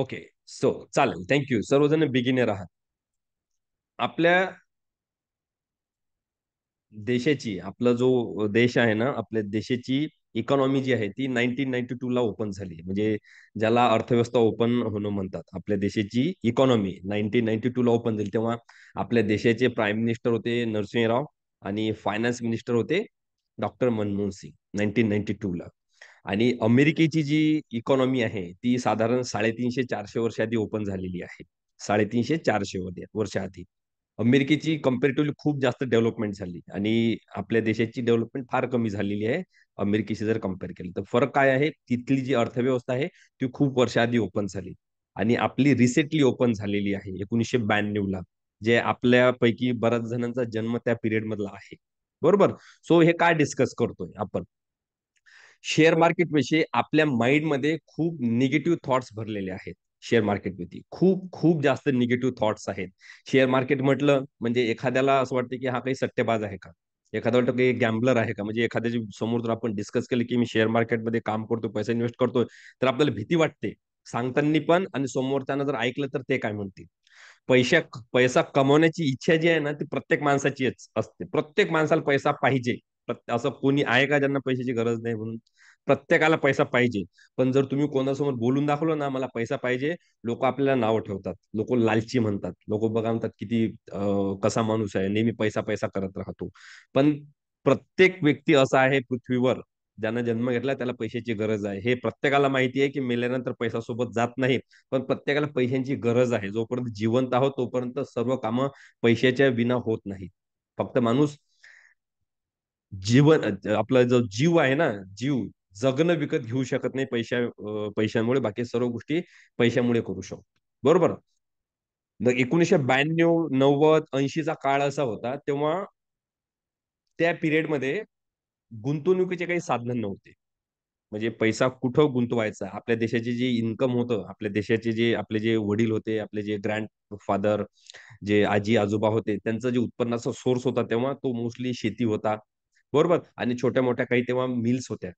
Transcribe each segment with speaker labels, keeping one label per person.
Speaker 1: Okay so चालेल thank you सर्वजण beginner आहात आपल्या देशाची आपला जो देश आहे ना आपल्या देशाची इकॉनॉमी जी आहे ती नाईन्टीन नाईन्टी टू ला ओपन झाली म्हणजे ज्याला अर्थव्यवस्था ओपन होणं म्हणतात आपल्या देशाची इकॉनॉमी नाईन्टीन नाईन्टी टू ला ओपन झाली तेव्हा आपल्या देशाचे प्राईम मिनिस्टर होते नरसिंहराव आणि फायनान्स मिनिस्टर होते doctor Manmohan Singh nineteen ninety two ला आणि अमेरिकेची जी इकॉनॉमी आहे ती साधारण साडेतीनशे चारशे वर्ष आधी ओपन झालेली आहे साडेतीनशे चारशे वर्ष आधी अमेरिकेची कम्पेरेटिव्हली खूप जास्त डेव्हलपमेंट झाली आणि आपल्या देशाची डेव्हलपमेंट फार कमी झालेली आहे अमेरिकेशी जर कम्पेअर केलं तर फरक काय आहे तिथली जी अर्थव्यवस्था आहे ती खूप वर्ष आधी ओपन झाली आणि आपली रिसेंटली ओपन झालेली आहे एकोणीसशे ब्याण्णवला जे आपल्यापैकी बऱ्याच जणांचा जन्म त्या पिरियड मधला आहे बरोबर सो हे काय डिस्कस करतोय आपण शेअर मार्केट विषयी आपल्या माइंडमध्ये खूप निगेटिव्ह थॉट्स भरलेले आहेत शेअर विषयी खूप खूप जास्त निगेटिव्ह थॉट्स आहेत शेअर मार्केट म्हटलं म्हणजे एखाद्याला असं वाटतं की हा काही सट्टेबाज आहे का एखादा वाटतं काही गॅम्बलर आहे का म्हणजे एखाद्याच्या समोर जर आपण डिस्कस केलं की मी शेअर मार्केटमध्ये काम करतो पैसे इन्व्हेस्ट करतोय तर आपल्याला भीती वाटते सांगताना पण आणि समोर त्यांना जर ऐकलं तर ते काय म्हणतील पैशा पैसा कमवण्याची इच्छा जी आहे ना ती प्रत्येक माणसाचीच असते प्रत्येक माणसाला पैसा पाहिजे असं कोणी आहे का ज्यांना पैशाची गरज नाही म्हणून प्रत्येकाला पैसा पाहिजे पण जर तुम्ही कोणासमोर बोलून दाखवलं ना मला पैसा पाहिजे लोक आपल्याला नावं ठेवतात लोक लालची म्हणतात लोक बघा म्हणतात किती कसा माणूस आहे नेहमी पैसा पैसा करत राहतो पण प्रत्येक व्यक्ती असा आहे पृथ्वीवर ज्यांना जन्म घेतला त्याला पैशाची गरज आहे हे प्रत्येकाला माहिती आहे की मेल्यानंतर पैसा सोबत जात नाही पण प्रत्येकाला पैशांची गरज आहे जोपर्यंत जिवंत आहोत तोपर्यंत सर्व कामं पैशाच्या विना होत नाही फक्त माणूस जीवन आपला जो जीव आहे ना जीव जगणं विकत घेऊ शकत नाही पैशा पैशांमुळे बाकी सर्व गोष्टी पैशामुळे करू शकतो बरोबर एकोणीसशे ब्याण्णव नव्वद ऐंशीचा काळ असा होता तेव्हा त्या पिरियडमध्ये गुंतवणुकीचे काही साधन नव्हते म्हणजे पैसा कुठं गुंतवायचा आपल्या देशाचे जे इन्कम होतं आपल्या देशाचे जे आपले जे वडील होते आपले जे ग्रँड फादर जे आजी आजोबा होते त्यांचा जे उत्पन्नाचा सोर्स होता तेव्हा तो मोस्टली शेती होता बरोबर आणि छोट्या मोठ्या काही तेव्हा मिल्स होत्या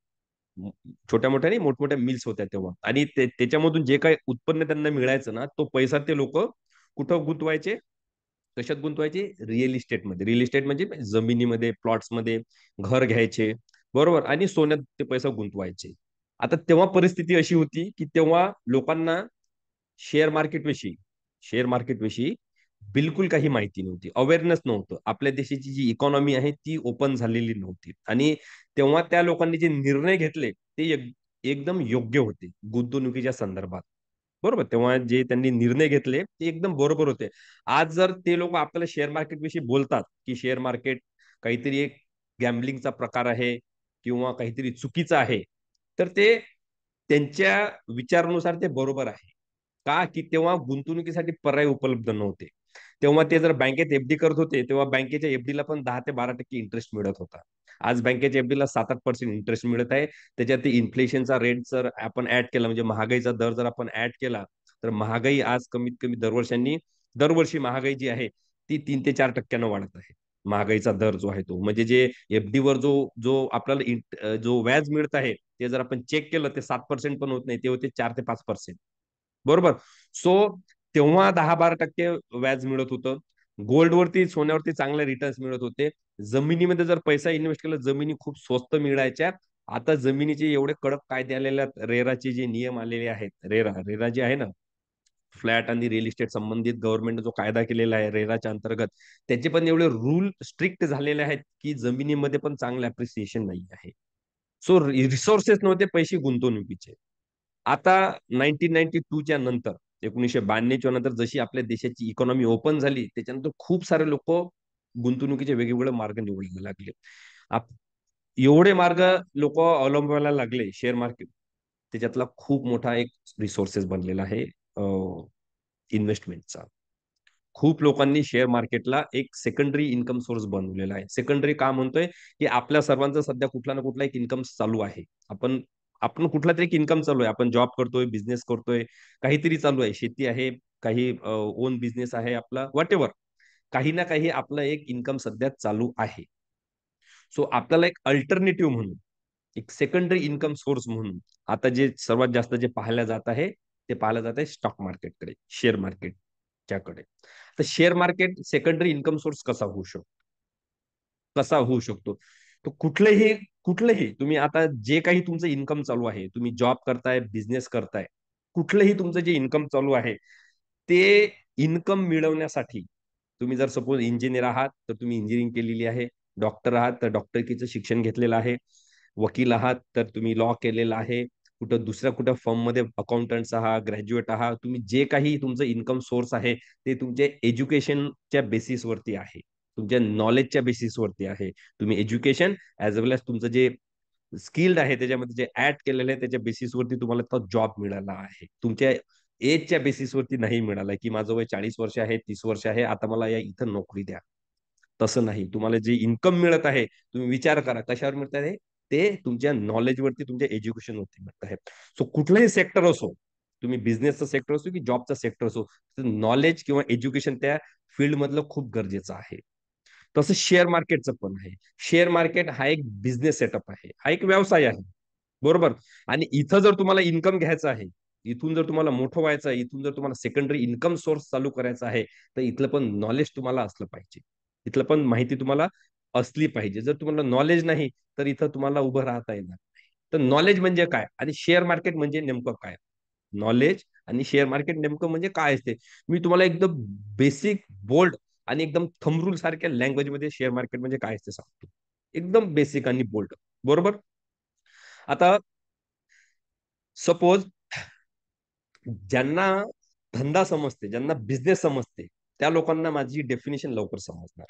Speaker 1: छोट्या मोठ्या नाही मोठमोठ्या मिल्स होत्या तेव्हा आणि त्याच्यामधून जे काही उत्पन्न त्यांना मिळायचं ना तो पैसा ते लोक कुठं गुंतवायचे कशात गुंतवायचे रिअल इस्टेटमध्ये रिअल इस्टेट म्हणजे जमिनीमध्ये प्लॉट्समध्ये घर घ्यायचे बरोबर आणि सोन्यात ते पैसा गुंतवायचे आता तेव्हा परिस्थिती अशी होती की तेव्हा लोकांना शेअर मार्केटविषयी शेअर मार्केटविषयी बिलकुल काही माहिती नव्हती अवेअरनेस नव्हतं आपल्या देशाची जी इकॉनॉमी आहे ती ओपन झालेली नव्हती आणि तेव्हा त्या लोकांनी जे निर्णय घेतले ते एकदम योग्य होते गुंतवणुकीच्या संदर्भात बरोबर तेव्हा जे त्यांनी निर्णय घेतले ते एकदम बरोबर होते आज जर ते लोक आपल्याला शेअर मार्केट विषयी बोलतात की शेअर मार्केट काहीतरी एक गॅम्बलिंगचा प्रकार आहे किंवा काहीतरी चुकीचा आहे तर ते त्यांच्या विचारानुसार ते बरोबर आहे का की तेव्हा गुंतवणुकीसाठी पर्याय उपलब्ध नव्हते तेव्हा ते जर बँकेत एफडी करत होते तेव्हा बँकेच्या ला पण दहा ते बारा टक्के इंटरेस्ट मिळत होता आज बँकेच्या ला सात आठ पर्सेंट इंटरेस्ट मिळत आहे त्याच्यात इन्फ्लेशनचा रेट जर आपण ऍड केला म्हणजे महागाईचा दर जर आपण ऍड केला तर महागाई आज कमीत कमी दरवर्षांनी दरवर्षी महागाई जी आहे ती तीन ते चार टक्क्यानं वाढत आहे महागाईचा दर जो आहे तो म्हणजे जे एफडी वर जो जो आपल्याला जो व्याज मिळत आहे ते जर आपण चेक केलं ते सात पर्सेंट पण होत नाही ते होते चार ते पाच पर्सेंट बरोबर सो तेव्हा दहा बारा टक्के व्याज मिळत होतं गोल्डवरती सोन्यावरती चांगले रिटर्न्स मिळत होते जमिनीमध्ये जर पैसा इन्व्हेस्ट केला जमिनी खूप स्वस्त मिळायच्या आता जमिनीचे एवढे कडक कायदे आलेले आहेत रेराचे जे नियम आलेले आहेत रेरा रेरा जे आहे ना फ्लॅट आणि रिअल इस्टेट संबंधित गव्हर्नमेंट जो कायदा केलेला आहे रेराच्या अंतर्गत त्याचे पण एवढे रूल स्ट्रिक्ट झालेले आहेत की जमिनीमध्ये पण चांगलं अप्रिसिएशन नाही आहे सो रिसोर्सेस नव्हते पैसे गुंतवणुकीचे आता नाईन्टीन नाईन्टी च्या नंतर एकोणीसशे ब्याण्णवच्या नंतर जशी आपल्या देशाची इकॉनॉमी ओपन झाली त्याच्यानंतर खूप सारे लोक गुंतवणुकीचे वेगवेगळे मार्ग निवडायला लागले आप एवढे मार्ग लोक अवलंबायला लागले शेअर मार्केट त्याच्यातला खूप मोठा एक रिसोर्सेस बनलेला आहे इन्व्हेस्टमेंटचा खूप लोकांनी शेअर मार्केटला एक सेकंडरी इन्कम सोर्स बनवलेला आहे सेकंडरी का म्हणतोय की आपल्या सर्वांचा सध्या कुठला ना कुठला एक इन्कम चालू आहे आपण आपण कुठला तरी एक इन्कम चालू आहे आपण जॉब करतोय बिझनेस करतोय काहीतरी चालू आहे शेती आहे काही ओन बिझनेस आहे आपला वॉट एव्हर काही ना काही आपला एक इन्कम सध्या चालू आहे सो आपल्याला एक अल्टरनेटिव्ह म्हणून एक सेकंडरी इन्कम सोर्स म्हणून आता जे सर्वात जास्त जे पाहिलं जात आहे ते पाहिलं जात आहे स्टॉक मार्केटकडे शेअर मार्केटच्याकडे तर share market secondary income source कसा होऊ शकतो कसा होऊ शकतो तो कुठलंही कुठलंही तुम्ही आता जे काही तुमचं इन्कम चालू आहे तुम्ही जॉब करताय बिझनेस करताय कुठलंही तुमचं जे इन्कम चालू आहे ते इन्कम मिळवण्यासाठी तुम्ही जर सपोज इंजिनियर आहात तर तुम्ही इंजिनिअरिंग केलेली आहे डॉक्टर आहात तर डॉक्टरकीचं शिक्षण घेतलेलं आहे वकील आहात तर तुम्ही लॉ केलेलं आहे कुठं दुसऱ्या कुठं मध्ये अकाउंटंट्स आहात ग्रॅज्युएट आहात तुम्ही जे काही तुमचं इन्कम सोर्स आहे ते तुमचे एज्युकेशनच्या बेसिसवरती आहे तुमच्या नॉलेजच्या बेसिसवरती आहे तुम्ही एज्युकेशन ऍज वेल एज तुमचं जे स्किल्ड आहे त्याच्यामध्ये जे ऍड केलेलं आहे त्याच्या बेसिसवरती तुम्हाला तो जॉब मिळाला आहे तुमच्या एजच्या बेसिसवरती नाही मिळाला की माझं वय चाळीस वर्ष आहे तीस वर्ष आहे आता मला या इथं नोकरी द्या तसं नाही तुम्हाला जे इन्कम मिळत आहे तुम्ही विचार करा कशावर मिळत आहे ते तुमच्या नॉलेजवरती तुमच्या एज्युकेशनवरती मिळत आहे सो कुठलाही सेक्टर असो तुम्ही बिझनेसचा सेक्टर असो की जॉबचा सेक्टर असो नॉलेज किंवा एज्युकेशन त्या फील्डमधलं खूप गरजेचं आहे तसं शेअर मार्केटचं पण आहे शेअर मार्केट हा एक बिझनेस सेटअप आहे हा एक व्यवसाय आहे बरोबर आणि इथं जर तुम्हाला इन्कम घ्यायचं आहे इथून जर तुम्हाला मोठं व्हायचं आहे इथून जर तुम्हाला सेकंडरी इन्कम सोर्स चालू करायचा आहे तर इथलं पण नॉलेज तुम्हाला असलं पाहिजे इथलं पण माहिती तुम्हाला असली पाहिजे जर तुम्हाला नॉलेज नाही तर इथं तुम्हाला उभं राहता येणार नाही तर नॉलेज म्हणजे काय आणि शेअर मार्केट म्हणजे नेमकं काय नॉलेज आणि शेअर मार्केट नेमकं म्हणजे काय असते मी तुम्हाला एकदम बेसिक बोल्ड आणि एकदम थमरूल सारख्या लँग्वेजमध्ये शेअर मार्केट म्हणजे काय ते सांगतो एकदम बेसिक आणि बोल्ड बरोबर आता सपोज ज्यांना धंदा समजते ज्यांना बिझनेस समजते त्या लोकांना माझी डेफिनेशन लवकर समजणार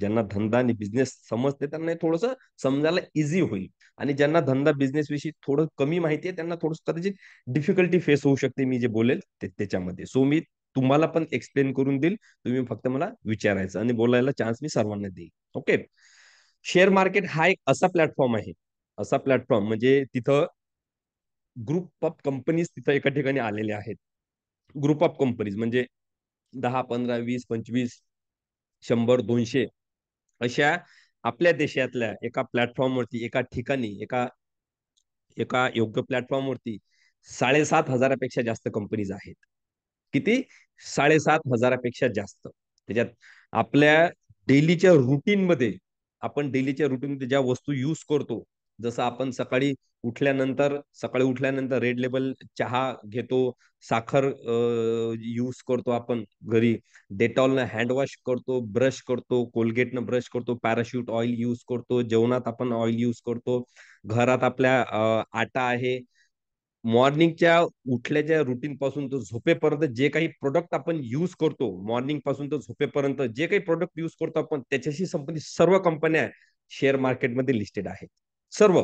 Speaker 1: ज्यांना धंदा आणि बिझनेस समजते त्यांना थोडस समजायला इझी होईल आणि ज्यांना धंदा बिझनेस विषयी थोडं कमी माहिती आहे त्यांना थोडस कदाचित डिफिकल्टी फेस होऊ शकते मी जे बोलेल ते त्याच्यामध्ये सो मी तुम्हाला पण एक्सप्लेन करून देईल तुम्ही फक्त मला विचारायचं आणि बोलायला चान्स मी सर्वांना देईल ओके शेअर मार्केट हा एक असा प्लॅटफॉर्म आहे असा प्लॅटफॉर्म म्हणजे तिथं ग्रुप ऑफ कंपनीज तिथं एका ठिकाणी आलेल्या आहेत ग्रुप ऑफ कंपनीज म्हणजे दहा पंधरा वीस पंचवीस शंभर दोनशे अशा आपल्या देशातल्या एका प्लॅटफॉर्मवरती एका ठिकाणी एका एका योग्य प्लॅटफॉर्मवरती साडेसात हजारापेक्षा जास्त कंपनीज आहेत किती साडेसात हजारापेक्षा जास्त त्याच्यात आपल्या डेलीच्या रुटीनमध्ये आपण डेलीच्या रुटीनमध्ये ज्या वस्तू यूज करतो जसं आपण सकाळी उठल्यानंतर सकाळी उठल्यानंतर रेड लेबल चहा घेतो साखर यूज करतो आपण घरी डेटॉलनं हँडवॉश करतो ब्रश करतो कोलगेटनं ब्रश करतो पॅराशूट ऑइल यूज करतो जेवणात आपण ऑइल यूज करतो घरात आपल्या आटा आहे मॉर्निंगच्या उठल्याच्या रुटीन पासून तर झोपेपर्यंत जे काही प्रोडक्ट आपण युज करतो मॉर्निंग पासून तर झोपेपर्यंत जे काही प्रोडक्ट युज करतो आपण त्याच्याशी संबंधित सर्व कंपन्या शेअर मार्केटमध्ये लिस्टेड आहेत सर्व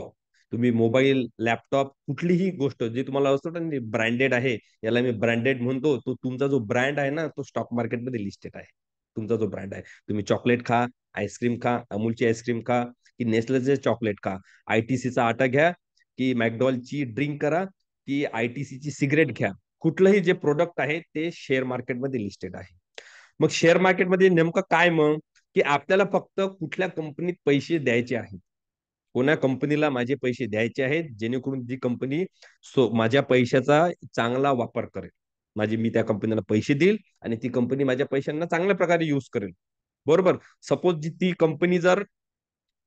Speaker 1: तुम्ही मोबाईल लॅपटॉप कुठलीही गोष्ट जे तुम्हाला असतो ब्रँडेड आहे याला मी ब्रँडेड म्हणतो तो तुमचा जो ब्रँड आहे ना तो स्टॉक मार्केटमध्ये लिस्टेड आहे तुमचा जो ब्रँड आहे तुम्ही चॉकलेट खा आईस्क्रीम खा अमूलची आईस्क्रीम खा की नेस्लेचे चॉकलेट खा आयटीसीचा आटा घ्या की मॅकडॉलची ड्रिंक करा ती आय टी सीची सिगरेट घ्या कुठलंही जे प्रोडक्ट आहे ते शेअर मार्केटमध्ये लिस्टेड आहे मग शेअर मार्केटमध्ये नेमकं काय मग की आपल्याला फक्त कुठल्या कंपनीत पैसे द्यायचे आहेत कोणा कंपनीला माझे पैसे द्यायचे आहेत जेणेकरून ती कंपनी सो माझ्या पैशाचा चांगला वापर करेल माझी मी त्या कंपनीला पैसे देईल आणि ती कंपनी माझ्या पैशांना चांगल्या प्रकारे यूज करेल बरोबर सपोज जी ती कंपनी जर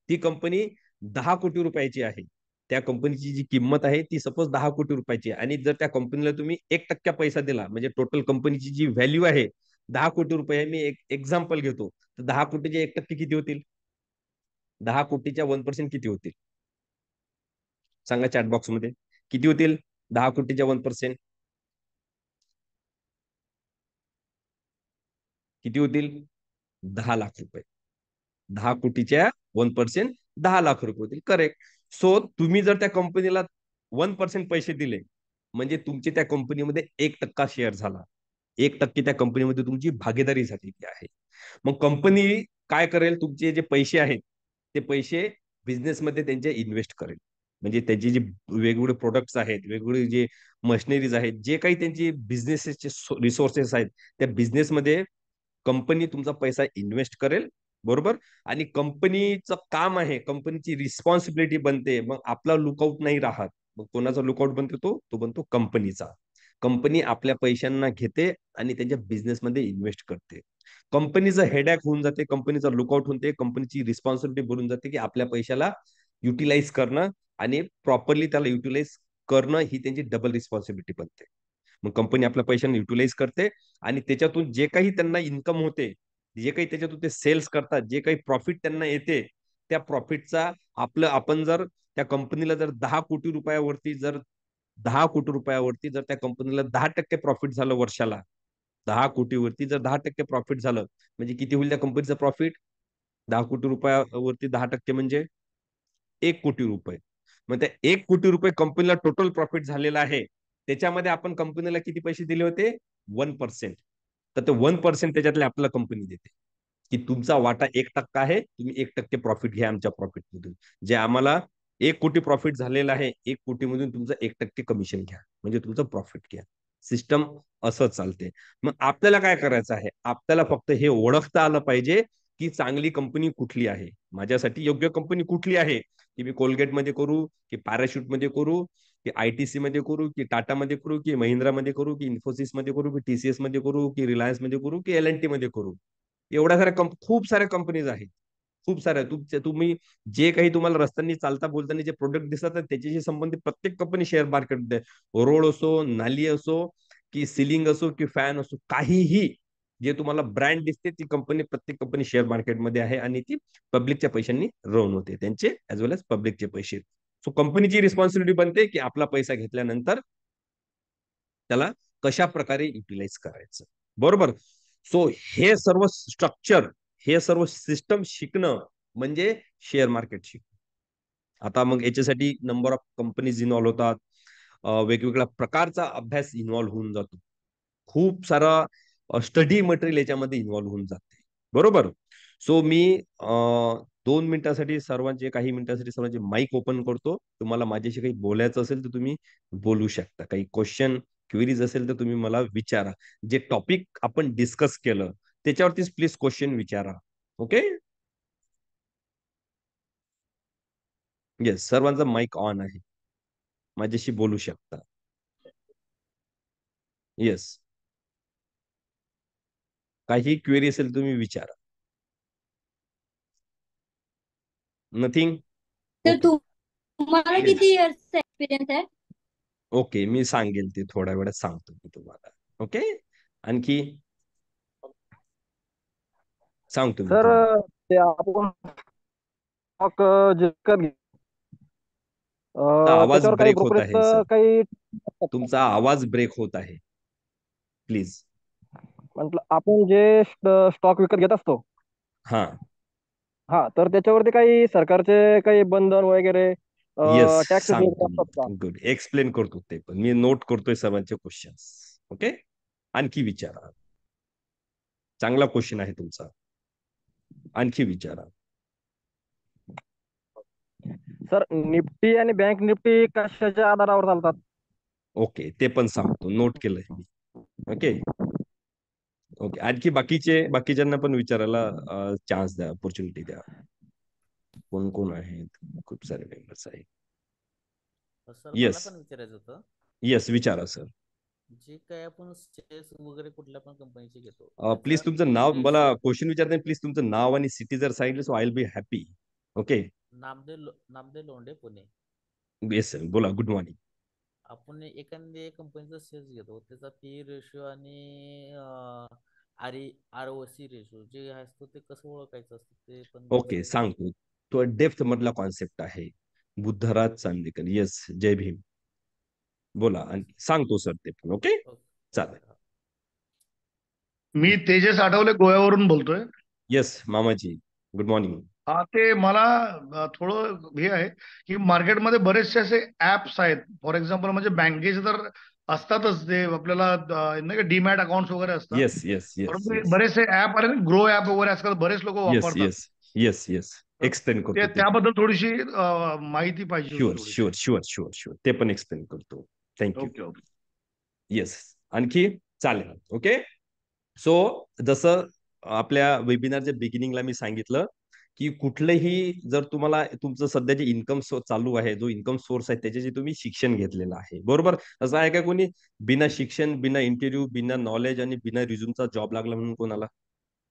Speaker 1: ती कंपनी दहा कोटी रुपयाची आहे त्या कंपनीची जी किंमत आहे ती सपोज दहा कोटी रुपयाची आणि जर त्या कंपनीला तुम्ही एक टक्क्या पैसा दिला म्हणजे टोटल कंपनीची जी व्हॅल्यू आहे दहा कोटी रुपये मी एक एक्झाम्पल घेतो तर दहा कोटीचे एक टक्के किती होतील दहा कोटीच्या वन पर्सेंट किती होतील सांगा चॅट बॉक्स मध्ये किती होतील दहा कोटीच्या वन पर्सेंट किती होतील दहा लाख रुपये दहा कोटीच्या वन पर्सेंट दहा लाख रुपये होतील करेक्ट सो तुम्ही जर त्या कंपनीला वन पर्सेंट पैसे दिले म्हणजे तुमचे त्या कंपनीमध्ये एक टक्का शेअर झाला एक टक्के त्या कंपनीमध्ये तुमची भागीदारी झालेली आहे मग कंपनी काय करेल तुमचे जे पैसे आहेत ते पैसे बिझनेसमध्ये त्यांचे इन्व्हेस्ट करेल म्हणजे त्यांचे जे वेगवेगळे प्रोडक्ट्स आहेत वेगवेगळे जे मशिनरीज आहेत जे काही त्यांचे बिझनेसेसचे रिसोर्सेस आहेत त्या बिझनेसमध्ये कंपनी तुमचा पैसा इन्व्हेस्ट करेल बरोबर आणि कंपनीचं काम आहे कंपनीची रिस्पॉन्सिबिलिटी बनते मग आपला लुकआउट नाही राहत मग कोणाचा लुकआउट बनतो तो तो बनतो कंपनीचा कंपनी आपल्या पैशांना घेते आणि त्यांच्या बिझनेसमध्ये इन्व्हेस्ट करते कंपनीचं हेडॅक होऊन जाते कंपनीचा लुकआउट होऊन जाते कंपनीची रिस्पॉन्सिबिलिटी बनून जाते की आपल्या पैशाला युटिलाइज करणं आणि प्रॉपरली त्याला युटिलाइज करणं ही त्यांची डबल रिस्पॉन्सिबिलिटी बनते मग कंपनी आपल्या पैशांना युटिलाइज करते आणि त्याच्यातून जे काही त्यांना इन्कम होते जे काही त्याच्यातून ते सेल्स करतात जे काही प्रॉफिट त्यांना येते त्या प्रॉफिटचा आपलं आपण जर त्या कंपनीला जर दहा कोटी रुपयावरती जर दहा कोटी रुपयावरती जर त्या कंपनीला दहा टक्के प्रॉफिट झालं वर्षाला दहा कोटीवरती जर दहा टक्के प्रॉफिट झालं म्हणजे किती होईल त्या कंपनीचं प्रॉफिट दहा कोटी रुपयावरती दहा टक्के म्हणजे एक कोटी रुपये मग त्या एक कोटी रुपये कंपनीला टोटल प्रॉफिट झालेला आहे त्याच्यामध्ये आपण कंपनीला किती पैसे दिले होते वन पर्सेंट तर ते वन पर्सेंट त्याच्यातले आपल्याला कंपनी देते की तुमचा वाटा एक टक्का आहे तुम्ही एक टक्के प्रॉफिट घ्या आमच्या प्रॉफिटमधून जे आम्हाला एक कोटी प्रॉफिट झालेलं आहे एक कोटीमधून तुमचं एक टक्के कमिशन घ्या म्हणजे तुमचं प्रॉफिट घ्या सिस्टम असं चालते मग आपल्याला काय करायचं आहे आपल्याला फक्त हे ओळखता आलं पाहिजे की चांगली कंपनी कुठली आहे माझ्यासाठी योग्य कंपनी कुठली आहे की मी कोलगेटमध्ये करू की पॅराशूटमध्ये करू की आय टी सी मध्ये करू की टाटा मध्ये करू की महिंद्रा मध्ये करू की इन्फोसिस मध्ये करू की टी सी करू की रिलायन्स मध्ये करू की एल एन मध्ये करू एवढ्या साऱ्या कंप खूप साऱ्या कंपनीज आहेत खूप साऱ्या तुम्ही जे काही तुम्हाला रस्त्यांनी चालता बोलताना जे प्रोडक्ट दिसतात त्याच्याशी संबंधित प्रत्येक कंपनी शेअर मार्केट रोड असो नाली असो की सिलिंग असो की फॅन असो काहीही जे तुम्हाला ब्रँड दिसते ती कंपनी प्रत्येक कंपनी शेअर मार्केटमध्ये आहे आणि ती पब्लिकच्या पैशांनी रन होते त्यांचे ऍज वेल एज पब्लिकचे पैसे सो कंपनीची रिस्पॉन्सिबिलिटी बनते की आपला पैसा घेतल्यानंतर त्याला कशा प्रकारे युटिलाइज करायचं बरोबर सो हे सर्व स्ट्रक्चर हे सर्व सिस्टम शिकणं म्हणजे शेअर मार्केट शिकणं आता मग याच्यासाठी नंबर ऑफ कंपनीज इन्व्हॉल्व्ह होतात वेगवेगळ्या प्रकारचा अभ्यास इन्व्हॉल्व होऊन जातो खूप सारा स्टडी मटेरियल याच्यामध्ये इन्व्हॉल्व होऊन जाते बरोबर सो मी दोन मिनिटांसाठी सर्वांचे काही मिनिटांसाठी सर्वांचे माईक ओपन करतो तुम्हाला माझ्याशी काही बोलायचं असेल तर तुम्ही बोलू शकता काही क्वेश्चन क्वेरीज असेल तर तुम्ही मला विचारा जे टॉपिक आपण डिस्कस केलं त्याच्यावरतीच प्लीज क्वेश्चन विचारा ओके येस सर्वांचा माईक ऑन आहे माझ्याशी बोलू शकता येस काही क्वेरी असेल तुम्ही विचारा नथिंग
Speaker 2: तर तू तुम्हाला किती इयर्सचा एक्सपिरियन्स आहे
Speaker 1: ओके मी सांगेल ते थोड्या वेळात सांगतो मी तुम्हाला ओके आणखी सांगतो सर
Speaker 2: ते आपण
Speaker 1: आवाज ब्रेक होत आहे काही तुमचा आवाज ब्रेक होत आहे प्लीज म्हटलं आपण जे स्टॉक विकत घेत असतो हा हा तर त्याच्यावरती काही सरकारचे काही बंधन वगैरे टॅक्स गुड एक्सप्लेन करतो ते पण मी नोट करतोय सर्वांचे क्वेश्चन ओके आणखी विचारा चांगला क्वेश्चन आहे तुमचा आणखी विचारा सर निफ्टी आणि बँक निफ्टी कशाच्या आधारावर चालतात ओके ते पण सांगतो नोट केलंय मी ओके ओके आणखी बाकीचे बाकीच्यांना पण विचारायला चान्स द्या ऑपॉर्च्युनिटी द्या कोण कोण आहेत खूप सारे मेंबर्स आहेत
Speaker 2: येस विचारायचं होतं
Speaker 1: येस विचारा सर
Speaker 2: जे काय आपण शेअर्स वगैरे कुठल्या पण कंपनीचे घेतो
Speaker 1: प्लीज तुमचं नाव मला क्वेश्चन विचारते प्लीज तुमचं नाव आणि सिटी जर सांगितलं so I will be happy okay
Speaker 2: Namdev Namdev Londe Pune
Speaker 1: yes sir बोला गुड मॉर्निंग
Speaker 2: आपण एखाद्या कंपनीचा सेल्स घेतो त्याचा पी रेशिओ आणि आणि आर ओ सी रेशो जे असतं ते कसं ओळखायचं असतं ते पण ओके
Speaker 1: सांगतो तो डेप्थ मधला कॉन्सेप्ट आहे बुद्धराज चांदेकर येस जय भीम बोला आणि सांगतो सर ते पण ओके चालेल मी
Speaker 2: तेजस आठवले गोव्यावरून बोलतोय
Speaker 1: येस मामाजी गुड मॉर्निंग
Speaker 2: हा ते मला थोडं हे आहे की मार्केटमध्ये बरेचसे असे ऍप्स आहेत फॉर एक्झाम्पल म्हणजे बँकेचे तर असतातच ते आपल्याला नाही का डीमॅट अकाउंट वगैरे
Speaker 1: असतात परंतु बरेचसे
Speaker 2: ऍप आहे ग्रो ऍप वगैरे आजकाल बरेच लोक वापरतात
Speaker 1: येस येस एक्सप्लेन करतो
Speaker 2: त्याबद्दल थोडीशी माहिती पाहिजे sure
Speaker 1: sure sure sure sure ते पण एक्सप्लेन करतो थँक्यू येस आणखी चालेल ओके सो जसं आपल्या वेबिनारच्या बिगिनिंगला मी सांगितलं की कुठलंही जर तुम्हाला तुमचं सध्या जे इन्कम चालू आहे जो इन्कम सोर्स आहे त्याच्याशी तुम्ही शिक्षण घेतलेलं आहे बरोबर असं आहे का कोणी बिना शिक्षण बिना इंटरव्ह्यू बिना नॉलेज आणि बिना रिझ्यूमचा जॉब लागला म्हणून कोणाला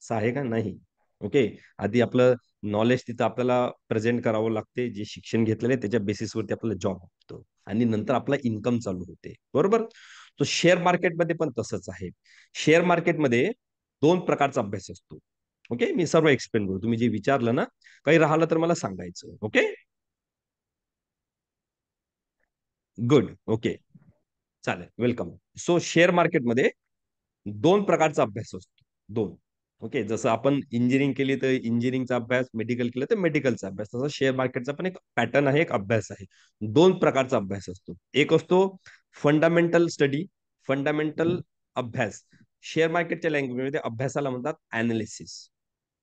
Speaker 1: असं आहे का नाही ओके आधी आपलं नॉलेज तिथं आपल्याला प्रेझेंट करावं लागते जे शिक्षण घेतलेलं आहे त्याच्या बेसिसवरती आपल्याला जॉब होतो आणि नंतर आपला इन्कम चालू होते बरोबर तो शेअर मार्केटमध्ये पण तसंच आहे शेअर मार्केटमध्ये दोन प्रकारचा अभ्यास असतो ओके मी सर्व एक्सप्लेन करू तुम्ही जे विचारलं ना काही राहिलं तर मला सांगायचं ओके गुड ओके चालेल वेलकम सो शेअर मार्केटमध्ये दोन प्रकारचा अभ्यास असतो दोन ओके जसं आपण इंजिनिअरिंग केली तर इंजिनिअरिंगचा अभ्यास मेडिकल केलं तर मेडिकलचा अभ्यास तसं शेअर मार्केटचा पण एक पॅटर्न आहे एक अभ्यास आहे दोन प्रकारचा अभ्यास असतो एक असतो फंडामेंटल स्टडी फंडामेंटल अभ्यास शेअर मार्केटच्या लँग्वेजमध्ये अभ्यासाला म्हणतात अनालिसिस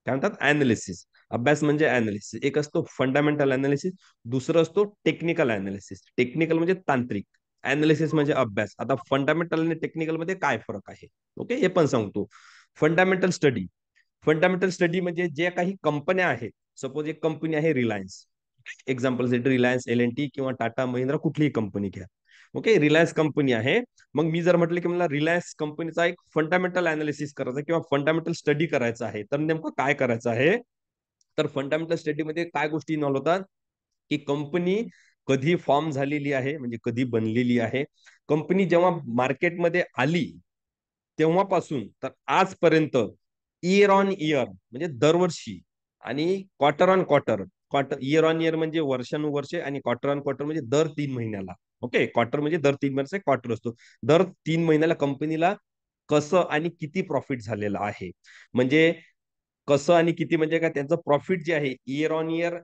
Speaker 1: काय म्हणतात अनालिसिस अभ्यास म्हणजे अनालिसिस एक असतो फंडामेंटल अनालिसिस दुसरं असतो टेक्निकल अनालिसिस टेक्निकल म्हणजे तांत्रिक अनालिसिस म्हणजे अभ्यास आता फंडामेंटल आणि टेक्निकल मध्ये काय फरक आहे ओके हे पण सांगतो फंडामेंटल स्टडी फंडामेंटल स्टडी म्हणजे जे काही कंपन्या आहेत सपोज एक कंपनी आहे Reliance example Reliance L N T किंवा टाटा महिंद्रा कुठलीही कंपनी घ्या ओके रिलायन्स कंपनी आहे मग मी जर म्हटलं की मला रिलायन्स कंपनीचा एक फंडामेंटल अनालिसिस करायचं किंवा फंडामेंटल स्टडी करायचा आहे तर नेमकं काय करायचं आहे तर फंडामेंटल स्टडीमध्ये काय गोष्टी इन्व्हॉल्व होतात की कंपनी कधी फॉर्म झालेली आहे म्हणजे कधी बनलेली आहे कंपनी जेव्हा मार्केटमध्ये आली तेव्हापासून तर आजपर्यंत इयर ऑन इयर म्हणजे दरवर्षी आणि quarter on quarter quarter year on year म्हणजे वर्षानुवर्षे आणि क्वार्टर ऑन क्वार्टर म्हणजे दर तीन महिन्याला ओके क्वार्टर म्हणजे दर तीन महिन्याचा क्वार्टर असतो दर तीन महिन्याला कंपनीला कसं आणि किती प्रॉफिट झालेलं आहे म्हणजे कसं आणि किती म्हणजे काय त्यांचं प्रॉफिट जे आहे इयर ऑन इयर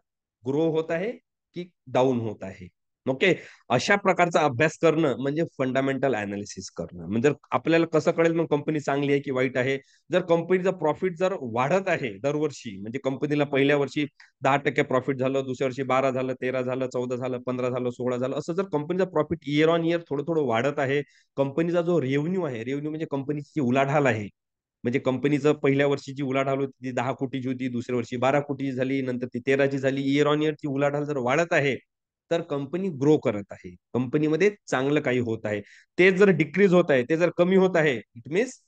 Speaker 1: ग्रो होत आहे की डाऊन होत आहे ओके अशा प्रकारचा अभ्यास करणं म्हणजे फंडामेंटल अनालिसिस करणं म्हणजे आपल्याला कसं कळेल मग कंपनी चांगली आहे की वाईट आहे जर कंपनीचा प्रॉफिट जर वाढत आहे दरवर्षी म्हणजे कंपनीला पहिल्या वर्षी दहा टक्के प्रॉफिट झालं दुसऱ्या वर्षी बारा झालं तेरा झालं चौदा झालं पंधरा झालं सोळा झालं असं जर कंपनीचा प्रॉफिट इयर ऑन इयर थोडं थोडं वाढत आहे कंपनीचा जो रेव्हन्यू आहे रेव्हन्यू म्हणजे कंपनीची उलाढाल आहे म्हणजे कंपनीचं पहिल्या वर्षी जी उलाढाल होती ती दहा कोटीची होती दुसऱ्या वर्षी बारा कोटीची झाली नंतर ती तेराची झाली इयर ऑन इयर ची उलाढाल जर वाढत आहे तर कंपनी ग्रो करत आहे कंपनीमध्ये चांगलं काही होत आहे ते जर डिक्रीज होत आहे ते जर कमी होत आहे इट मीन्स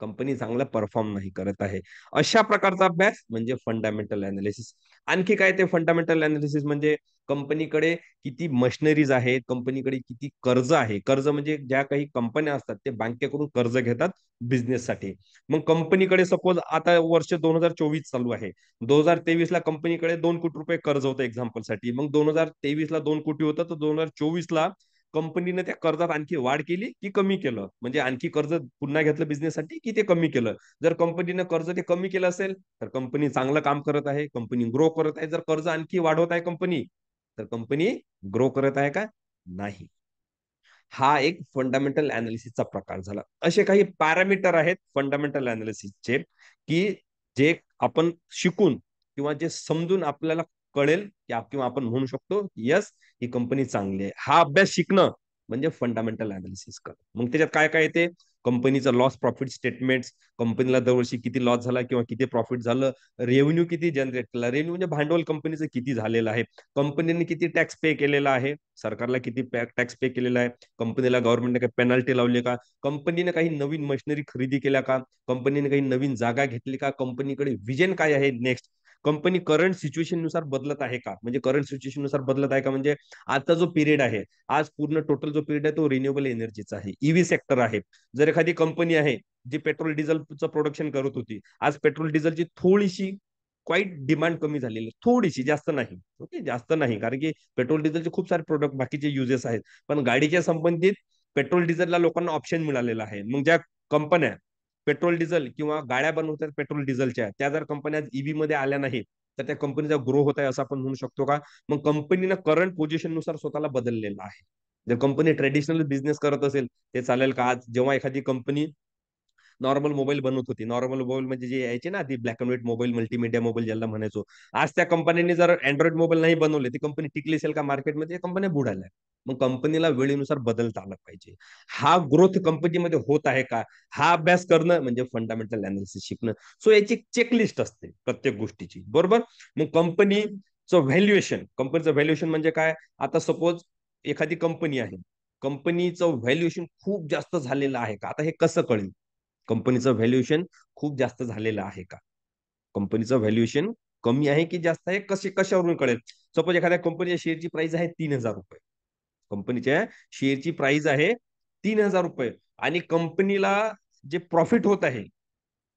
Speaker 1: कंपनी चांगला परफॉर्म नाही करत आहे अशा प्रकारचा अभ्यास म्हणजे फंडामेंटल अनालिसिस आणखी काय ते फंडामेंटल अनालिसिस म्हणजे कंपनीकडे किती मशिनरीज आहेत कंपनीकडे किती कर्ज आहे कर्ज म्हणजे ज्या काही कंपन्या असतात ते बँकेकडून कर्ज घेतात बिझनेससाठी मग कंपनीकडे सपोज आता वर्ष दोन हजार चोवीस चालू आहे दोन हजार ला कंपनीकडे दोन कोटी रुपये कर्ज होतं एक्झाम्पलसाठी मग दोन हजार ला दोन कोटी होतं तर दोन हजार ला कंपनीने त्या कर्जात आणखी वाढ केली की कमी केलं म्हणजे आणखी कर्ज पुन्हा घेतलं बिझनेससाठी की ते कमी केलं जर कंपनीनं कर्ज ते कमी केलं असेल तर कंपनी चांगलं काम करत आहे कंपनी ग्रो करत आहे जर कर्ज आणखी वाढवत आहे कंपनी तर कंपनी ग्रो करत आहे का नाही हा एक फंडामेंटल अनालिसिसचा प्रकार झाला असे काही पॅरामीटर आहेत फंडामेंटल अनालिसिसचे की जे आपण शिकून किंवा जे समजून आपल्याला कळेल की किंवा आपण म्हणू शकतो यस ही कंपनी चांगली आहे हा अभ्यास शिकणं म्हणजे फंडामेंटल अनालिसिस करणं मग त्याच्यात काय काय येते कंपनीचं लॉस प्रॉफिट स्टेटमेंट कंपनीला दरवर्षी किती लॉस झाला किंवा किती प्रॉफिट झालं रेव्हेन्यू किती जनरेट केला रेव्हन्यू म्हणजे भांडवल कंपनीचं किती झालेलं आहे कंपनीने किती टॅक्स पे केलेला आहे सरकारला किती टॅक्स पे केलेला आहे कंपनीला गव्हर्नमेंटने काही पेनल्टी लावली का कंपनीने काही नवीन मशिनरी खरेदी केल्या का कंपनीने काही नवीन जागा घेतली का कंपनीकडे विजन काय आहे नेक्स्ट कंपनी करंट सिच्युएशन नुसार बदलत आहे का म्हणजे करंट सिच्युएशन नुसार बदलत आहे का म्हणजे आजचा जो पिरियड आहे आज पूर्ण टोटल जो पिरियड आहे तो रिन्युएबल एनर्जीचा आहे ईव्ही e सेक्टर आहे जर एखादी कंपनी आहे जी पेट्रोल डिझेलचं प्रोडक्शन करत होती आज पेट्रोल डिझेलची थोडीशी क्वाईट डिमांड कमी झालेली आहे थोडीशी जास्त नाही ओके जास्त नाही कारण की पेट्रोल डिझेलचे खूप सारे प्रोडक्ट बाकीचे युजेस आहेत पण गाडीच्या संबंधित पेट्रोल डिझेलला लोकांना ऑप्शन मिळालेला आहे मग ज्या कंपन्या पेट्रोल डिझेल किंवा गाड्या बनवतात पेट्रोल डिझेलच्या त्या जर कंपन्या ईव्ही e मध्ये आल्या नाहीत तर त्या कंपनीचा ग्रो होत आहे असं आपण म्हणू शकतो का मग कंपनीनं करंट पोझिशन नुसार स्वतःला बदललेलं आहे जर कंपनी ट्रेडिशनल बिझनेस करत असेल ते चालेल का आज जेव्हा एखादी कंपनी नॉर्मल मोबाईल बनवत होती नॉर्मल मोबाईल म्हणजे जे यायचे ना ती black and white mobile multimedia mobile ज्याला म्हणायचो आज त्या कंपनीने जर अँड्रॉइड मोबाईल नाही बनवले ती कंपनी टिकली असेल का मार्केटमध्ये कंपन्या बुडाल्या मग कंपनीला वेळेनुसार बदलता आला पाहिजे हा ग्रोथ कंपनीमध्ये होत आहे का हा अभ्यास करणं म्हणजे फंडामेंटल अनालिसिस शिकणं सो याची चेकलिस्ट असते प्रत्येक गोष्टीची बरोबर मग कंपनीचं व्हॅल्युएशन कंपनीचं व्हॅल्युएशन म्हणजे काय आता सपोज एखादी कंपनी आहे कंपनीचं व्हॅल्युएशन खूप जास्त झालेलं आहे का आता हे कसं कळेल कंपनीचं व्हॅल्युएशन खूप जास्त झालेलं आहे का कंपनीचं व्हॅल्युएशन कमी आहे की जास्त आहे कसे कशावरून कळेल सपोज एखाद्या कंपनीच्या शेअरची प्राइस आहे तीन हजार रुपये कंपनीच्या शेअरची प्राइस आहे तीन हजार रुपये आणि कंपनीला जे प्रॉफिट होत आहे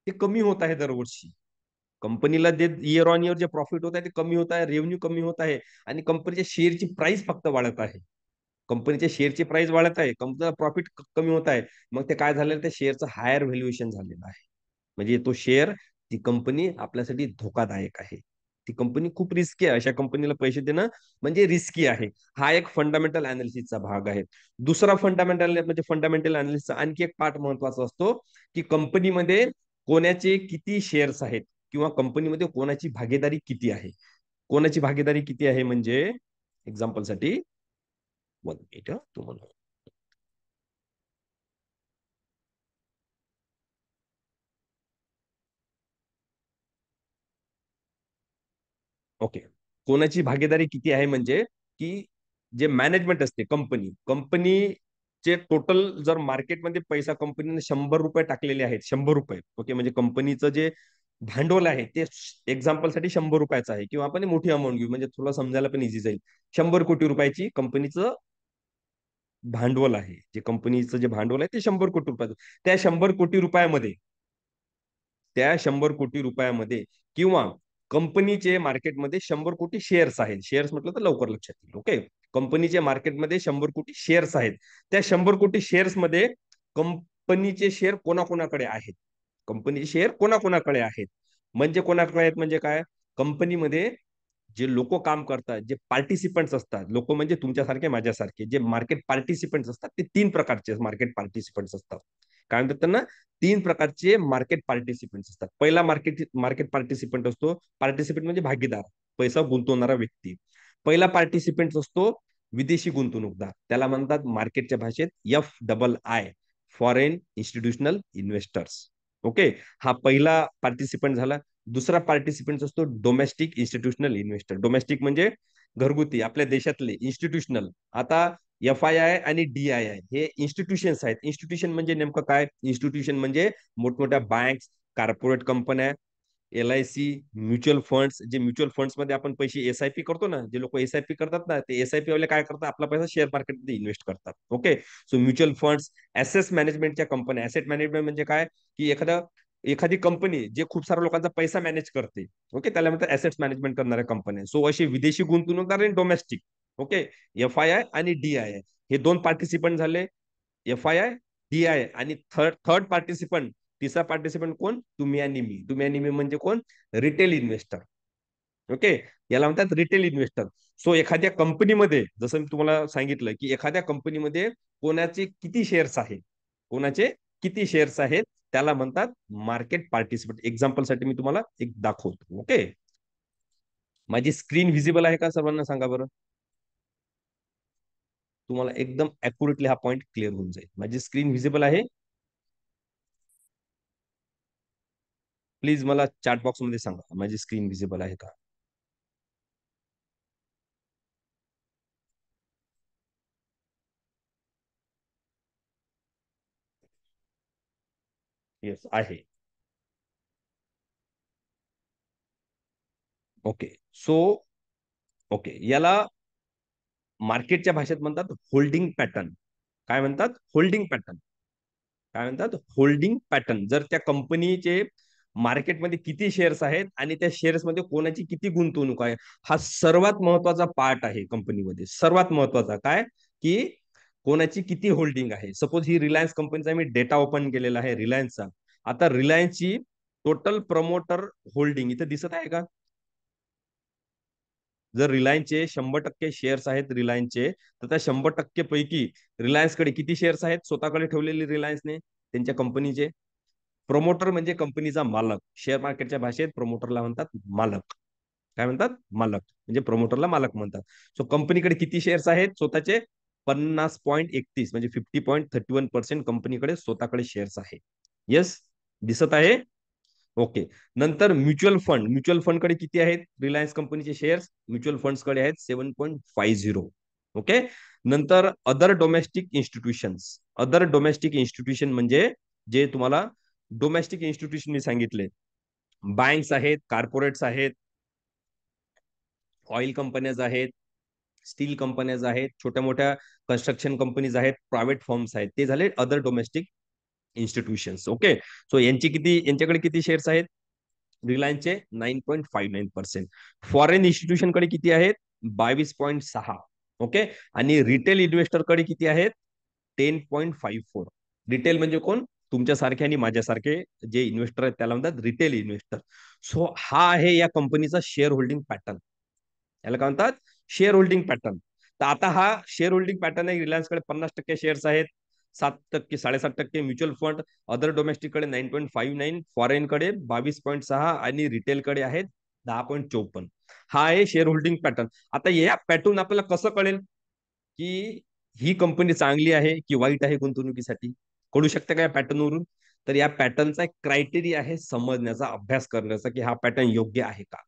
Speaker 1: ते कमी होत आहे दरवर्षी कंपनीला जे इयर ऑन इयर जे प्रॉफिट होत आहे ते कमी होत आहे रेव्हन्यू कमी होत आहे आणि कंपनीच्या शेअरची प्राइस फक्त वाढत आहे कंपनीच्या शेअरची प्राइस वाढत आहे कंपनीला प्रॉफिट कमी होत आहे मग ते काय झालेलं त्या शेअरचं हायर व्हॅल्युएशन झालेलं आहे म्हणजे तो शेअर ती कंपनी आपल्यासाठी धोकादायक आहे ती कंपनी खूप रिस्की आहे अशा कंपनीला पैसे देणं म्हणजे रिस्की आहे हा एक फंडामेंटल अनालिसिसचा भाग आहे दुसरा फंडामेंटल म्हणजे फंडामेंटल अनालिसिसचा आणखी एक पार्ट महत्वाचा असतो की कंपनीमध्ये कोणाचे किती शेअर्स आहेत किंवा कंपनीमध्ये कोणाची भागीदारी किती आहे कोणाची भागीदारी किती आहे म्हणजे एक्झाम्पलसाठी वन मिनिट तुम्हाला ओके कोणाची भागीदारी किती आहे म्हणजे की जे मॅनेजमेंट असते कंपनी कंपनीचे टोटल जर मार्केटमध्ये पैसा कंपनीने शंभर रुपये टाकलेले आहेत शंभर रुपये ओके म्हणजे कंपनीचं जे भांडवल आहे ते एक्झाम्पलसाठी शंभर रुपयाचं आहे किंवा आपण मोठी अमाऊंट घेऊ म्हणजे थोडं समजायला पण इझी जाईल शंभर कोटी रुपयाची कंपनीचं भांडवल आहे जे कंपनीचं जे भांडवल आहे ते शंभर कोटी रुपयाचं त्या शंभर कोटी रुपयामध्ये त्या शंभर कोटी रुपयामध्ये किंवा कंपनीचे मार्केटमध्ये शंभर कोटी शेअर्स आहेत शेअर्स म्हटलं तर लवकर लक्षात येईल ओके कंपनीचे मार्केटमध्ये शंभर कोटी शेअर्स आहेत त्या शंभर कोटी शेअर्समध्ये कंपनीचे शेअर कोणाकोणाकडे आहेत कंपनीचे शेअर कोणाकोणाकडे आहेत म्हणजे कोणाकडे आहेत म्हणजे काय कंपनीमध्ये जे लोक काम करतात जे पार्टिसिपंट्स असतात लोक म्हणजे तुमच्यासारखे माझ्यासारखे जे मार्केट पार्टिसिपंट्स असतात ते तीन प्रकारचे मार्केट पार्टिसिपंट्स असतात कारण तर त्यांना तीन प्रकारचे मार्केट पार्टिसिपंट असतात पहिला मार्केट मार्केट पार्टिसिपंट असतो पार्टिसिपंट म्हणजे भागीदार पैसा गुंतवणारा व्यक्ती पहिला पार्टिसिपंट असतो विदेशी गुंतवणूकदार त्याला म्हणतात मार्केटच्या भाषेत F double I foreign institutional investors okay हा पहिला पार्टिसिपंट झाला दुसरा पार्टिसिपंट असतो डोमेस्टिक इन्स्टिट्युशनल इन्व्हेस्टर डोमेस्टिक म्हणजे घरगुती आपल्या देशातले इन्स्टिट्यूशनल आता एफ आय आय आणि डी आय आय हे इन्स्टिट्यूशन्स आहेत इन्स्टिट्यूशन म्हणजे नेमकं काय इन्स्टिट्यूशन म्हणजे मोठमोठ्या बँक कार्पोरेट कंपन्या L I C mutual funds जे म्युच्युअल फंड्स मध्ये आपण पैसे एस आय पी करतो ना जे लोक एस आय पी करतात ना ते एस आय पी वाले काय करतात आपला पैसा शेअर मार्केटमध्ये इन्व्हेस्ट करतात ओके सो म्युच्युअल फंड्स एसेस मॅनेजमेंटच्या कंपन्या ऍसेट मॅनेजमेंट म्हणजे काय की एखादा एखादी कंपनी जे खूप साऱ्या लोकांचा पैसा मॅनेज करते ओके त्याला म्हणतात ऍसेट्स मॅनेजमेंट करणाऱ्या कंपन्या सो असे विदेशी गुंतवणूकदार आणि domestic okay F I I आणि डी आय आय हे दोन पार्टिसिपंट झाले F I I D I आणि थर्ड थर्ड पार्टिसिपंट तिसरा पार्टिसिपंट कोण तुम्ही आणि मी तुम्ही आणि मी म्हणजे कोण रिटेल इन्व्हेस्टर ओके याला म्हणतात रिटेल इन्व्हेस्टर सो एखाद्या कंपनीमध्ये जसं मी तुम्हाला सांगितलं की एखाद्या कंपनीमध्ये कोणाचे किती शेअर्स आहेत कोणाचे किती शेअर्स आहेत त्याला म्हणतात मार्केट पार्टिसिपंट एक्झाम्पलसाठी मी तुम्हाला एक दाखवतो ओके माझी स्क्रीन व्हिजिबल आहे का सर्वांना सांगा बरं तुम्हाला एकदम अॅक्युरेटली हा पॉईंट क्लिअर होऊन जाईल माझी स्क्रीन व्हिजिबल आहे प्लीज मला चॅट मध्ये सांगा माझी स्क्रीन व्हिजिबल आहे का येस आहे ओके सो ओके याला मार्केटच्या भाषेत म्हणतात होल्डिंग पॅटर्न काय म्हणतात होल्डिंग पॅटर्न काय म्हणतात होल्डिंग पॅटर्न जर त्या कंपनीचे मार्केटमध्ये किती शेअर्स आहेत आणि त्या शेअर्समध्ये कोणाची किती गुंतवणूक आहे हा सर्वात महत्वाचा पार्ट आहे कंपनीमध्ये सर्वात महत्वाचा काय की कोणाची किती होल्डिंग आहे सपोज ही रिलायन्स कंपनीचा मी डेटा ओपन केलेला आहे रिलायन्सचा आता रिलायन्सची टोटल प्रमोटर होल्डिंग इथे दिसत आहे का जर रिलायन्सचे शंभर टक्के शेअर्स आहेत रिलायन्सचे तर त्या शंभर टक्के पैकी रिलायन्सकडे किती शेअर्स आहेत स्वतःकडे ठेवलेले रिलायन्सने त्यांच्या कंपनीचे प्रोमोटर म्हणजे कंपनीचा मालक शेअर मार्केटच्या भाषेत प्रमोटरला म्हणतात मालक काय म्हणतात मालक म्हणजे प्रमोटरला मालक म्हणतात सो कंपनीकडे किती शेअर्स आहेत स्वतःचे पन्नास पॉईंट एकतीस म्हणजे fifty point thirty one percent कंपनीकडे स्वतःकडे शेअर्स आहे येस दिसत आहे ओके नंतर म्युच्युअल फंड म्युच्युअल फंड कडे किती आहेत रिलायन्स कंपनीचे शेअर्स म्युच्युअल फंड कडे आहेत seven point five zero okay नंतर other domestic institution other domestic institution म्हणजे जे तुम्हाला डोमेस्टिक इन्स्टिट्यूशन मी सांगितले बँक्स आहेत कार्पोरेट्स आहेत ऑइल कंपन्याज आहेत स्टील कंपन्याज आहेत छोट्या मोठ्या कन्स्ट्रक्शन कंपनीज आहेत प्रायव्हेट फॉर्म्स आहेत ते झाले other domestic institution okay so यांची किती यांच्याकडे किती शेअर्स आहेत रिलायन्सचे nine point five nine percent foreign institution कडे किती आहेत बावीस पॉईंट सहा ओके आणि रिटेल इन्व्हेस्टर कडे किती आहेत ten point five four retail म्हणजे कोण तुमच्यासारखे आणि माझ्यासारखे जे इन्व्हेस्टर आहेत त्याला म्हणतात रिटेल इन्व्हेस्टर सो हा आहे या कंपनीचा शेअर होल्डिंग पॅटर्न याला काय म्हणतात शेअर होल्डिंग पॅटर्न तर आता हा शेअर होल्डिंग पॅटर्न आहे रिलायन्सकडे पन्नास टक्के शेअर्स आहेत सात टक्के साडेसात टक्के म्युच्युअल फंड अदर कडे नाईन पॉईंट फाईव्ह नाईन कडे बावीस पॉईंट सहा आणि रिटेलकडे आहेत दहा पॉईंट चोपन्न हा आहे शेअर होल्डिंग पॅटर्न आता या पॅटर्न आपल्याला कसं कळेल की ही कंपनी चांगली आहे की वाईट आहे गुंतवणुकीसाठी कळू शकते का या पॅटर्नवरून तर या पॅटर्नचा एक क्रायटेरिया आहे समजण्याचा अभ्यास करण्याचा की हा पॅटर्न योग्य आहे का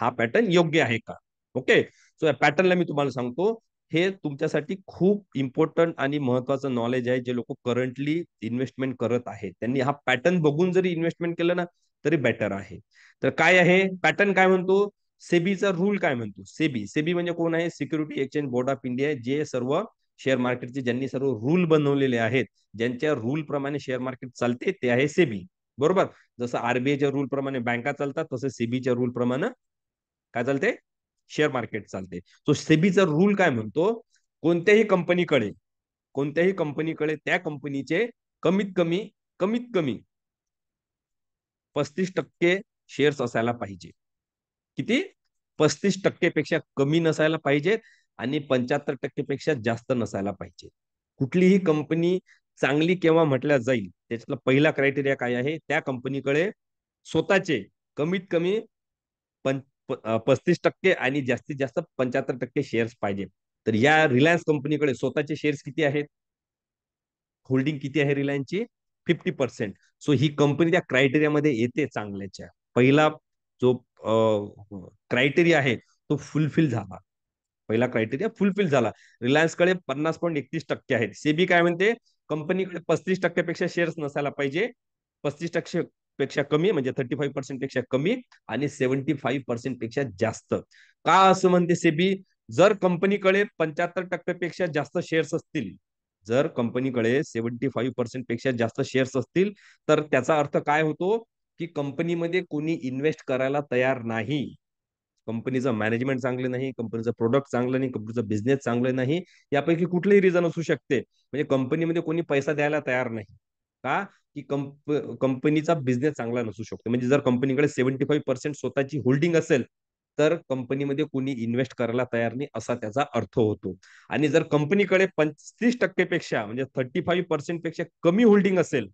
Speaker 1: हा पॅटर्न योग्य आहे का ओके सो या पॅटर्नला मी तुम्हाला सांगतो हे तुमच्यासाठी खूप इम्पॉर्टंट आणि महत्वाचं नॉलेज आहे जे लोक करंटली इन्व्हेस्टमेंट करत आहेत त्यांनी हा पॅटर्न बघून जरी इन्व्हेस्टमेंट केलं ना तरी बेटर आहे तर काय आहे पॅटर्न काय म्हणतो सेबीचा रूल काय म्हणतो सेबी सेबी म्हणजे कोण आहे security exchange board of India जे सर्व शेअर मार्केटचे ज्यांनी सर्व रूल बनवलेले आहेत ज्यांच्या रूल प्रमाणे शेअर मार्केट चालते ते आहे सेबी बरोबर जसं आरबीआयच्या रूल प्रमाणे बँका चालतात तसं सेबीच्या रूल प्रमाणे काय चालते शेअर मार्केट चालते सो सेबीचा रूल काय म्हणतो कोणत्याही कंपनीकडे कोणत्याही कंपनीकडे त्या कंपनीचे कमीत कमी कमीत कमी पस्तीस टक्के शेअर्स असायला पाहिजे किती पस्तीस टक्केपेक्षा कमी नसायला पाहिजेत आणि पंच्याहत्तर टक्केपेक्षा जास्त नसायला पाहिजे कुठलीही कंपनी चांगली केव्हा म्हटल्या जाईल त्याच्यातला पहिला क्रायटेरिया काय आहे त्या कंपनीकडे स्वतःचे कमीत कमी पस्तीस टक्के आणि जास्तीत जास्त पंच्याहत्तर टक्के शेअर्स पाहिजे तर या रिलायन्स कंपनीकडे स्वतःचे शेअर्स किती आहेत होल्डिंग किती आहे रिलायन्सची फिफ्टी पर्सेंट सो ही कंपनी त्या क्रायटेरियामध्ये येते चांगल्याच्या पहिला जो क्रायटेरिया आहे तो फुलफिल झाला पहिला क्रायटेरिया फुलफिल झाला रिलायन्सकडे पन्नास पॉईंट एकतीस टक्के आहेत सेबी काय म्हणते कंपनीकडे पस्तीस टक्क्यापेक्षा शेअर्स नसायला पाहिजे पस्तीस टक्के पेक्षा कमी म्हणजे थर्टी फाईव्ह पर्सेंट पेक्षा कमी आणि सेव्हन्टी फाईव्ह पर्सेंट पेक्षा जास्त का असं म्हणते सेबी जर कंपनीकडे पंच्याहत्तर पेक्षा जास्त शेअर्स असतील जर कंपनीकडे सेव्हन्टी फाईव्ह पर्सेंट पेक्षा जास्त शेअर्स असतील तर त्याचा अर्थ काय होतो की कंपनीमध्ये कोणी इन्व्हेस्ट करायला तयार नाही कंपनीचं मॅनेजमेंट चांगलं नाही कंपनीचं प्रोडक्ट चांगलं नाही कंपनीचं बिझनेस चांगलं नाही यापैकी कुठलेही रिझन असू शकते म्हणजे कंपनीमध्ये कोणी पैसा द्यायला तयार नाही का की कंप कंपनीचा बिझनेस चांगला नसू शकतो म्हणजे जर कंपनीकडे सेव्हन्टी फाईव्ह पर्सेंट स्वतःची होल्डिंग असेल तर कंपनीमध्ये कोणी इन्व्हेस्ट करायला तयार नाही असा त्याचा अर्थ होतो आणि जर कंपनीकडे पंचतीस टक्केपेक्षा म्हणजे थर्टी फाईव्ह पर्सेंट पेक्षा कमी होल्डिंग असेल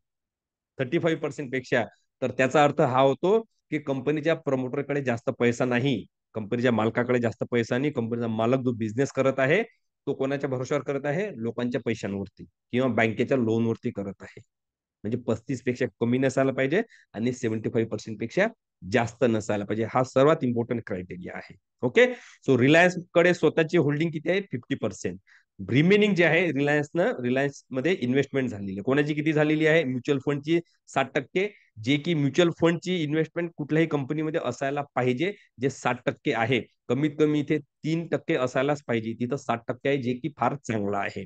Speaker 1: थर्टी फाईव्ह पर्सेंट पेक्षा तर त्याचा अर्थ हा होतो की कंपनीच्या प्रमोटरकडे जास्त पैसा नाही कंपनीच्या मालकाकडे जास्त पैसा नाही कंपनीचा मालक जो बिझनेस करत आहे तो कोणाच्या भरोशावर करत आहे लोकांच्या पैशांवरती किंवा बँकेच्या लोनवरती करत आहे म्हणजे पस्तीस पेक्षा कमी नसायला पाहिजे आणि सेव्हन्टी फाईव्ह पर्सेंट पेक्षा जास्त नसायला पाहिजे हा सर्वात इम्पॉर्टंट क्रायटेरिया आहे ओके सो रिलायन्स कडे स्वतःची होल्डिंग किती आहे फिफ्टी पर्सेंट रिमेनिंग जे आहे रिलायन्सनं रिलायन्स मध्ये इन्व्हेस्टमेंट झालेली आहे कोणाची किती झालेली आहे म्युच्युअल फंडची साठ टक्के जे की म्युच्युअल फंडची इन्व्हेस्टमेंट कुठल्याही कंपनीमध्ये असायला पाहिजे जे साठ टक्के आहे कमीत कमी इथे तीन टक्के असायलाच पाहिजे तिथं साठ टक्के आहे जे की फार चांगला आहे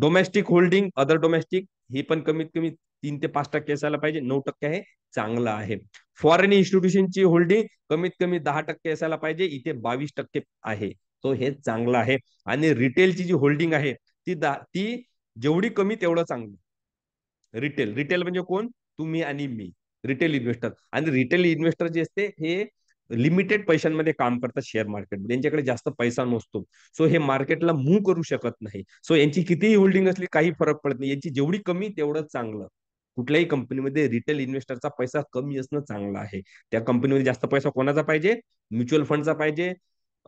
Speaker 1: डोमेस्टिक होल्डिंग अदर डोमेस्टिक ही पण कमीत कमी तीन ते पाच टक्के असायला पाहिजे नऊ टक्के हे चांगलं आहे फॉरेन इन्स्टिट्यूशनची होल्डिंग कमीत कमी दहा टक्के असायला पाहिजे इथे बावीस टक्के आहे तो हे चांगलं आहे आणि रिटेलची जी होल्डिंग आहे ती दहा ती जेवढी कमी तेवढं चांगलं रिटेल रिटेल म्हणजे कोण तुम्ही आणि मी रिटेल इन्व्हेस्टर आणि रिटेल इन्व्हेस्टर जे असते हे लिमिटेड पैशांमध्ये काम करतात शेअर मार्केटमध्ये यांच्याकडे जास्त पैसा नसतो सो हे मार्केटला मूव्ह करू शकत नाही सो यांची कितीही होल्डिंग असली काही फरक पडत नाही यांची जेवढी कमी तेवढं चांगलं कुठल्याही कंपनीमध्ये रिटेल इन्व्हेस्टरचा पैसा कमी असणं चांगलं आहे त्या कंपनीमध्ये जास्त पैसा कोणाचा पाहिजे म्युच्युअल फंडचा पाहिजे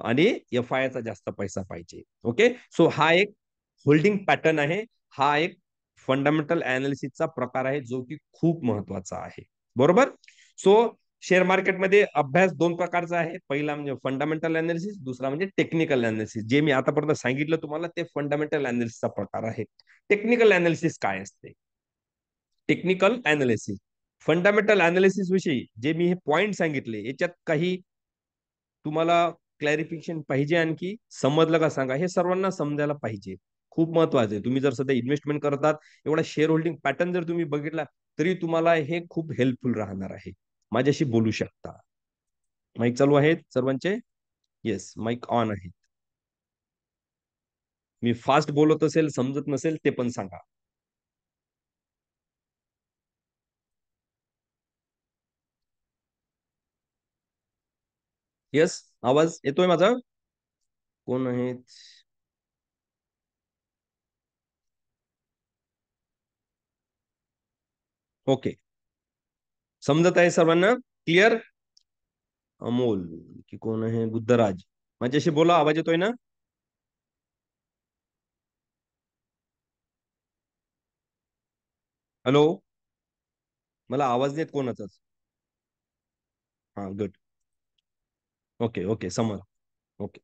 Speaker 1: आणि एफ आय आयचा जास्त पैसा पाहिजे ओके सो हा एक होल्डिंग पॅटर्न आहे हा एक फंडामेंटल अनालिसिसचा प्रकार आहे जो की खूप महत्वाचा आहे बरोबर सो शेअर मार्केटमध्ये अभ्यास दोन प्रकारचा आहे पहिला म्हणजे फंडामेंटल अनालिसिस दुसरा म्हणजे टेक्निकल अनालिसिस जे मी आतापर्यंत सांगितलं तुम्हाला ते फंडामेंटल अनालिसिसचा प्रकार आहे टेक्निकल अनालिसिस काय असते टेक्निकल अनालिसिस फंडामेंटल अनालिसिस विषयी जे मी हे पॉइंट सांगितले याच्यात काही तुम्हाला क्लॅरिफिकेशन पाहिजे आणखी समजलं का सांगा हे सर्वांना समजायला पाहिजे खूप महत्वाचं आहे तुम्ही जर सध्या इन्व्हेस्टमेंट करतात एवढा शेअर होल्डिंग पॅटर्न जर तुम्ही बघितला तरी तुम्हाला हे खूप हेल्पफुल राहणार आहे माझ्याशी बोलू शकता माईक चालू आहेत सर्वांचे येस माईक ऑन आहेत मी फास्ट बोलत असेल समजत नसेल ते पण सांगा येस आवाज येतोय माझा कोण आहेत ओके समजत आहे सर्वांना क्लिअर अमोल की कोण आहे बुद्धराज माझ्याशी बोला आवाज येतोय ना हॅलो मला आवाज देत कोणाचाच हा गुड ओके ओके समज ओके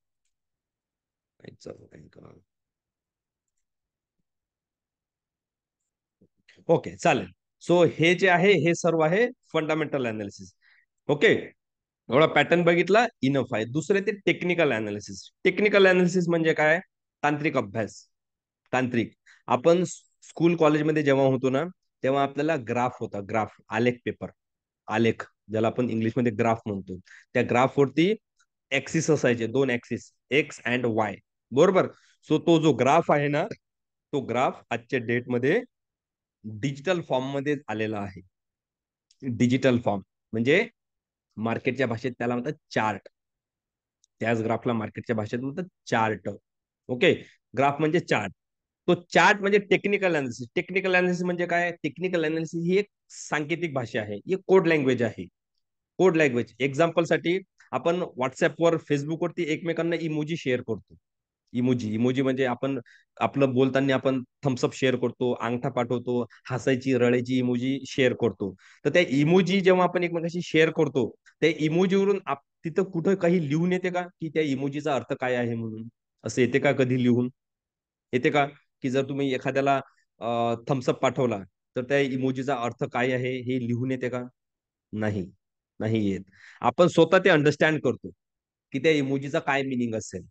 Speaker 1: ओके चालेल सो हे जे आहे हे सर्व आहे फंडामेंटल अनालिसिस ओके एवढा पॅटर्न बघितला इनफ आहे दुसरे ते टेक्निकल अनालिसिस टेक्निकल अनालिसिस म्हणजे काय तांत्रिक अभ्यास तांत्रिक आपण स्कूल कॉलेजमध्ये जेव्हा होतो ना तेव्हा आपल्याला ग्राफ होता ग्राफ आलेख पेपर आलेख ज्याला आपण इंग्लिशमध्ये ग्राफ म्हणतो त्या वरती ऍक्सिस असायचे दोन ऍक्सिस एक्स अँड वाय बरोबर सो तो जो ग्राफ आहे ना तो ग्राफ आजच्या डेटमध्ये डिजिटल फॉर्म मध्ये आलेला आहे डिजिटल फॉर्म म्हणजे मार्केटच्या भाषेत त्याला म्हणतात चार्ट त्याच ग्राफला मार्केटच्या भाषेत म्हणतात चार्ट ओके ग्राफ म्हणजे चार्ट तो चार्ट म्हणजे टेक्निकल अनालिसिस टेक्निकल अनालिसिस म्हणजे काय टेक्निकल अनालिसिस ही एक सांकेतिक भाषा आहे ही कोड लँग्वेज आहे कोड लँग्वेज एक्झाम्पलसाठी आपण व्हॉट्सअपवर फेसबुकवरती एकमेकांना इमोजी शेअर करतो इमोजी इमोजी म्हणजे आपण आपलं बोलताना आपण थम्सअप शेअर करतो अंगठा पाठवतो हसायची रळायची इमोजी शेअर करतो तर त्या इमोजी जेव्हा आपण एकमेकांशी शेअर करतो त्या इमोजीवरून तिथं कुठं काही लिहून येते का की त्या इमोजीचा अर्थ काय आहे म्हणून असं येते का कधी लिहून येते का की जर तुम्ही एखाद्याला थम्सअप पाठवला तर त्या इमोजीचा अर्थ काय आहे हे लिहून येते का नाही नाही येत आपण स्वतः ते अंडरस्टँड करतो की त्या इमोजीचा काय मिनिंग असेल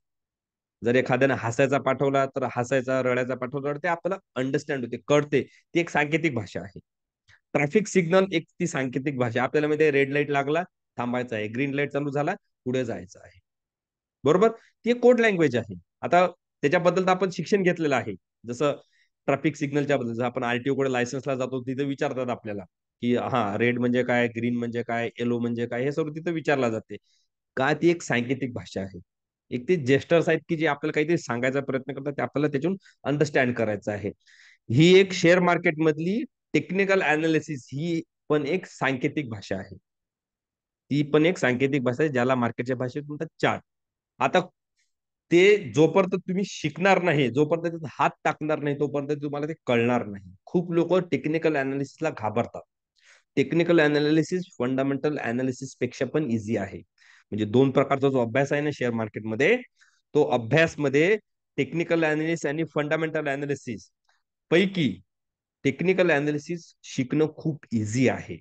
Speaker 1: जर एखाद्याने हसायचा पाठवला तर हसायचा रडायचा पाठवला तर ते आपल्याला अंडरस्टँड होते कळते ती एक सांकेतिक भाषा आहे ट्रॅफिक सिग्नल एक ती सांकेतिक भाषा आपल्याला म्हणजे रेड लाईट लागला थांबायचा आहे ग्रीन लाईट चालू झाला पुढे जायचं आहे बरोबर ती एक कोड लँग्वेज आहे आता त्याच्याबद्दल आपण शिक्षण घेतलेलं आहे जसं ट्रॅफिक सिग्नलच्या बद्दल जसं आपण आरटीओ कडे लायसन्सला जातो तिथे विचारतात आपल्याला की हा रेड म्हणजे काय ग्रीन म्हणजे काय येलो म्हणजे काय हे सर्व तिथे विचारला जाते का ती एक सायंटिफिक भाषा आहे एक ते जेस्टर्स आहेत की जे आपल्याला काहीतरी सांगायचा प्रयत्न करतात ते आपल्याला त्याच्यातून अंडरस्टँड करायचं आहे ही एक शेअर मार्केट मधली टेक्निकल अनालिसिस ही पण एक सांकेतिक भाषा आहे ती पण एक सांकेतिक भाषा आहे ज्याला मार्केटच्या भाषेत म्हणतात चार्ट आता ते जोपर्यंत तुम्ही शिकणार नाही जोपर्यंत त्याचा हात टाकणार नाही तोपर्यंत तुम्हाला ते कळणार नाही खूप लोक टेक्निकल अनालिसिसला घाबरतात टेक्निकल अनालिसिस फंडामेंटल अनालिसिस पेक्षा पण इझी आहे म्हणजे दोन प्रकारचा जो अभ्यास आहे ना शेअर मार्केटमध्ये तो अभ्यास मध्ये टेक्निकल अनालिसिस आणि फंडामेंटल अनालिसिस पैकी टेक्निकल अनालिसिस शिकणं खूप इझी आहे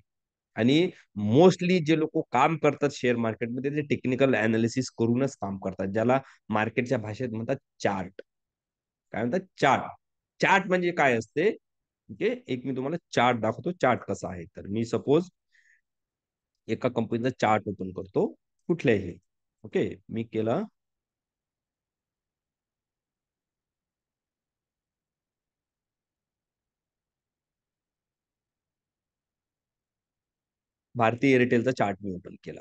Speaker 1: आणि मोस्टली जे लोक काम करतात शेअर मार्केटमध्ये ते टेक्निकल अनालिसिस करूनच काम करतात ज्याला मार्केटच्या भाषेत म्हणतात चार्ट काय म्हणतात चार्ट चार्ट म्हणजे काय असते ओके एक मी तुम्हाला चार्ट दाखवतो चार्ट कसा आहे तर मी सपोज एका कंपनीचा चार्ट ओपन करतो कुठल्याही ओके मी केला भारती एअरटेलचा चार्ट मी ओपन केला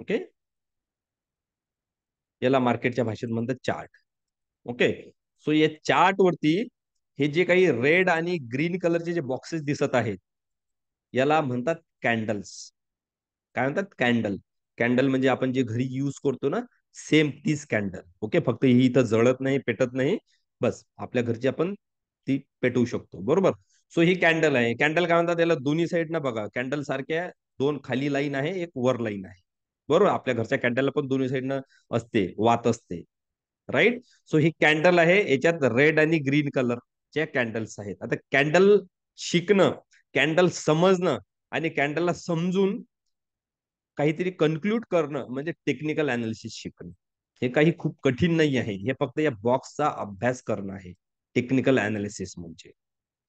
Speaker 1: ओके याला मार्केटच्या भाषेत म्हणतात चार्ट ओके सो या चार्ट वरती हे जे काही रेड आणि ग्रीन कलरचे जे बॉक्सेस दिसत आहेत याला म्हणतात कॅन्डल्स काय म्हणतात कॅन्डल कॅन्डल म्हणजे आपण जे घरी यूज करतो ना सेम तीच कॅन्डल ओके फक्त ही इथं जळत नाही पेटत नाही बस आपल्या घरची आपण ती पेटवू शकतो बरोबर सो ही कॅन्डल आहे कॅन्डल काय म्हणतात त्याला दोन्ही साईडनं बघा कॅन्डल सारख्या दोन खाली लाईन आहे एक वर लाईन आहे बरोबर आपल्या घरच्या कॅन्डलला पण दोन्ही साईडनं असते वात असते राईट सो ही कॅन्डल आहे याच्यात रेड आणि ग्रीन कलरच्या कॅन्डल्स आहेत आता कॅन्डल शिकणं कॅन्डल समजणं आणि कॅन्डलला समजून काहीतरी कन्क्लूड करणं म्हणजे टेक्निकल अनालिसिस शिकणं हे काही खूप कठीण नाही आहे हे फक्त या बॉक्सचा अभ्यास करणं आहे टेक्निकल अनालिसिस म्हणजे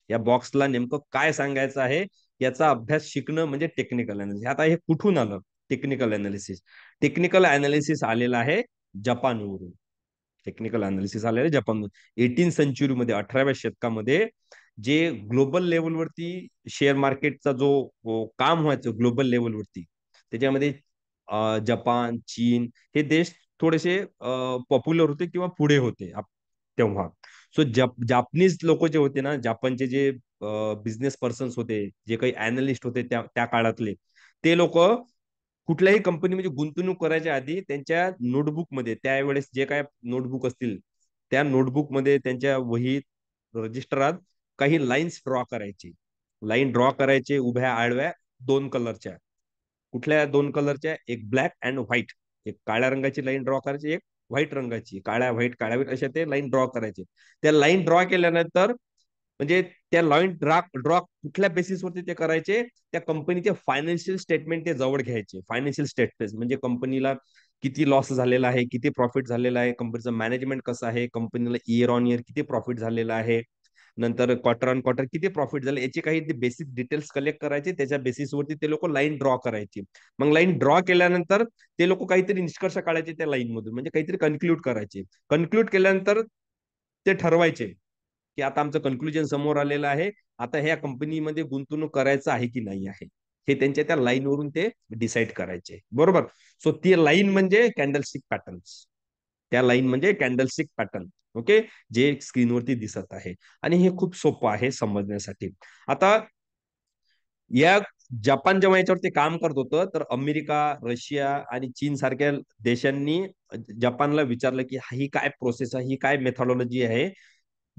Speaker 1: या बॉक्सला नेमकं काय सांगायचं आहे याचा अभ्यास शिकणं म्हणजे टेक्निकल अनालिसिस आता हे कुठून आलं टेक्निकल अनालिसिस टेक्निकल अनालिसिस आलेलं आहे जपानवरून टेक्निकल अनालिसिस आलेलं आहे जपानवरून एटीन सेंचुरीमध्ये अठराव्या शतकामध्ये जे ग्लोबल लेवलवरती शेअर मार्केटचा जो काम व्हायचं ग्लोबल लेवलवरती त्याच्यामध्ये जपान चीन हे देश थोडेसे पॉप्युलर होते किंवा पुढे होते तेव्हा सो जापनीज लोक जे होते ना जापानचे जे बिझनेस पर्सन्स होते जे काही अनालिस्ट होते त्या त्या काळातले ते लोक कुठल्याही कंपनी म्हणजे गुंतवणूक करायच्या आधी त्यांच्या नोटबुकमध्ये त्यावेळेस जे काय नोटबुक असतील त्या नोटबुकमध्ये त्यांच्या वहीत रजिस्टरात काही लाईन्स ड्रॉ करायचे लाईन ड्रॉ करायचे उभ्या आडव्या दोन कलरच्या कुठल्या दोन कलरच्या एक ब्लॅक अँड व्हाईट एक काळ्या रंगाची लाईन ड्रॉ करायची एक व्हाईट रंगाची काळ्या व्हाईट काळ्या व्हाईट अशा ते लाईन ड्रॉ करायचे त्या लाईन ड्रॉ केल्यानंतर म्हणजे त्या लाईन ड्रा ड्रॉ कुठल्या बेसिसवरती ते करायचे त्या कंपनीचे फायनान्शियल स्टेटमेंट ते जवळ घ्यायचे फायनान्शियल स्टेटमेंट म्हणजे कंपनीला किती लॉस झालेला आहे किती प्रॉफिट झालेला आहे कंपनीचं मॅनेजमेंट कसं आहे कंपनीला इयर ऑन इयर किती प्रॉफिट झालेला आहे नंतर क्वार्टर ऑन क्वार्टर किती प्रॉफिट झालं याचे काही बेसिक डिटेल्स कलेक्ट करायचे त्याच्या बेसिसवरती ते लोक लाईन ड्रॉ करायची मग लाईन ड्रॉ केल्यानंतर ते लोक काहीतरी निष्कर्ष काढायचे त्या लाईन मधून म्हणजे काहीतरी कन्क्ल्यूड करायचे कन्क्ल्यूड केल्यानंतर ते ठरवायचे की आता आमचं कन्क्लुजन समोर आलेलं आहे आता ह्या कंपनीमध्ये गुंतवणूक करायचं आहे की नाही आहे हे त्यांच्या त्या लाईनवरून ते डिसाईड करायचे बरोबर सो ती लाईन म्हणजे कॅन्डलस्टिक पॅटर्न त्या लाईन म्हणजे कॅन्डलस्टिक पॅटर्न ओके जे स्क्रीनवरती दिसत आहे आणि हे खूप सोपं आहे समजण्यासाठी आता या जपान जेव्हा याच्यावरती काम करत होतं तर अमेरिका रशिया आणि चीन सारख्या देशांनी जपानला विचारलं की ही काय प्रोसेस आहे ही काय मेथॉडॉलॉजी आहे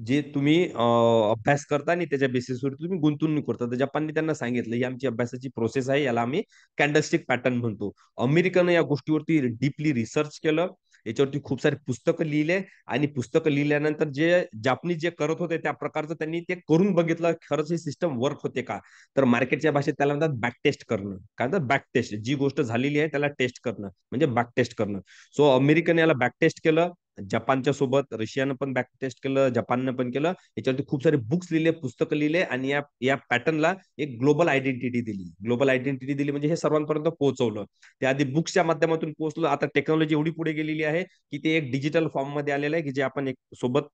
Speaker 1: जे तुम्ही अभ्यास करता आणि त्याच्या बेसिसवर तुम्ही गुंतवणूक करता तर जपानने त्यांना सांगितलं ही आमची अभ्यासाची प्रोसेस आहे याला आम्ही कॅन्डलस्टिक पॅटर्न म्हणतो अमेरिकेनं या गोष्टीवरती डीपली रिसर्च केलं याच्यावरती खूप सारे पुस्तकं लिहिले आणि पुस्तकं लिहिल्यानंतर जे जापनीज जे करत होते त्या प्रकारचं त्यांनी ते करून बघितलं खरंच ही सिस्टम वर्क होते का तर मार्केटच्या भाषेत त्याला म्हणतात बॅक टेस्ट करणं काय म्हणतात बॅक टेस्ट जी गोष्ट झालेली आहे त्याला टेस्ट करणं म्हणजे बॅक टेस्ट करणं सो अमेरिकन याला बॅक टेस्ट केलं जपानच्या सोबत रशियानं पण बॅक टेस्ट केलं जपाननं पण केलं याच्यावरती खूप सारे बुक्स लिहिले पुस्तकं लिहिले आणि या या पॅटर्नला एक ग्लोबल आयडेंटिटी दिली ग्लोबल आयडेंटिटी दिली म्हणजे हे सर्वांपर्यंत पोहोचवलं ते आधी बुक्सच्या माध्यमातून पोहोचलं आता टेक्नॉलॉजी एवढी पुढे गेलेली आहे की ते एक डिजिटल फॉर्म मध्ये आलेलं आहे की जे आपण एक सोबत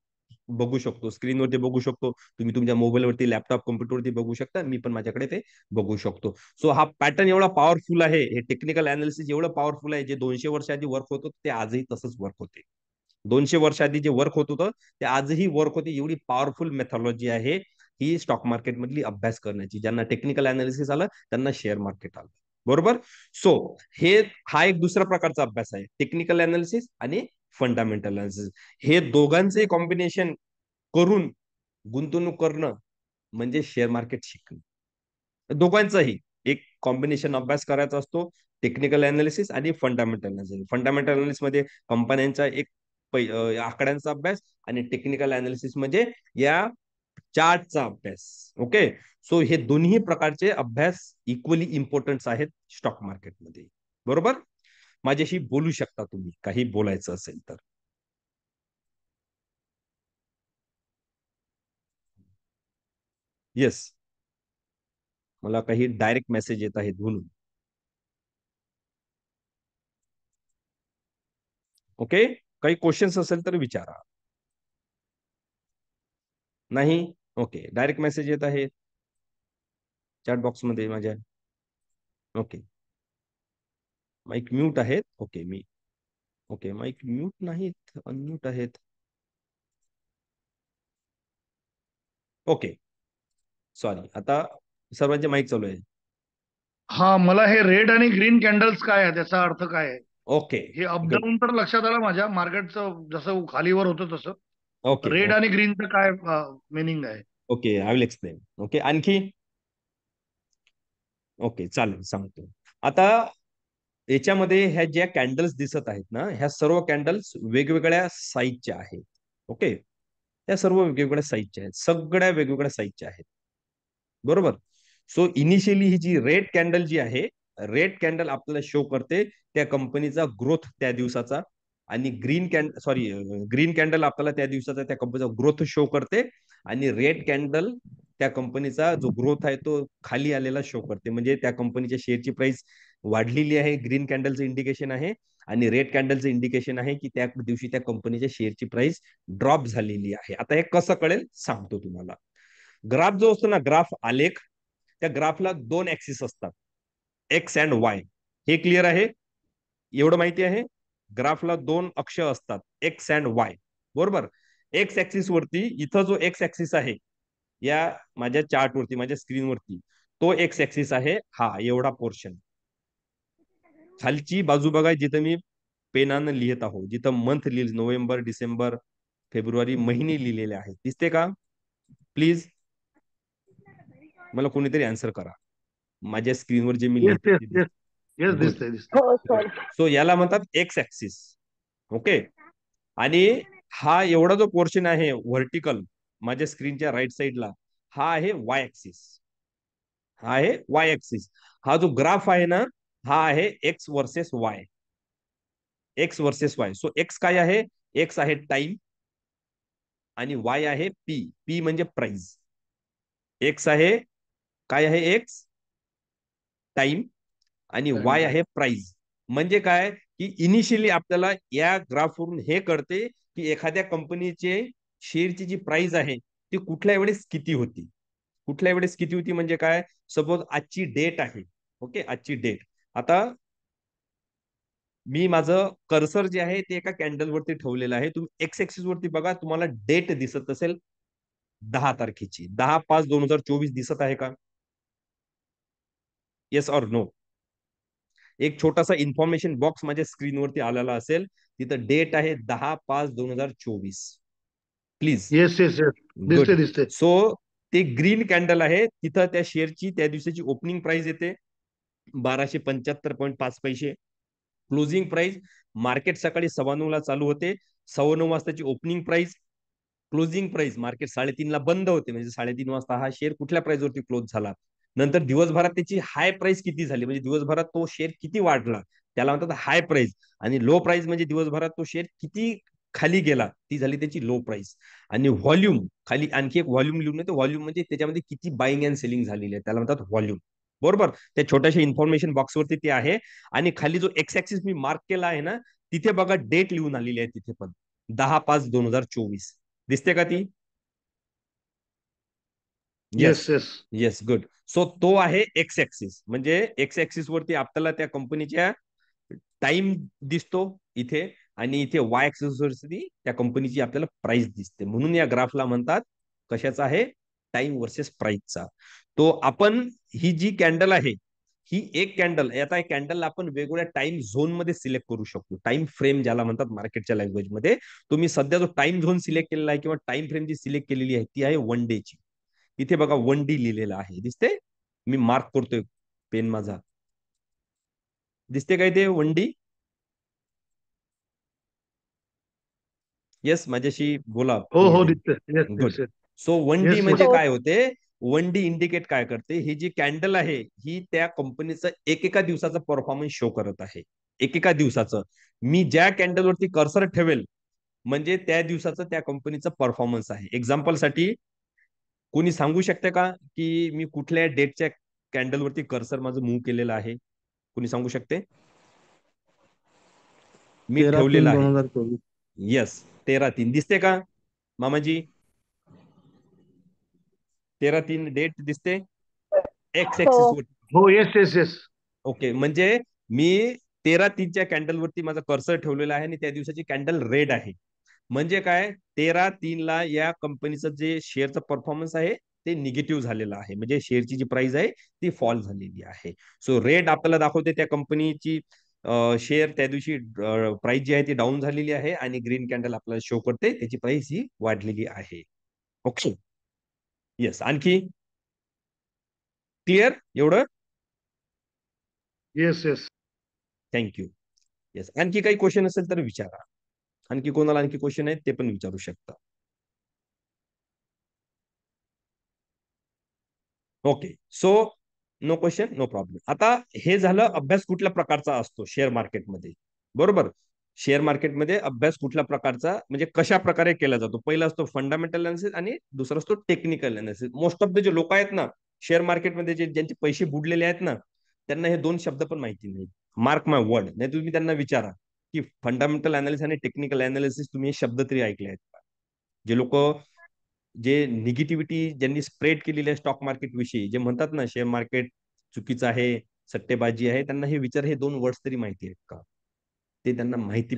Speaker 1: बघू शकतो स्क्रीनवरती बघू शकतो तुम्ही तुमच्या मोबाईलवरती लॅपटॉप कम्प्युटरवरती बघू शकता मी पण माझ्याकडे ते बघू शकतो सो हा पॅटर्न एवढा पॉवरफुल आहे हे टेक्निकल अनालिसिस एवढं पॉवरफुल आहे जे दोनशे वर्ष आधी वर्क होतं ते आजही तसंच वर्क होते दोनशे वर्ष आधी जे वर्क होत होतं ते आजही वर्क होते एवढी पॉवरफुल मेथॉलॉजी आहे ही स्टॉक मार्केटमधली अभ्यास करण्याची ज्यांना टेक्निकल अनालिसिस आलं त्यांना शेअर मार्केट आलं बरोबर सो हे हा एक दुसरा प्रकारचा अभ्यास आहे टेक्निकल अनालिसिस आणि फंडामेंटल अनालिसिस हे दोघांचे कॉम्बिनेशन करून गुंतवणूक करणं म्हणजे शेअर मार्केट शिकणं दोघांचाही एक कॉम्बिनेशन अभ्यास करायचा असतो टेक्निकल अनालिसिस आणि फंडामेंटल अनालिसिस फंडामेंटल अनालिसिस मध्ये कंपन्यांचा एक आकड्यांचा अभ्यास आणि टेक्निकल अनालिसिस म्हणजे या चार्टचा अभ्यास ओके सो हे दोन्ही प्रकारचे अभ्यास इक्वली इम्पॉर्टंट आहेत स्टॉक मार्केटमध्ये बरोबर माझ्याशी बोलू शकता तुम्ही काही बोलायचं असेल तर येस मला काही डायरेक्ट मेसेज येत आहे म्हणून ओके काही क्वेश्चन्स असेल तर विचारा नाही ओके डायरेक्ट मेसेज येत आहे चॅट बॉक्समध्ये माझ्या ओके माईक म्यूट आहेत ओके मी ओके माईक म्यूट नाहीत अनम्यूट आहेत ओके सॉरी आता सर्वांचे माईक चालू आहे
Speaker 2: हा मला हे रेड आणि ग्रीन कॅन्डल्स काय आहे त्याचा अर्थ काय आहे ओके हे अपडाऊन तर लक्षात आलं माझ्या मार्केटचं जसं खालीवर होतं तसं
Speaker 1: ओके रेड आणि ग्रीनचं
Speaker 2: काय मिनिंग आहे
Speaker 1: okay I will explain okay आणखी ओके चालेल सांगतो आता याच्यामध्ये ह्या ज्या कॅन्डल्स दिसत आहेत ना ह्या सर्व कॅन्डल्स वेगवेगळ्या साईजच्या आहेत ओके त्या सर्व वेगवेगळ्या साईजच्या आहेत सगळ्या वेगवेगळ्या साईजच्या आहेत बरोबर सो इनिशियली ही जी रेड कॅन्डल जी आहे रेड कॅन्डल आपल्याला शो करते त्या कंपनीचा ग्रोथ त्या दिवसाचा आणि ग्रीन कॅन्ड सॉरी ग्रीन कॅन्डल आपल्याला त्या दिवसाचा त्या कंपनीचा ग्रोथ शो करते आणि रेड कॅन्डल त्या कंपनीचा जो ग्रोथ आहे तो खाली आलेला शो करते म्हणजे त्या कंपनीच्या शेअरची प्राइस वाढलेली आहे ग्रीन कॅन्डलचं इंडिकेशन आहे आणि रेड कॅन्डलचं इंडिकेशन आहे की त्या दिवशी त्या कंपनीच्या शेअरची प्राइस ड्रॉप झालेली आहे आता हे कसं कळेल सांगतो तुम्हाला ग्राफ जो असतो ना ग्राफ आलेख त्या ग्राफला दोन ऍक्सिस असतात एक्स अँड वाय हे क्लिअर आहे एवढं माहिती आहे ग्राफला दोन अक्ष असतात एक्स अँड वाय बरोबर एक्स ऍक्सिस वरती इथं जो एक्स ऍक्सिस आहे या माझ्या चार्ट वरती माझ्या स्क्रीनवरती तो एक्स ऍक्सिस आहे हा एवढा पोर्शन खालची बाजू बघा जिथं मी पेनानं लिहित आहो जिथं मंथ लिहिल नोव्हेंबर डिसेंबर फेब्रुवारी महिने लिहिलेले आहेत दिसते का प्लीज मला कोणीतरी आन्सर करा माझ्या स्क्रीनवर जे मी सो हो, याला म्हणतात एक्स ऍक्सिस ओके आणि हा एवढा जो पोर्शन आहे व्हर्टिकल माझ्या स्क्रीनच्या राईट साईडला हा आहे वाय ऍक्सिस हा आहे वाय ऍक्सिस हा जो ग्राफ आहे ना हा आहे X versus Y X versus Y so X काय आहे एक्स आहे टाइम आणि वाय आहे पी पी म्हणजे प्राइस एक्स आहे काय आहे एक्स टाइम आणि वाय आहे प्राइस म्हणजे काय की इनिशियली आपल्याला या ग्राफवरून हे कळते की एखाद्या कंपनीचे शेअरची जी प्राइस आहे ती कुठल्या वेळेस किती होती कुठल्या वेळेस किती होती म्हणजे काय सपोज आजची डेट आहे ओके आजची डेट आता मी माझं कर्सर जे आहे ते एका कॅन्डल वरती ठेवलेलं आहे तुम्ही एक्स एक्सिस वरती बघा तुम्हाला डेट दिसत असेल दहा तारखेची दहा पाच दोन हजार चोवीस दिसत आहे का येस ऑर नो एक छोटासा इन्फॉर्मेशन बॉक्स माझ्या स्क्रीनवरती आलेला असेल तिथं डेट आहे दहा पाच दोन हजार चोवीस प्लीज येस येस दिसते दिसते सो ते ग्रीन कॅन्डल आहे तिथं त्या शेअरची त्या दिवसाची ओपनिंग प्राइस येते बाराशे पंच्याहत्तर पॉईंट पाच पैसे क्लोजिंग प्राइस मार्केट सकाळी सव्वा नऊ ला चालू होते सव्वा नऊ वाजताची opening price closing price market साडेतीन ला बंद होते म्हणजे साडेतीन वाजता हा शेअर कुठल्या प्राइसवरती क्लोज झाला नंतर दिवसभरात त्याची हाय प्राइस किती झाली म्हणजे दिवसभरात तो शेअर किती वाढला त्याला म्हणतात हाय प्राइस आणि लो प्राइस म्हणजे दिवसभरात तो शेअर किती खाली गेला ती झाली त्याची लो प्राइस आणि व्हॉल्यूम खाली आणखी एक व्हॉल्यूम लिहून येते व्हॉल्यूम म्हणजे त्याच्यामध्ये किती बाईंग अँड सेलिंग झालेली आहे त्याला म्हणतात व्हॉल्यूम बरोबर त्या छोट्याशा इन्फॉर्मेशन बॉक्सवरती ते आहे आणि खाली जो एक्स ऍक्सिस मी मार्क केला आहे ना तिथे बघा डेट लिहून आलेली आहे तिथे पण दहा पाच दोन हजार चोवीस दिसते का ती yes yes yes good so तो आहे एक्स एक्सिस म्हणजे एक्स एक्सिस वरती आपल्याला त्या कंपनीच्या टाइम दिसतो इथे आणि इथे वाय एक्सिस वरती त्या कंपनीची आपल्याला प्राइस दिसते म्हणून या ग्राफला म्हणतात कशाचा आहे टाइम वर्सेस प्राइसचा तो आपण ही जी कॅन्डल आहे ही एक कॅन्डल आता कॅन्डल आपण वेगवेगळ्या टाइम झोन मध्ये सिलेक्ट करू शकतो टाइम फ्रेम ज्याला म्हणतात मार्केटच्या लँग्वेजमध्ये तुम्ही सध्या जो टाइम झोन सिलेक्ट केलेला आहे किंवा टाइम फ्रेम जी सिलेक्ट केलेली आहे ती आहे वन डेची इथे बघा वन डी लिहिलेलं आहे दिसते मी मार्क करतोय पेन माझा दिसते काय ते वन डी येस माझ्याशी बोला हो हो दिसते सो वन डी म्हणजे काय होते वन डी इंडिकेट काय करते ही जी कॅन्डल आहे ही त्या कंपनीचं एकेका दिवसाचा परफॉर्मन्स शो करत आहे एकेका दिवसाचं मी ज्या कॅन्डलवरती कर्सर ठेवेल म्हणजे त्या दिवसाचं त्या कंपनीचं परफॉर्मन्स आहे एक्झाम्पलसाठी कोणी सांगू शकते का की मी कुठल्या डेटच्या वरती कर्सर माझं मूव्ह केलेलं आहे कोणी सांगू शकते मी ठेवलेलं आहे येस तेरा तीन दिसते का मामाजी तेरा तीन डेट दिसते एक्स एक्सिस हो येस येस येस ओके म्हणजे मी तेरा तीनच्या वरती माझा कर्सर ठेवलेला आहे आणि त्या दिवसाची कॅन्डल रेड आहे म्हणजे काय तेरा तीनला या कंपनीचं जे शेअरचं परफॉर्मन्स आहे ते निगेटिव्ह झालेलं आहे म्हणजे शेअरची जी प्राइस आहे ती फॉल झालेली आहे सो रेट आपल्याला दाखवते त्या कंपनीची शेअर त्या दिवशी प्राइस जी आहे ती डाऊन झालेली आहे आणि ग्रीन कॅन्डल आपल्याला शो करते त्याची प्राइस ही वाढलेली आहे ओके येस आणखी क्लिअर एवढं येस येस थँक्यू येस आणखी काही क्वेश्चन असेल तर विचारा आणखी कोणाला आणखी क्वेश्चन आहेत ते पण विचारू शकता okay so no question no problem आता हे झालं अभ्यास कुठल्या प्रकारचा असतो शेअर मार्केटमध्ये बरोबर शेअर मार्केटमध्ये अभ्यास कुठल्या प्रकारचा म्हणजे कशा प्रकारे केला जातो पहिला असतो फंडामेंटल अनालिसिस आणि दुसरा असतो technical analysis most of the जे लोक आहेत ना शेअर मार्केटमध्ये जे ज्यांचे पैसे बुडलेले आहेत ना त्यांना हे दोन शब्द पण माहिती नाही मार्क माय वर्ड नाही तुम्ही त्यांना विचारा की फंडामेंटल अनालिसिस आणि टेक्निकल अनालिसिस तुम्ही हे शब्द तरी ऐकले आहेत जे लोक जे निगेटिव्हिटी ज्यांनी स्प्रेड केलेली आहे स्टॉक मार्केट विषयी जे म्हणतात ना शेअर मार्केट चुकीचं आहे सट्टेबाजी आहे त्यांना हे विचार हे दोन वर्ड तरी माहिती आहेत का ते त्यांना माहिती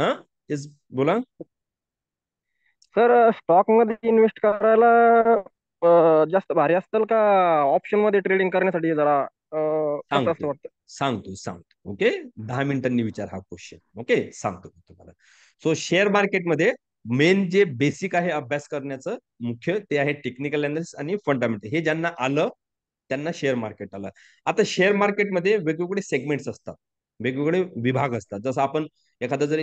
Speaker 1: हा बोला सर स्टॉक मध्ये इन्व्हेस्ट करायला जास्त भारी असतं का ऑप्शन मध्ये ट्रेडिंग करण्यासाठी जरा सांगतो सांगतो ओके दहा मिनिटांनी विचार हा क्वेश्चन ओके सांगतो तुम्हाला सो शेअर मार्केटमध्ये मेन जे बेसिक आहे अभ्यास करण्याचं मुख्य ते आहे टेक्निकल अनालिसिस आणि फंडामेंटल हे ज्यांना आलं त्यांना शेअर मार्केट आलं आता शेअर मार्केटमध्ये वेगवेगळे सेगमेंट्स असतात वेगवेगळे विभाग असतात जसं आपण एखादा जर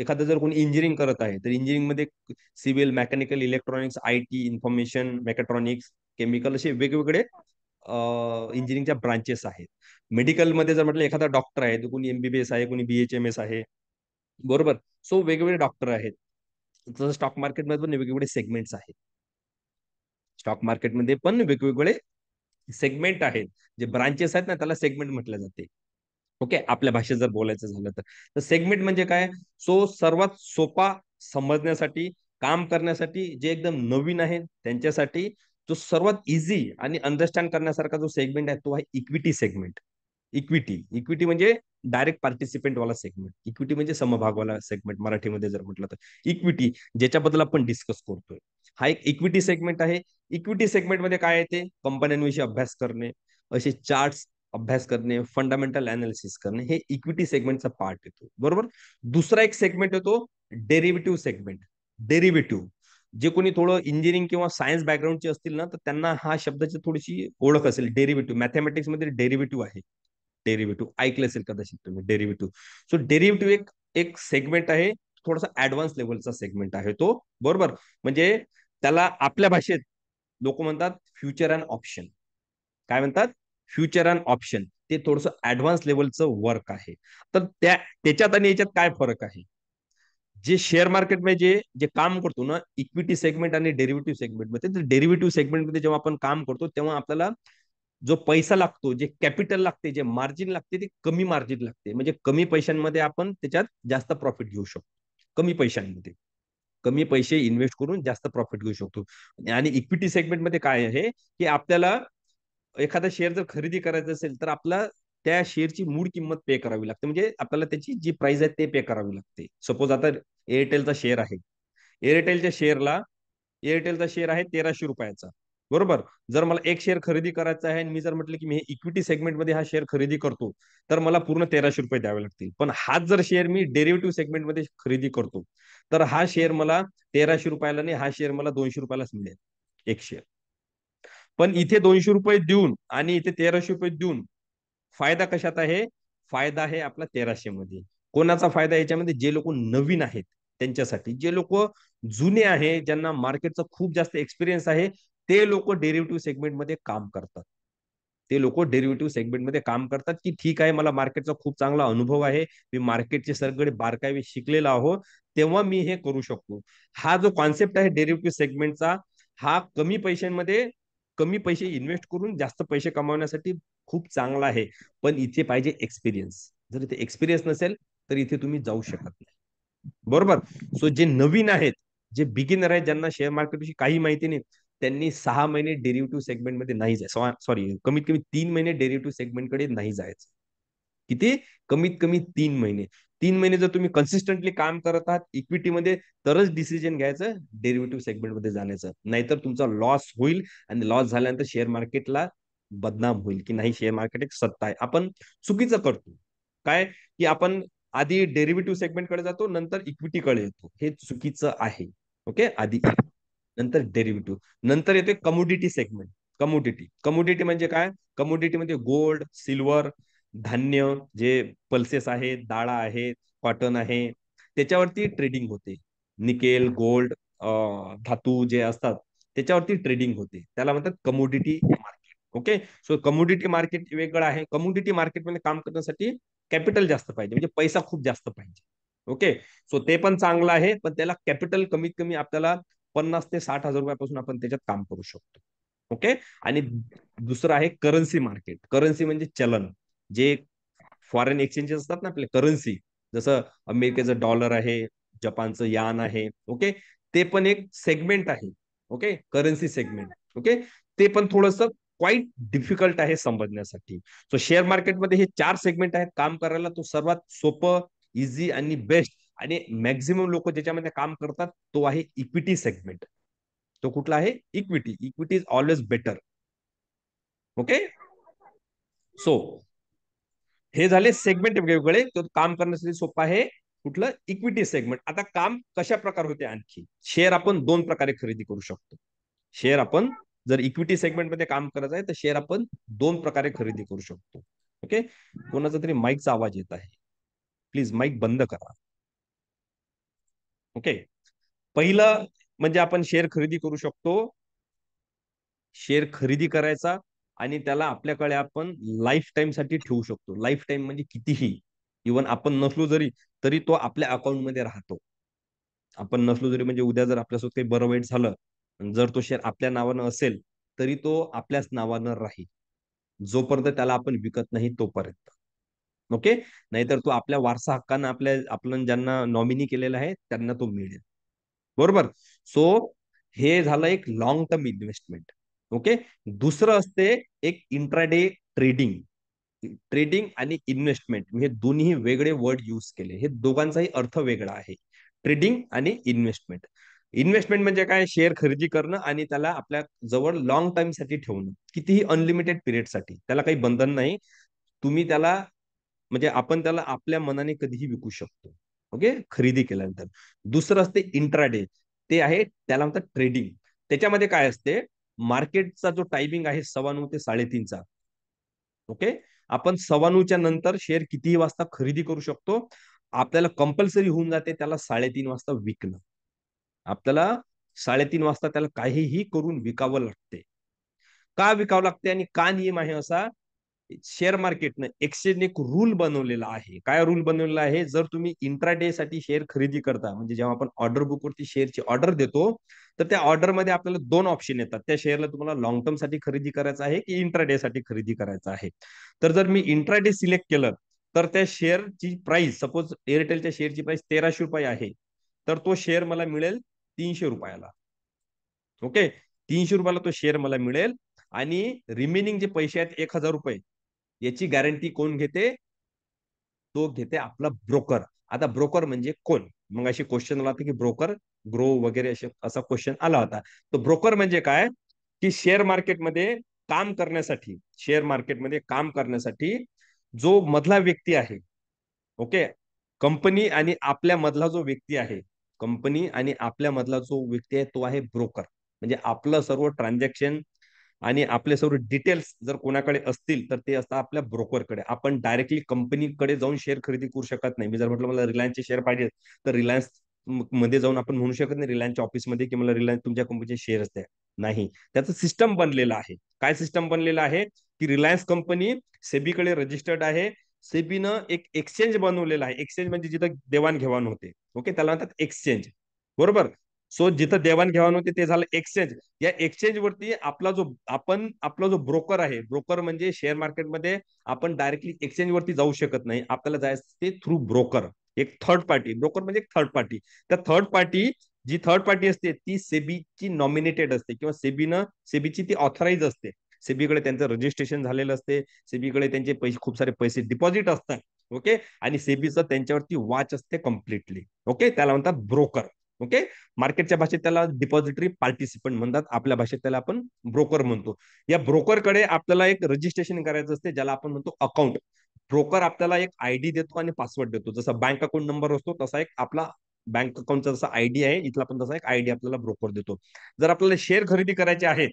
Speaker 1: एखादं जर कोणी इंजिनिअरिंग करत आहे तर इंजिनिअरिंगमध्ये civil mechanical electronics I T information mechatronics chemical असे वेगवेगळे इंजिनिअरिंगच्या ब्रांचेस आहेत मेडिकलमध्ये जर म्हटलं एखादा डॉक्टर आहे कोणी एमबीबीएस आहे कोणी बीएचएमएस आहे बरोबर सो वेगवेगळे डॉक्टर आहेत जसं स्टॉक मार्केटमध्ये पण वेगवेगळे सेगमेंट्स आहेत स्टॉक मार्केटमध्ये पण वेगवेगळे सेगमेंट आहेत जे ब्रांचेस आहेत ना त्याला सेगमेंट म्हटलं जाते ओके आपल्या भाषेत जर बोलायचं झालं तर सेगमेंट म्हणजे काय सो सर्वात सोपा समजण्यासाठी काम करण्यासाठी जे एकदम नवीन आहे त्यांच्यासाठी जो सर्वात इझी आणि अंडरस्टँड करण्यासारखा जो सेगमेंट आहे तो आहे इक्विटी सेगमेंट इक्विटी इक्विटी म्हणजे डायरेक्ट पार्टिसिपेंट वाला सेगमेंट इक्विटी म्हणजे समभागवाला सेगमेंट मराठीमध्ये जर म्हटलं तर इक्विटी ज्याच्याबद्दल आपण डिस्कस करतोय हा एक इक्विटी सेगमेंट आहे इक्विटी सेगमेंटमध्ये काय येते कंपन्यांविषयी अभ्यास करणे असे चार्ट अभ्यास करणे फंडामेंटल अनालिसिस करणे हे इक्विटी सेगमेंटचा पार्ट येतो बरोबर दुसरा एक सेगमेंट येतो डेरिव्हेटिव्ह सेगमेंट डेरिव्हेटिव्ह जे कोणी थोडं इंजिनिअरिंग किंवा सायन्स बॅकग्राऊंडचे असतील ना तर त्यांना हा शब्दाची थोडीशी ओळख असेल डेरिव्हेटिव्ह मॅथमॅटिक्स मध्ये डेरिव्हेटिव्ह आहे डेरिव्हेटिव्ह ऐकलं असेल कदाचित तुम्ही डेरिव्हेटिव्ह सो डेरिव्हेटिव्ह एक एक सेगमेंट आहे थोडासा ऍडव्हान्स लेवलचा सेगमेंट आहे तो बरोबर म्हणजे त्याला आपल्या भाषेत लोक म्हणतात फ्युचर अँड ऑप्शन काय म्हणतात फ्युचर अँड ऑप्शन ते थोडस ऍडव्हान्स लेवलचं वर्क आहे तर त्या त्याच्यात आणि याच्यात काय फरक आहे जे शेअर मार्केट मध्ये जे जे काम करतो ना इक्विटी सेगमेंट आणि डेरिव्हेटिव्ह सेगमेंटमध्ये तर डेरिव्हेटिव्ह सेगमेंटमध्ये जेव्हा आपण काम करतो तेव्हा आपल्याला जो पैसा लागतो जे कॅपिटल लागते जे मार्जिन लागते ते कमी मार्जिन लागते म्हणजे कमी पैशांमध्ये आपण त्याच्यात जास्त प्रॉफिट घेऊ शकतो कमी पैशांमध्ये कमी पैसे इन्व्हेस्ट करून जास्त प्रॉफिट घेऊ शकतो आणि इक्विटी सेगमेंटमध्ये काय आहे की आपल्याला एखादा शेअर जर खरेदी करायचा असेल तर आपला त्या शेअरची मूळ किंमत पे करावी लागते म्हणजे आपल्याला त्याची जी प्राइस आहे ते पे करावी लागते सपोज आता एअरटेलचा शेअर आहे एअरटेलच्या शेअरला एअरटेलचा शेअर आहे तेराशे रुपयाचा बरोबर जर मला एक शेअर खरेदी करायचा आहे आणि मी जर म्हटलं की मी हे इक्विटी सेगमेंटमध्ये हा शेअर खरेदी करतो तर मला पूर्ण तेराशे रुपये द्यावे लागतील पण हाच जर शेअर मी डेरिव्हेटिव्ह सेगमेंटमध्ये खरेदी करतो तर हा शेअर मला तेराशे रुपयाला नाही हा शेअर मला दोनशे रुपयालाच मिळेल एक शेअर पण इथे दोनशे रुपये देऊन आणि इथे तेराशे रुपये देऊन फायदा कशात आहे फायदा आहे आपला तेराशे मध्ये कोणाचा फायदा याच्यामध्ये जे लोक नवीन आहेत त्यांच्यासाठी जे लोक जुने आहे ज्यांना मार्केटचा खूप जास्त एक्सपिरियन्स आहे ते लोक डेरिव्हेटिव्ह सेगमेंटमध्ये काम करतात ते लोक डेरिव्हेटिव्ह सेगमेंटमध्ये काम करतात की ठीक आहे मला मार्केटचा खूप चांगला अनुभव आहे मी मार्केटचे सगळे बारकावे शिकलेला आहो तेव्हा मी हे करू शकतो हा जो कॉन्सेप्ट आहे डेरिव्हेटिव्ह सेगमेंटचा हा कमी पैशांमध्ये कमी पैसे इन्व्हेस्ट करून जास्त पैसे कमावण्यासाठी खूप चांगला आहे पण इथे पाहिजे एक्सपिरियन्स जर इथे एक्सपिरियन्स नसेल तर इथे तुम्ही जाऊ शकत नाही बरोबर सो जे नवीन आहेत जे बिगिनर आहेत ज्यांना शेअर मार्केटविषयी काही माहिती नाही त्यांनी सहा महिने डेरिव्हेटिव्ह सेगमेंटमध्ये नाही जायचं सॉरी कमीत कमी तीन महिने डेरिव्हेटिव्ह कडे नाही जायचं किती कमीत कमी तीन महिने तीन महिने जर तुम्ही कन्सिस्टंटली काम करत आहात इक्विटीमध्ये तरच डिसिजन घ्यायचं डेरिव्हेटिव्ह सेगमेंटमध्ये जाण्याचं नाहीतर तुमचा लॉस होईल आणि लॉस झाल्यानंतर शेअर मार्केटला बदनाम होईल की नाही शेअर मार्केट एक सत्ता आहे आपण चुकीचं करतो काय की आपण आधी डेरिव्हेटिव्ह सेगमेंटकडे जातो नंतर इक्विटीकडे येतो हे चुकीचं आहे ओके आधी नंतर डेरिव्हेटिव्ह नंतर येते कमोडिटी सेगमेंट कमोडिटी कमोडिटी म्हणजे काय कमोडिटी म्हणजे गोल्ड सिल्वर धान्य जे पल्सेस आहेत डाळा आहेत कॉटन आहे त्याच्यावरती ट्रेडिंग होते निकेल गोल्ड धातू जे असतात त्याच्यावरती ट्रेडिंग होते त्याला म्हणतात commodity market okay so commodity market वेगळं आहे कमोडिटी मार्केटमध्ये काम करण्यासाठी कॅपिटल जास्त पाहिजे म्हणजे पैसा खूप जास्त पाहिजे ओके सो ते पण चांगलं आहे पण त्याला कॅपिटल कमीत कमी आपल्याला पन्नास ते साठ हजार रुपयापासून आपण त्याच्यात काम करू शकतो ओके आणि दुसरं आहे करन्सी मार्केट करन्सी म्हणजे चलन जे फॉरेन एक्सचेंजेस असतात ना आपले करन्सी जसं अमेरिकेचं डॉलर आहे जपानचं यान आहे ओके ते पण एक सेगमेंट आहे ओके करन्सी सेगमेंट ओके ते पण थोडस क्वाईट डिफिकल्ट आहे समजण्यासाठी सो शेअर मार्केटमध्ये हे चार सेगमेंट आहेत काम करायला तो सर्वात सोपं इझी आणि बेस्ट आणि मॅक्झिमम लोक ज्याच्यामध्ये काम करतात तो आहे इक्विटी सेगमेंट तो कुठला आहे equity equity is always better okay so हे झाले सेगमेंट वेगवेगळे काम करण्यासाठी सोपं आहे कुठलं इक्विटी सेगमेंट आता काम कशा प्रकार होते आणखी शेअर आपण दोन प्रकारे खरेदी करू शकतो शेअर आपण जर इक्विटी सेगमेंट मध्ये काम करायचं आहे तर शेअर आपण दोन प्रकारे खरेदी करू शकतो ओके कोणाचा तरी माईकचा आवाज येत आहे प्लीज माईक बंद करा ओके पहिलं म्हणजे आपण शेअर खरेदी करू शकतो शेअर खरेदी करायचा आणि त्याला आपल्याकडे आपण लाईफ टाईम साठी ठेवू शकतो लाईफ टाईम म्हणजे कितीही इवन आपण नसलो जरी तरी तो आपल्या अकाउंटमध्ये राहतो आपण नसलो जरी म्हणजे उद्या जर आपल्यासोबत काही बरं वाईट झालं जर तो शेअर आपल्या नावानं असेल तरी तो आपल्याच नावानं राहील जोपर्यंत त्याला आपण विकत नाही तोपर्यंत ओके नाहीतर तो आपल्या वारसा हक्कानं आपल्या आपण ज्यांना नॉमिनी केलेला आहे त्यांना तो मिळेल बरोबर सो हे झालं एक लॉंग टर्म इन्व्हेस्टमेंट ओके दुसरं असते एक इंट्राडे ट्रेडिंग ट्रेडिंग आणि इन्व्हेस्टमेंट हे दोन्ही वेगळे वर्ड यूज केले हे दोघांचाही अर्थ वेगळा आहे ट्रेडिंग आणि इन्व्हेस्टमेंट इन्व्हेस्टमेंट म्हणजे काय शेअर खरेदी करणं आणि त्याला आपल्या जवळ लॉंग टाइम साठी ठेवणं कितीही अनलिमिटेड पिरियडसाठी त्याला काही बंधन नाही तुम्ही त्याला म्हणजे आपण त्याला आपल्या मनाने कधीही विकू शकतो ओके खरेदी केल्यानंतर दुसरं असते इंट्राडे ते आहे त्याला म्हणतात ट्रेडिंग त्याच्यामध्ये काय असते मार्केटचा जो टायमिंग आहे सव्वा नऊ ते साडेतीनचा ओके आपण सव्वा नऊच्या नंतर शेअर कितीही वाजता खरेदी करू शकतो आपल्याला कंपल्सरी होऊन जाते त्याला साडेतीन वाजता विकणं आपल्याला साडेतीन वाजता त्याला काहीही करून विकावं लागते का विकावं लागते आणि का नियम आहे असा शेअर मार्केटनं एक्सचेंज एक रूल बनवलेला आहे काय रूल बनवलेला आहे जर तुम्ही इंट्राडे साठी शेअर खरेदी करता म्हणजे जेव्हा आपण ऑर्डर बुकवरती शेअरची ऑर्डर देतो तर त्या ऑर्डरमध्ये आपल्याला दोन ऑप्शन येतात त्या शेअरला तुम्हाला लॉंग टर्म साठी खरेदी करायचं आहे की इंट्राडे साठी खरेदी करायचं आहे तर जर मी इंट्राडे सिलेक्ट केलं तर त्या शेअरची प्राइस सपोज एअरटेलच्या शेअरची प्राइस तेराशे रुपये आहे तर तो शेअर मला मिळेल तीनशे रुपयाला ओके तीनशे रुपयाला तो शेअर मला मिळेल आणि रिमेनिंग जे पैसे आहेत एक हजार रुपये याची गॅरंटी कोण घेते तो घेते आपला ब्रोकर आता ब्रोकर म्हणजे कोण मग असे क्वेश्चन आला होता की ब्रोकर ग्रो वगैरे असे असा क्वेश्चन आला होता तो ब्रोकर म्हणजे काय की शेअर मार्केटमध्ये काम करण्यासाठी शेअर मार्केटमध्ये काम करण्यासाठी जो मधला व्यक्ती आहे ओके कंपनी आणि आपल्या मधला जो व्यक्ती आहे कंपनी आणि आपल्या मधला जो व्यक्ती आहे तो आहे ब्रोकर म्हणजे आपलं सर्व ट्रान्झॅक्शन आणि आपले सर्व डिटेल्स जर कोणाकडे असतील तर ते असतात आपल्या ब्रोकरकडे आपण डायरेक्टली कंपनीकडे जाऊन शेअर खरेदी करू शकत नाही मी जर म्हटलं मला रिलायन्सचे शेअर पाहिजे तर रिलायन्स मध्ये जाऊन आपण म्हणू शकत नाही रिलायन्सच्या ऑफिसमध्ये की मला रिलायन्स तुमच्या कंपनीचे शेअर्स द्या नाही त्याचं सिस्टम बनलेलं आहे काय सिस्टम बनलेलं आहे की रिलायन्स कंपनी सेबीकडे रजिस्टर्ड आहे न एक एक्सचेंज बनवलेला आहे एक्सचेंज म्हणजे जिथं देवाणघेवाण होते ओके त्याला म्हणतात एक्सचेंज बरोबर सो जिथं देवाणघेवाण होते ते झालं एक्सचेंज या एक्सचेंज वरती आपला जो आपण आपला जो ब्रोकर आहे ब्रोकर म्हणजे शेअर मार्केटमध्ये आपण डायरेक्टली एक्सचेंज वरती जाऊ शकत नाही आपल्याला जायचं ते थ्रू ब्रोकर एक थर्ड पार्टी ब्रोकर म्हणजे थर्ड पार्टी त्या थर्ड पार्टी जी थर्ड पार्टी असते ती सेबीची नॉमिनेटेड असते किंवा सेबीनं सेबीची ती ऑथराईज असते सेबीकडे त्यांचं रजिस्ट्रेशन झालेलं असते सेबीकडे त्यांचे पैसे खूप सारे पैसे डिपॉझिट असतात ओके आणि सेबीचं त्यांच्यावरती वाच असते कम्प्लिटली ओके त्याला म्हणतात ब्रोकर ओके मार्केटच्या भाषेत त्याला डिपॉझिटरी पार्टिसिपंट म्हणतात आपल्या भाषेत त्याला आपण ब्रोकर म्हणतो या ब्रोकरकडे आपल्याला एक रजिस्ट्रेशन करायचं असते ज्याला आपण म्हणतो अकाउंट ब्रोकर आपल्याला एक आयडी देतो आणि पासवर्ड देतो जसा बँक अकाउंट नंबर असतो तसा एक आपला बँक अकाउंटचा जसा आयडी आहे इथला पण तसा एक आयडी आपल्याला ब्रोकर देतो जर आपल्याला शेअर खरेदी करायचे आहेत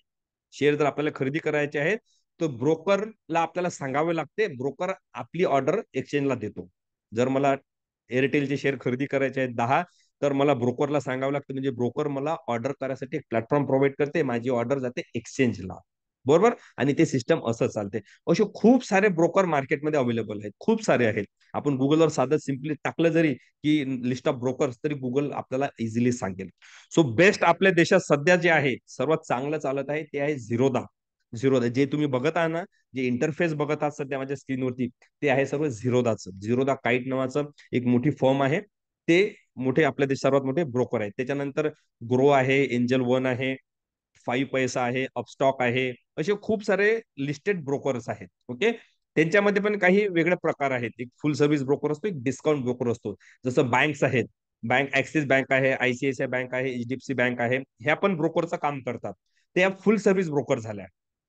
Speaker 1: शेअर जर आपल्याला खरेदी करायचे आहेत तर ब्रोकरला आपल्याला सांगावे लागते ब्रोकर आपली ऑर्डर एक्सचेंजला देतो जर मला एअरटेलचे शेअर खरेदी करायचे आहेत दहा तर मला ब्रोकरला सांगावं लागतं म्हणजे ब्रोकर मला ऑर्डर करायसाठी एक प्लॅटफॉर्म प्रोव्हाइड करते माझी ऑर्डर जाते एक्सचेंजला बरोबर आणि ते सिस्टम असं चालते असे खूप सारे ब्रोकर मार्केटमध्ये अवेलेबल आहेत खूप सारे आहेत आपण गुगलवर साधं सिम्पली टाकलं जरी की लिस्ट ऑफ ब्रोकर्स तरी गुगल आपल्याला इझिली सांगेल सो बेस्ट आपल्या देशात सध्या जे आहे सर्वात चांगलं चालत आहे ते आहे झिरोदा झिरोदा जे तुम्ही बघत आहात ना जे इंटरफेस बघत आहात सध्या माझ्या स्क्रीनवरती ते आहे सर्व झिरोदाचं झिरोदा काईट नावाचं एक मोठी फॉर्म आहे ते मोठे आपल्या देश सर्वात मोठे ब्रोकर आहेत त्याच्यानंतर ग्रो आहे एंजल वन आहे फाईव्ह पैसा आहे अपस्टॉक आहे असे खूप सारे लिस्टेड ब्रोकर्स आहेत ओके त्यांच्यामध्ये पण काही वेगळे प्रकार आहेत एक फुल सर्व्हिस ब्रोकर असतो एक डिस्काउंट ब्रोकर असतो जसं बँक आहेत बँक ऍक्सिस बँक आहे आयसीआयसीआय बँक आहे एचडीएफसी बँक आहे ह्या पण ब्रोकरचं काम करतात या फुल सर्व्हिस ब्रोकर झाल्या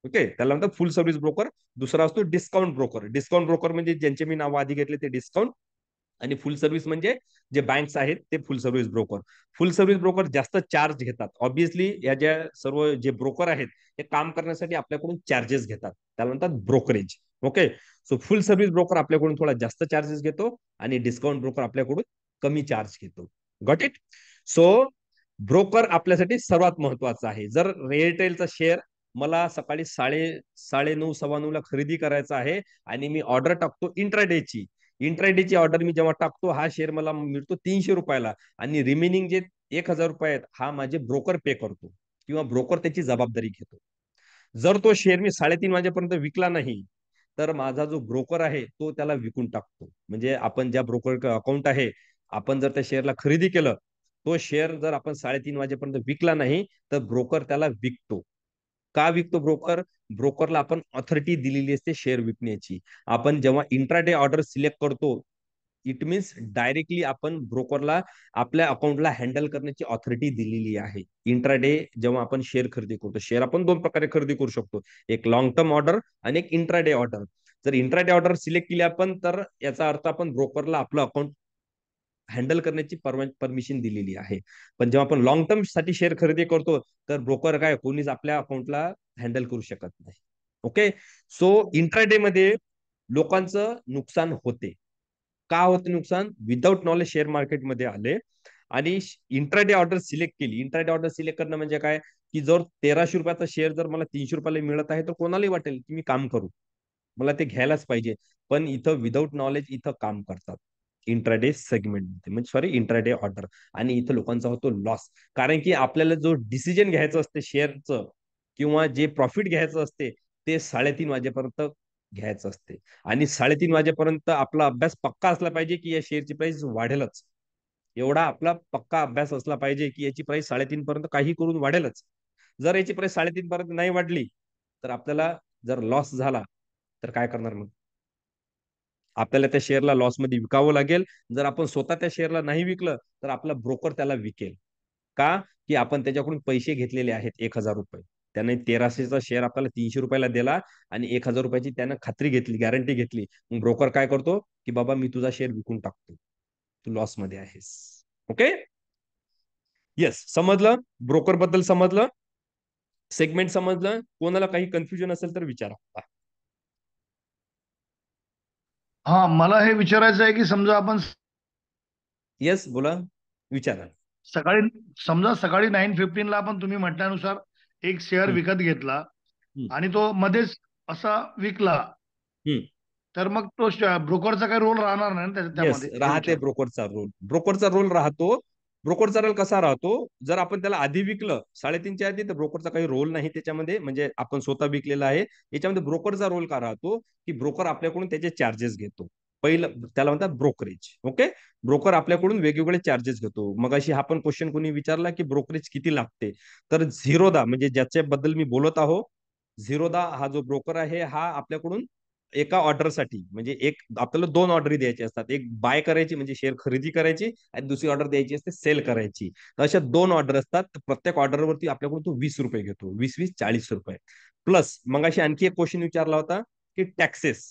Speaker 1: ओके त्याला म्हणतात फुल सर्व्हिस ब्रोकर दुसरा असतो डिस्काउंट ब्रोकर डिस्काउंट ब्रोकर म्हणजे ज्यांचे मी नाव आधी घेतले ते डिस्काउंट आणि फुल सर्व्हिस म्हणजे जे बँक्स आहेत ते full service broker full service broker जास्त चार्ज घेतात ऑब्विसली या ज्या सर्व जे ब्रोकर आहेत ते काम करण्यासाठी आपल्याकडून चार्जेस घेतात त्याला म्हणतात brokerage okay so full service broker आपल्याकडून थोडा जास्त चार्जेस घेतो आणि डिस्काउंट ब्रोकर आपल्याकडून कमी चार्ज घेतो गॉट इट सो ब्रोकर आपल्यासाठी सर्वात महत्वाचा आहे जर रेअरटेलचा शेअर मला सकाळी साडे साडे नऊ सव्वा नऊ ला खरेदी करायचा आहे आणि मी ऑर्डर टाकतो इंट्राडेची इंट्राडेची ऑर्डर मी जेव्हा टाकतो हा शेअर मला मिळतो तीनशे रुपयाला आणि रिमेनिंग जे एक हजार रुपये आहेत हा माझे ब्रोकर पे करतो किंवा ब्रोकर त्याची जबाबदारी घेतो जर तो शेअर मी साडेतीन वाजेपर्यंत विकला नाही तर माझा जो ब्रोकर आहे तो त्याला विकून टाकतो म्हणजे आपण ज्या ब्रोकर अकाउंट आहे आपण जर त्या शेअरला खरेदी केलं तो शेअर जर आपण साडेतीन वाजेपर्यंत विकला नाही तर ब्रोकर त्याला विकतो का विकतो ब्रोकर ब्रोकरला आपण ऑथॉरिटी दिलेली असते शेअर विकण्याची आपण जेव्हा इंट्राडे ऑर्डर सिलेक्ट करतो इट मीन्स डायरेक्टली आपण ब्रोकरला आपल्या अकाउंटला हँडल करण्याची ऑथॉरिटी दिलेली आहे इंट्राडे जेव्हा आपण शेअर खरेदी करतो शेअर आपण दोन प्रकारे खरेदी करू शकतो एक लॉंग टर्म ऑर्डर आणि एक इंट्राडे ऑर्डर जर इंट्राडे ऑर्डर सिलेक्ट केली आपण तर याचा अर्थ आपण ब्रोकरला आपलं अकाउंट हँडल करण्याची परमिशन दिलेली आहे पण जेव्हा आपण लॉंग टर्म साठी शेअर खरेदी करतो तर ब्रोकर काय कोणीच आपल्या अकाउंटला हँडल करू शकत नाही ओके सो इंट्राडे मध्ये लोकांचं नुकसान होते का होते नुकसान विदाऊट नॉलेज शेअर मार्केटमध्ये आले आणि इंट्राडे ऑर्डर सिलेक्ट केली इंट्राडे ऑर्डर सिलेक्ट करणं म्हणजे काय की जर तेराशे रुपयाचा शेअर जर मला तीनशे रुपयाला मिळत आहे तर कोणालाही वाटेल की मी काम करू मला ते घ्यायलाच पाहिजे पण इथं विदाऊट नॉलेज इथं काम करतात इंट्राडे मध्ये म्हणजे सॉरी इंट्राडे ऑर्डर आणि इथं लोकांचा होतो लॉस कारण की आपल्याला जो डिसिजन घ्यायचं असते शेअरचं किंवा जे प्रॉफिट घ्यायचं असते ते साडेतीन वाजेपर्यंत घ्यायचं असते आणि साडेतीन वाजेपर्यंत आपला अभ्यास पक्का असला पाहिजे की या शेअरची प्राइस वाढेलच एवढा आपला पक्का अभ्यास असला पाहिजे की याची प्राइस साडेतीन पर्यंत काही करून वाढेलच जर याची प्राइस साडेतीन पर्यंत नाही वाढली तर आपल्याला जर लॉस झाला तर काय करणार मग आपल्याला त्या शेअरला लॉसमध्ये विकावं लागेल जर आपण स्वतः त्या शेअरला नाही विकलं तर आपला ब्रोकर त्याला विकेल का की आपण त्याच्याकडून पैसे घेतलेले आहेत एक हजार रुपये त्याने तेराशेचा शेअर आपल्याला तीनशे रुपयाला दिला आणि एक हजार रुपयाची त्यानं खात्री घेतली गॅरंटी घेतली मग ब्रोकर काय करतो की बाबा मी तुझा शेअर विकून टाकतो तू लॉसमध्ये आहेस ओके येस समजलं ब्रोकर बद्दल समजलं सेगमेंट समजलं कोणाला काही कन्फ्युजन असेल तर विचारा
Speaker 2: हा मला हे विचारायचं आहे की समजा आपण येस बोला विचारा सकाळी समजा सकाळी नाईन फिफ्टीन ला आपण तुम्ही म्हटल्यानुसार एक शेअर विकत घेतला आणि तो मध्येच असा विकला तर मग तो ब्रोकरचा काही रोल राहणार नाही त्याच्यामध्ये राहते
Speaker 1: ब्रोकरचा रोल
Speaker 2: ब्रोकरचा रोल राहतो ब्रोकर रोल
Speaker 1: कसा राहतो जर आपण त्याला आधी विकलं साडेतीनच्या आधी तर ब्रोकरचा काही रोल नाही त्याच्यामध्ये म्हणजे आपण स्वतः विकलेला आहे याच्यामध्ये ब्रोकरचा रोल का राहतो की ब्रोकर आपल्याकडून त्याचे चार्जेस घेतो पहिलं त्याला म्हणतात ब्रोकरेज ओके ब्रोकर आपल्याकडून वेगवेगळे चार्जेस घेतो मग अशी हा पण क्वेश्चन कोणी विचारला की ब्रोकरेज किती लागते तर झिरोदा म्हणजे ज्याच्याबद्दल मी बोलत आहो झिरोदा हा जो ब्रोकर आहे हा आपल्याकडून एका ऑर्डरसाठी म्हणजे एक आपल्याला दोन ऑर्डर द्यायची असतात एक बाय करायची म्हणजे शेअर खरेदी करायची आणि दुसरी ऑर्डर द्यायची असते सेल करायची तर अशा दोन ऑर्डर असतात प्रत्येक ऑर्डरवरती आपल्याकडून तो वीस रुपये घेतो वीस वीस चाळीस रुपये प्लस मग अशी आणखी एक क्वेश्चन विचारला होता की टॅक्सेस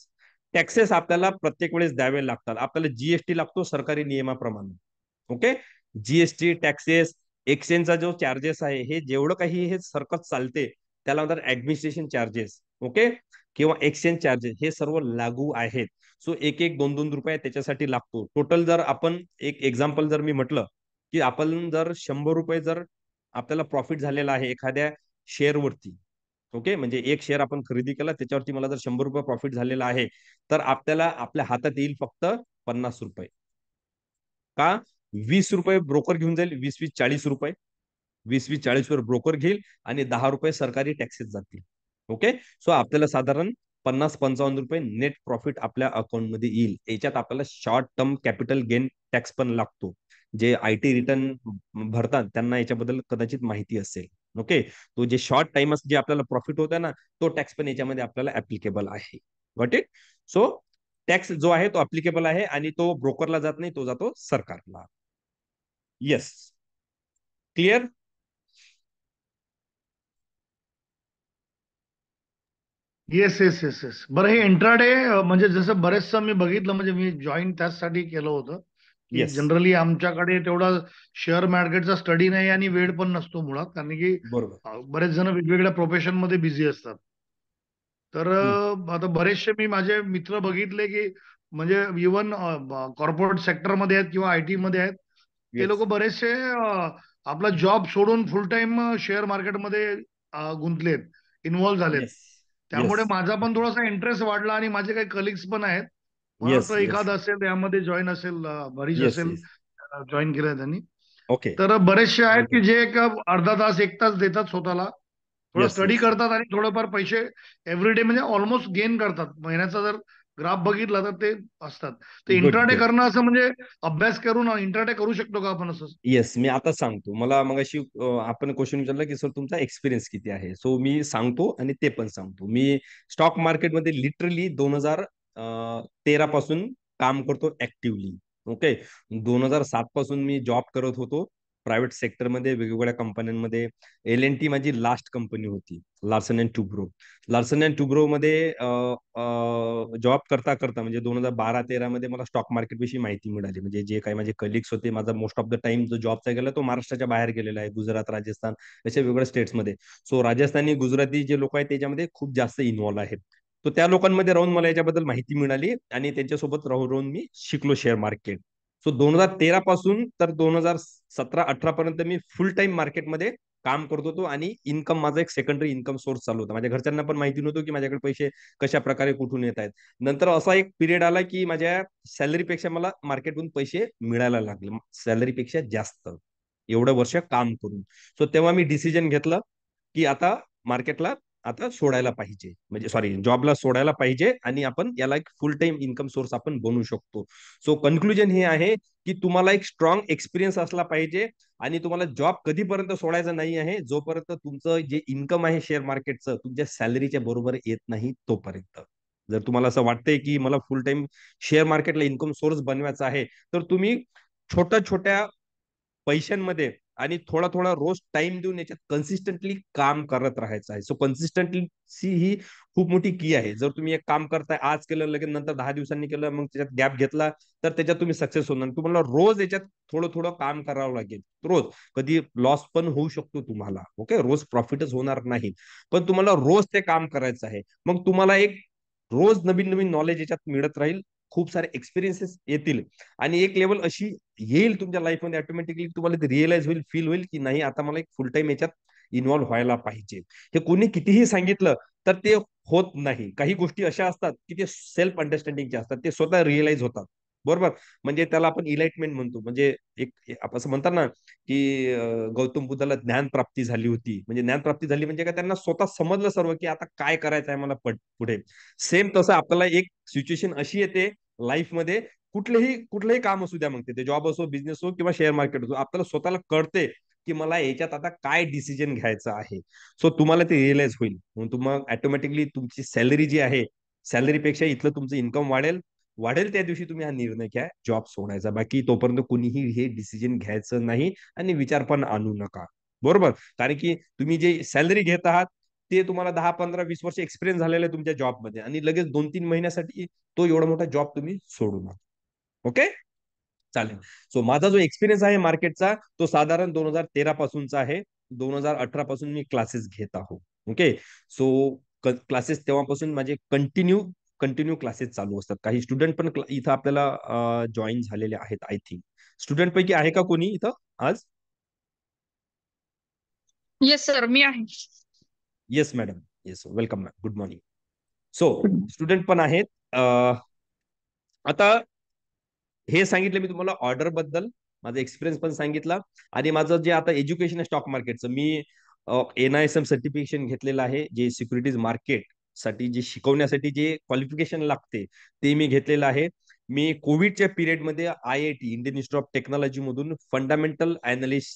Speaker 1: टॅक्सेस आपल्याला प्रत्येक वेळेस द्यावे लागतात आपल्याला जीएसटी लागतो सरकारी नियमाप्रमाणे ओके जीएसटी टॅक्सेस एक्सचेंजचा जो चार्जेस आहे हे जेवढं काही हे सरकत चालते त्याला म्हणतात ऍडमिनिस्ट्रेशन चार्जेस ओके किंवा एक्सचेंज चार्जेस हे सर्व लागू आहेत सो एक एक दोन दोन रुपये त्याच्यासाठी लागतो टोटल जर आपण एक एक्झाम्पल जर मी म्हटलं की आपण जर शंभर रुपये जर आपल्याला प्रॉफिट झालेला आहे एखाद्या शेअरवरती ओके म्हणजे एक शेअर आपण खरेदी केला त्याच्यावरती मला जर शंभर रुपये प्रॉफिट झालेला आहे तर आपल्याला आपल्या हातात येईल फक्त पन्नास रुपये का वीस रुपये ब्रोकर घेऊन जाईल वीस वीस चाळीस रुपये वीस वीस चाळीस रुपये ब्रोकर घेईल आणि दहा रुपये सरकारी टॅक्सेस जातील ओके सो आपल्याला साधारण पन्नास पंचावन्न रुपये नेट प्रॉफिट आपल्या अकाउंटमध्ये येईल याच्यात आपल्याला short term capital gain tax पण लागतो जे आय टी रिटर्न भरतात त्यांना याच्याबद्दल कदाचित माहिती असेल ओके तो जे शॉर्ट टाइम जे आपल्याला प्रॉफिट होता ना तो टॅक्स पण याच्यामध्ये आपल्याला ऍप्लिकेबल आहे गॉट इट सो टॅक्स जो आहे तो अप्लिकेबल आहे आणि तो ब्रोकरला जात नाही तो जातो सरकारला yes
Speaker 2: clear yes yes yes yes बरं हे इंट्राडे म्हणजे जसं बरेचसं मी बघितलं म्हणजे मी जॉईन त्याचसाठी केलं होतं Yes. जनरली आमच्याकडे तेवढा शेअर मार्केटचा स्टडी नाही आणि वेळ पण नसतो मुळात कारण की बरेच जण वेगवेगळ्या प्रोफेशन मध्ये बिझी असतात तर आता बरेचसे मी माझे मित्र बघितले की म्हणजे इवन कॉर्पोरेट सेक्टरमध्ये आहेत किंवा आय मध्ये आहेत ते लोक बरेचसे आपला जॉब सोडून फुल टाइम शेअर मार्केटमध्ये गुंतलेत इन्व्हॉल्व्ह झालेत त्यामुळे माझा पण थोडासा इंटरेस्ट वाढला आणि माझे काही कलिग्स पण आहेत एखादं असेल यामध्ये जॉईन असेल बरीच असेल जॉईन केलं त्यांनी ओके तर बरेचसे आहेत की जे एक अर्धा तास एक तास देतात स्वतःला थोडं स्टडी करतात आणि थोडंफार पैसे एव्हरी डे म्हणजे ऑलमोस्ट गेन करतात महिन्याचा जर ग्राफ बघितला तर ते असतात ते इंट्राडे करणं असं म्हणजे अभ्यास करून इंट्राडे करू शकतो का आपण असं
Speaker 1: येस मी आता सांगतो मला मग अशी आपण क्वेश्चन विचारला की सर तुमचा एक्सपिरियन्स किती आहे सो मी सांगतो आणि ते पण सांगतो मी स्टॉक मार्केटमध्ये लिटरली दोन हजार तेरा पासून काम करतो ऍक्टिव्हली ओके दोन हजार सात पासून मी जॉब करत होतो प्रायव्हेट सेक्टरमध्ये वेगवेगळ्या कंपन्यांमध्ये एल एन टी माझी लास्ट कंपनी होती Larsen and Toubro Larsen and Toubro मध्ये जॉब करता करता म्हणजे दोन हजार बारा तेरा मध्ये मला स्टॉक मार्केट विषयी माहिती मिळाली म्हणजे जे काही माझे कलिग्स होते माझा मोस्ट ऑफ द टाइम जो जॉबचा गेला तो महाराष्ट्राच्या बाहेर गेलेला आहे गुजरात राजस्थान अशा वेगवेगळ्या स्टेट्समध्ये सो राजस्थानी गुजराती जे लोक आहेत त्याच्यामध्ये खूप जास्त इन्व्हॉल्व आहेत तो त्या लोकांमध्ये राहून मला याच्याबद्दल माहिती मिळाली आणि त्यांच्यासोबत राहून राहून मी शिकलो शेअर मार्केट सो दोन हजार तेरा पासून तर दोन हजार सतरा अठरा पर्यंत मी फुल टाइम मार्केटमध्ये काम करत होतो आणि इन्कम माझा एक सेकंडरी इन्कम सोर्स चालू होता माझ्या घरच्यांना पण माहिती नव्हतं की माझ्याकडे पैसे कशा प्रकारे कुठून येत आहेत नंतर असा एक पिरियड आला की माझ्या सॅलरीपेक्षा मला मार्केटहून पैसे मिळायला लागले सॅलरीपेक्षा जास्त एवढं वर्ष काम करून सो तेव्हा मी डिसिजन घेतलं की आता मार्केटला आता सोडायला पाहिजे म्हणजे सॉरी जॉबला सोडायला पाहिजे आणि आपण याला एक फुल टाइम इन्कम सोर्स आपण बनवू शकतो सो कन्क्लुजन हे आहे की तुम्हाला एक स्ट्रॉंग एक्सपिरियन्स असला पाहिजे आणि तुम्हाला जॉब कधीपर्यंत सोडायचा नाही आहे जोपर्यंत तुमचं जे इन्कम आहे शेअर मार्केटचं तुमच्या सॅलरीच्या बरोबर येत नाही तोपर्यंत जर तुम्हाला असं वाटतंय की मला फुल टाइम शेअर मार्केटला इन्कम सोर्स बनवायचा आहे तर तुम्ही छोट्या छोट्या पैशांमध्ये आणि थोडा थोडा रोज टाइम देऊन याच्यात कन्सिस्टंटली काम करत राहायचं आहे सो कन्सिस्टंटली ही खूप मोठी की आहे जर तुम्ही एक काम करताय आज केलं लगेच नंतर दहा दिवसांनी केलं मग त्याच्यात गॅप घेतला तर त्याच्यात तुम्ही सक्सेस होणार तुम्हाला रोज याच्यात थोडं थोडं काम करावं लागेल रोज कधी लॉस पण होऊ शकतो तुम्हाला ओके रोज प्रॉफिटच होणार नाही पण तुम्हाला रोज ते काम करायचं आहे मग तुम्हाला एक रोज नवीन नवीन नॉलेज याच्यात मिळत राहील खूप सारे एक्सपिरियन्सेस येतील आणि एक लेवल अशी येईल तुमच्या लाईफमध्ये ऑटोमॅटिकली तुम्हाला ते रिअलाइज होईल फील होईल की नाही आता मला एक फुल टाइम याच्यात इन्वॉल्व्ह व्हायला पाहिजे हे कोणी कितीही सांगितलं तर ते होत नाही काही गोष्टी अशा असतात की ते सेल्फ अंडरस्टँडिंगच्या असतात ते स्वतः रिअलाइज होतात बरोबर म्हणजे त्याला आपण इलाइटमेंट म्हणतो म्हणजे एक असं म्हणतात ना की गौतम बुद्धाला ज्ञान प्राप्ती झाली होती म्हणजे ज्ञान प्राप्ती झाली म्हणजे का त्यांना स्वतः समजलं सर्व की आता काय करायचं आहे मला पुढे सेम तसं आपल्याला एक सिच्युएशन अशी येते लाईफमध्ये कुठलेही कुठलंही काम असू द्या मग ते जॉब असो बिझनेस असो किंवा शेअर मार्केट असो आपल्याला स्वतःला कळते की मला याच्यात आता काय डिसिजन घ्यायचं आहे सो तुम्हाला ते रिअलाइज होईल म्हणून तुम्हाला ऑटोमॅटिकली तुमची सॅलरी जी आहे सॅलरीपेक्षा इथलं तुमचं इन्कम वाढेल वाढेल त्या दिवशी तुम्ही हा निर्णय घ्या जॉब सोडायचा बाकी तोपर्यंत कुणीही हे डिसिजन घ्यायचं नाही आणि विचार पण आणू नका बरोबर कारण की तुम्ही जे सॅलरी घेत आहात ते तुम्हाला दहा पंधरा वीस वर्ष एक्सपिरियन्स झालेलं आहे तुमच्या जॉबमध्ये आणि लगेच दोन तीन महिन्यासाठी तो एवढा मोठा जॉब तुम्ही सोडू नका ओके चालेल सो माझा जो एक्सपिरियन्स आहे मार्केटचा तो साधारण दोन हजार तेरा पासूनचा आहे दोन हजार अठरा पासून मी क्लासेस घेत आहोत ओके सो क्लासेस तेव्हापासून माझे कंटिन्यू कंटिन्यू क्लासेस चालू असतात काही स्टुडंट पण इथं आपल्याला जॉईन झालेले आहेत आय थिंक स्टुडंट पैकी आहे का कोणी इथं आज येस सर मी आहे yes madam yes welcome ma'am good morning so student पण आहेत आता हे सांगितलं मी तुम्हाला ऑर्डर बद्दल माझा एक्सपिरियन्स पण सांगितला आणि माझं जे आता एज्युकेशन स्टॉक मार्केटचं मी N I S M certification घेतलेलं आहे जे सिक्युरिटीज मार्केट साठी जे शिकवण्यासाठी जे क्वालिफिकेशन लागते ते मी घेतलेलं आहे मी कोविडच्या पिरियडमध्ये I I T Indian Institute of Technology मधून फंडामेंटल अनालिस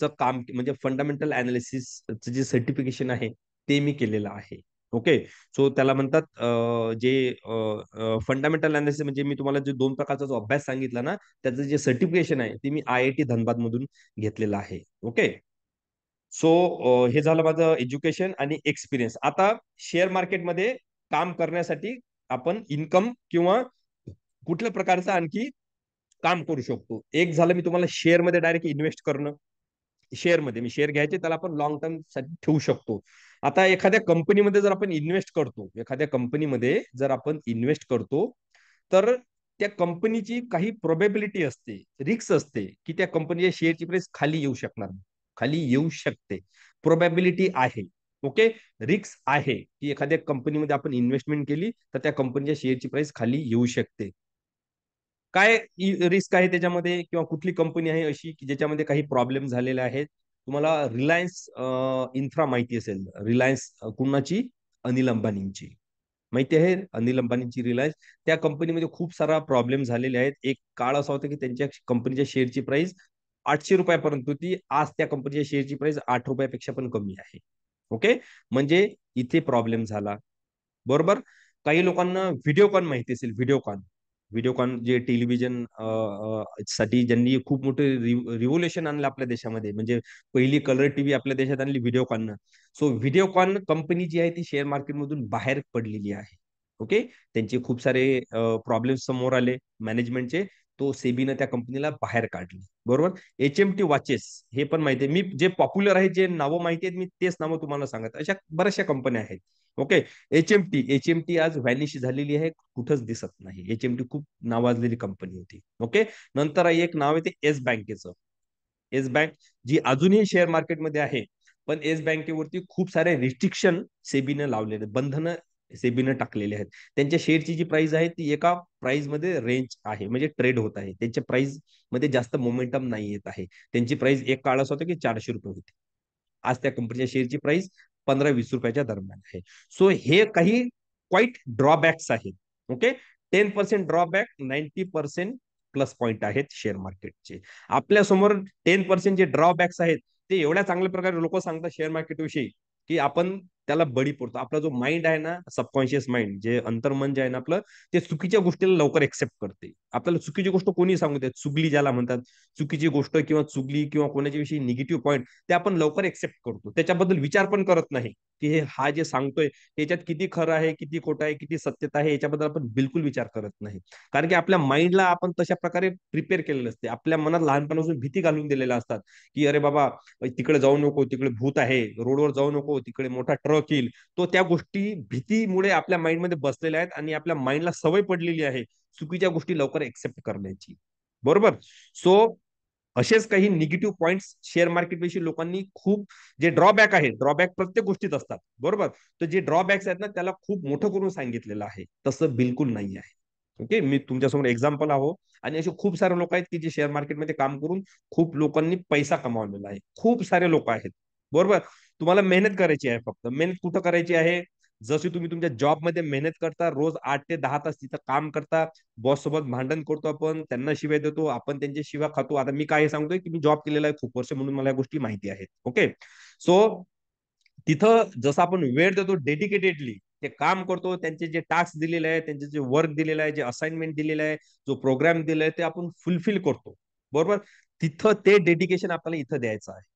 Speaker 1: च काम म्हणजे फंडामेंटल अनालिसिस जे सर्टिफिकेशन आहे ते मी केलेलं आहे ओके सो त्याला म्हणतात जे फंडामेंटल अनालिसिस म्हणजे मी तुम्हाला जे दोन प्रकारचा जो अभ्यास सांगितला ना त्याचं जे सर्टिफिकेशन आहे ते मी आय आय टी धनबाद मधून घेतलेलं आहे ओके सो हे झालं माझं एज्युकेशन आणि एक्सपिरियन्स आता शेअर मार्केटमध्ये काम करण्यासाठी आपण इन्कम किंवा कुठल्या प्रकारचं आणखी काम करू शकतो एक झालं मी तुम्हाला शेअरमध्ये डायरेक्ट इन्व्हेस्ट करणं शेअरमध्ये मी शेअर घ्यायचे त्याला आपण लॉंग टर्म साठी ठेवू शकतो आता एखाद्या कंपनीमध्ये जर आपण इन्व्हेस्ट करतो एखाद्या कंपनीमध्ये जर आपण इन्व्हेस्ट करतो तर त्या कंपनीची काही प्रोबेबिलिटी असते रिक्स असते की त्या कंपनीच्या शेअरची प्राइस खाली येऊ शकणार खाली येऊ शकते प्रोबॅबिलिटी आहे ओके रिक्स आहे की एखाद्या कंपनीमध्ये आपण इन्व्हेस्टमेंट केली तर त्या कंपनीच्या शेअरची प्राइस खाली येऊ शकते काय रिस्क आहे त्याच्यामध्ये किंवा कुठली कंपनी आहे अशी की ज्याच्यामध्ये काही प्रॉब्लेम झालेले आहेत तुम्हाला रिलायन्स इन्फ्रा माहिती असेल रिलायन्स कुणाची अनिल अंबानींची माहिती आहे अनिल अंबानींची रिलायन्स त्या कंपनीमध्ये खूप सारा प्रॉब्लेम झालेले आहेत एक काळ असा होता की त्यांच्या कंपनीच्या शेअरची प्राइस आठशे रुपयापर्यंत होती आज त्या कंपनीच्या शेअरची प्राइस आठ रुपयापेक्षा पण कमी आहे ओके म्हणजे इथे प्रॉब्लेम झाला बरोबर काही लोकांना व्हिडिओकॉन माहिती असेल व्हिडिओकॉन व्हिडिओकॉन जे टेलिव्हिजन साठी ज्यांनी खूप मोठे रिव्होल्युशन आणलं आपल्या देशामध्ये म्हणजे पहिली कलर टीव्ही आपल्या देशात आणली व्हिडिओकॉननं सो व्हिडिओकॉन कंपनी जी आहे ती शेअर मार्केटमधून बाहेर पडलेली आहे ओके त्यांचे खूप सारे प्रॉब्लेम समोर आले मॅनेजमेंटचे तो सेबीनं त्या कंपनीला बाहेर काढली बरोबर एच एम टी वॉचेस हे पण माहिती आहे मी जे पॉप्युलर आहे जे नावं माहिती आहेत मी तेच नावं तुम्हाला सांगत अशा बऱ्याचशा कंपन्या आहेत okay H M T H M T आज व्हॅनिश झालेली आहे कुठंच दिसत नाही एच एम टी खूप नावाजलेली कंपनी होती ओके नंतर एक नाव आहे ते येस बँकेचं येस बँक जी अजूनही शेअर मार्केटमध्ये आहे पण येस बँकेवरती खूप सारे रिस्ट्रिक्शन सेबीनं लावलेले बंधनं सेबीनं टाकलेले आहेत त्यांच्या शेअरची जी प्राइस आहे ती एका प्राइस मध्ये रेंज आहे म्हणजे ट्रेड होत आहे त्यांच्या प्राइस मध्ये जास्त मोमेंटम नाही येत आहे त्यांची प्राइस एक काळ असं होतं की चारशे रुपये होती आज त्या कंपनीच्या शेअरची प्राइस पंधरा वीस रुपयाच्या दरम्यान आहे सो हे काही क्वाईट ड्रॉबॅक्स आहेत okay ten percent drawback ninety percent plus point आहेत शेअर मार्केटचे आपल्या समोर टेन पर्सेंट जे ड्रॉबॅक्स आहेत ते एवढ्या चांगल्या प्रकारे लोक सांगतात शेअर मार्केट विषयी की आपण त्याला बळी पडतो आपला जो माइंड आहे ना सबकॉन्शियस माइंड जे अंतर्मन जे आहे ना आपलं ते चुकीच्या गोष्टीला लवकर एक्सेप्ट करते आपल्याला चुकीची गोष्ट कोणी सांगू देत चुगली ज्याला म्हणतात चुकीची गोष्ट किंवा चुगली किंवा कोणाच्या विषयी निगेटिव्ह पॉईंट ते आपण लवकर एक्सेप्ट करतो त्याच्याबद्दल विचार पण करत नाही की हे हा जे सांगतोय याच्यात किती खरं आहे किती खोटं आहे किती सत्यता आहे याच्याबद्दल आपण बिलकुल विचार करत नाही कारण की आपल्या माइंडला आपण तशा प्रकारे प्रिपेअर केलेलं असते आपल्या मनात लहानपणापासून भीती घालून दिलेल्या असतात की अरे बाबा तिकडे जाऊ नको तिकडे भूत आहे रोडवर जाऊ नको तिकडे मोठा ट्रक तो त्या गोष्टी भीतीमुळे आपल्या माइंडमध्ये बसलेल्या आहेत आणि आपल्या माइंडला सवय पडलेली आहे चुकीच्या गोष्टी लवकर एक्सेप्ट करण्याची बरोबर सो असेच काही निगेटिव्ह पॉइंट्स शेअर मार्केटविषयी लोकांनी खूप जे ड्रॉबॅक आहे ड्रॉबॅक प्रत्येक गोष्टीत असतात बरोबर तर जे ड्रॉबॅक्स आहेत ना त्याला खूप मोठं करून सांगितलेलं आहे तसं बिलकुल नाही आहे ओके मी तुमच्यासमोर एक्झाम्पल आहो आणि असे खूप सारे लोक आहेत की जे शेअर मार्केटमध्ये काम करून खूप लोकांनी पैसा कमावलेला आहे खूप सारे लोक आहेत बरोबर तुम्हाला मेहनत करायची आहे फक्त मेहनत कुठं करायची आहे जशी तुम्ही तुमच्या जॉबमध्ये मेहनत करता रोज आठ ते दहा तास तिथं काम करता बॉस सोबत भांडण करतो आपण त्यांना शिवाय देतो आपण त्यांच्या शिवा खातो आता मी काय सांगतोय की मी जॉब केलेला आहे खूप वर्ष म्हणून मला या गोष्टी माहिती आहेत ओके सो तिथं जसं आपण वेळ देतो डेडिकेटेडली ते काम करतो त्यांचे जे टास्क दिलेले आहे त्यांचे जे वर्क दिलेलं आहे जे असाइनमेंट दिलेलं आहे जो प्रोग्राम दिलेला आहे ते आपण फुलफिल करतो बरोबर तिथं ते डेडिकेशन आपल्याला इथं द्यायचं आहे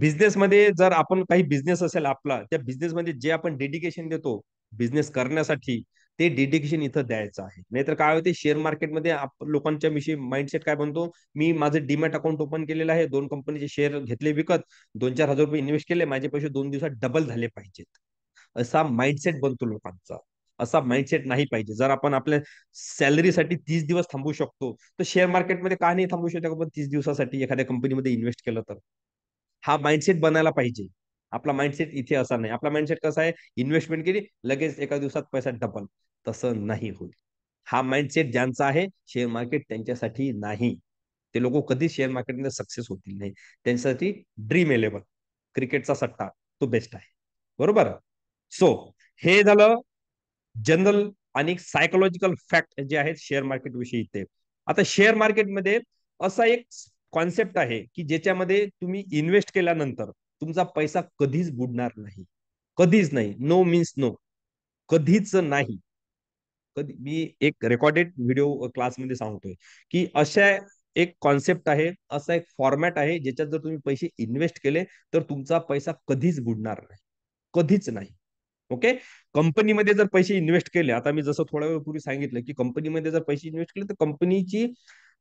Speaker 1: बिझनेसमध्ये जर आपण काही बिझनेस असेल आपला त्या बिझनेसमध्ये जे आपण डेडिकेशन देतो बिझनेस करण्यासाठी ते डेडिकेशन इथं द्यायचं आहे नाहीतर काय होते शेअर मार्केटमध्ये लोकांच्या विषयी माइंडसेट काय बनतो मी माझं डीमॅट अकाउंट ओपन केलेलं आहे दोन कंपनीचे शेअर घेतले विकत दोन चार हजार रुपये इन्व्हेस्ट केले माझे पैसे दोन दिवसात डबल झाले पाहिजेत असा माइंडसेट बनतो लोकांचा असा माइंडसेट नाही पाहिजे जर आपण आपल्या सॅलरीसाठी तीस दिवस थांबू शकतो तर शेअर मार्केटमध्ये का नाही थांबू शकतो आपण तीस दिवसासाठी एखाद्या कंपनीमध्ये इन्व्हेस्ट केलं तर हा माइंडसेट बनायला पाहिजे आपला माइंडसेट इथे असा नाही आपला माइंडसेट कसा आहे इन्व्हेस्टमेंट केली लगेच एका दिवसात पैसा डबल तसं नाही होईल हा माइंडसेट ज्यांचा आहे शेअर मार्केट त्यांच्यासाठी नाही ते लोक कधी शेअर मार्केटमध्ये सक्सेस होतील नाही त्यांच्यासाठी ड्रीम इलेव्हन क्रिकेटचा सट्टा तो बेस्ट आहे बरोबर सो हे झालं जनरल आणि सायकोलॉजिकल फॅक्ट जे आहेत शेअर मार्केट विषयी ते आता शेअर मार्केटमध्ये असा एक कॉन्सेप्ट आहे की ज्याच्यामध्ये तुम्ही इन्व्हेस्ट केल्यानंतर तुमचा पैसा कधीच बुडणार नाही कधीच नाही नो मीन्स नो कधीच नाही कधी मी एक रेकॉर्डेड व्हिडिओ क्लासमध्ये सांगतोय की अशा एक कॉन्सेप्ट आहे असा एक फॉर्मॅट आहे ज्याच्यात जर तुम्ही पैसे इन्व्हेस्ट केले तर तुमचा पैसा कधीच बुडणार नाही कधीच नाही ओके कंपनीमध्ये जर पैसे इन्व्हेस्ट केले आता मी जसं थोड्या वेळ पूर्वी सांगितलं की कंपनीमध्ये जर पैसे इन्व्हेस्ट केले तर कंपनीची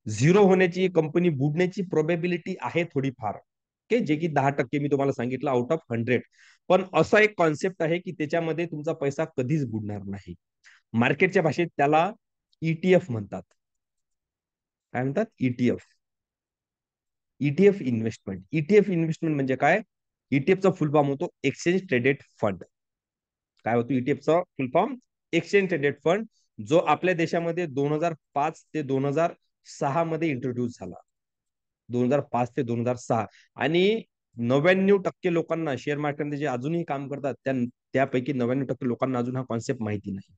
Speaker 1: झिरो होण्याची कंपनी बुडण्याची प्रोबेबिलिटी आहे थोडीफार ओके जे की दहा टक्के मी तुम्हाला सांगितलं आउट ऑफ हंड्रेड पण असा एक कॉन्सेप्ट आहे की त्याच्यामध्ये तुमचा पैसा कधीच बुडणार नाही मार्केटच्या भाषेत त्याला ईटीएफ e म्हणतात काय म्हणतात ETF ETF investment ETF investment म्हणजे काय ईटीएफचा फुल फॉर्म होतो एक्सचेंज ट्रेडेड फंड काय होतो ईटीएफचा full form exchange traded fund जो आपल्या देशामध्ये दोन हजार पाच ते दोन हजार सहा मध्ये इंट्रोड्यूस झाला दोन हजार पाच ते दोन हजार सहा आणि नव्याण्णव टक्के लोकांना शेअर मार्केटमध्ये जे अजूनही काम करतात त्या त्यापैकी नव्याण्णव टक्के लोकांना अजून हा कॉन्सेप्ट माहिती नाही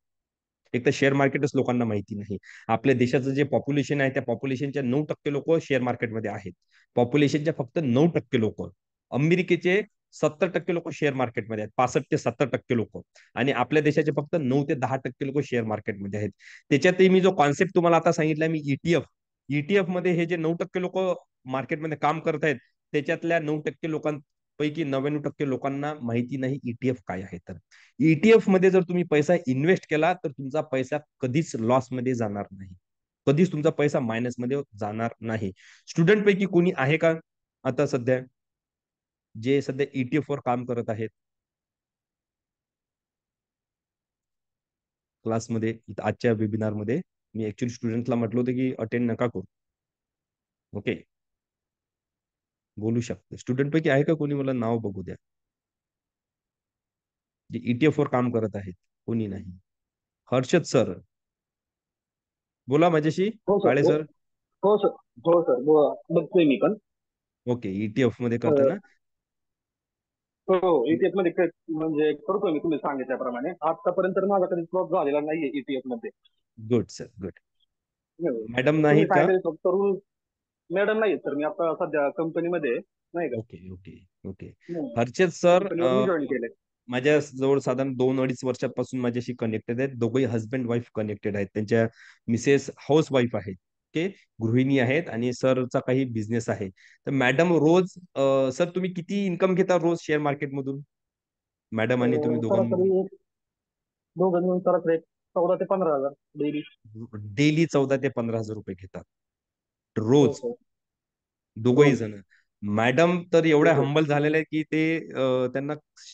Speaker 1: एक तर शेअर मार्केटच लोकांना माहिती नाही आपल्या देशाचं जे पॉप्युलेशन आहे त्या पॉप्युलेशनच्या नऊ टक्के लोक शेअर मार्केटमध्ये आहेत पॉप्युलेशनच्या फक्त नऊ टक्के लोक अमेरिकेचे सत्तर टक्के लोक शेअर मार्केटमध्ये आहेत पासष्ट ते सत्तर टक्के लोक आणि आपल्या देशाचे फक्त नऊ ते दहा टक्के लोक शेअर मार्केटमध्ये आहेत त्याच्यातही मी जो कॉन्सेप्ट तुम्हाला आता सांगितला मी ईटीएफ e ईटीएफ e मध्ये हे जे नऊ टक्के लोक मार्केटमध्ये काम करत आहेत त्याच्यातल्या नऊ टक्के लोकांपैकी नव्याण्णव टक्के लोकांना माहिती नाही ईटीएफ e काय आहे तर ईटीएफ मध्ये जर तुम्ही पैसा इन्व्हेस्ट केला तर तुमचा पैसा कधीच लॉस मध्ये जाणार नाही कधीच तुमचा पैसा मध्ये जाणार नाही स्टुडंट पैकी कोणी आहे का आता सध्या जे सध्या ईटीएफ e वर काम करत आहेत क्लासमध्ये आजच्या वेबिनारमध्ये मी ऍक्च्युली स्टुडंटला म्हटलं होतं की अटेंड नका करू ओके बोलू शकते स्टुडंट पैकी आहे का कोणी मला नाव बघू द्या जे ईटीएफ e वर काम करत आहेत कोणी नाही हर्षद सर बोला माझ्याशी हो काळे सर
Speaker 2: हो सर हो सर हो बघतोय मी पण
Speaker 1: ओके ईटीएफ e मध्ये करताना हो, ईटीएफ हो. e मध्ये
Speaker 2: म्हणजे करतो मी तुम्ही सांगितल्याप्रमाणे. आतापर्यंत तर माझा कधी फ्लॉप झालेला नाहीये ईटीएफ e मध्ये.
Speaker 1: Good sir good.
Speaker 2: मॅडम नाही मॅडम नाही सर मी आता
Speaker 1: सध्या कंपनीमध्ये नाही का? Okay okay okay. Sir join केलंय. माझ्या जवळ साधारण दोन अडीच वर्षापासून माझ्याशी कनेक्टेड आहेत दोघे हजबंड वाईफ कनेक्टेड आहेत त्यांच्या मिसेस हाऊस वाईफ आहेत टक्के गृहिणी आहेत आणि सरचा काही बिझनेस आहे तर मॅडम रोज सर तुम्ही किती इन्कम घेता रोज शेअर मार्केट मधून मॅडम आणि तुम्ही दोघांनी
Speaker 2: दोघं चौदा ते पंधरा हजार डेली
Speaker 1: डेली चौदा ते पंधरा हजार रुपये घेतात रोज हो, हो. दोघही हो. जण मॅडम तर एवढ्या हंबल हो, हो. झालेल्या आहेत की ते त्यांना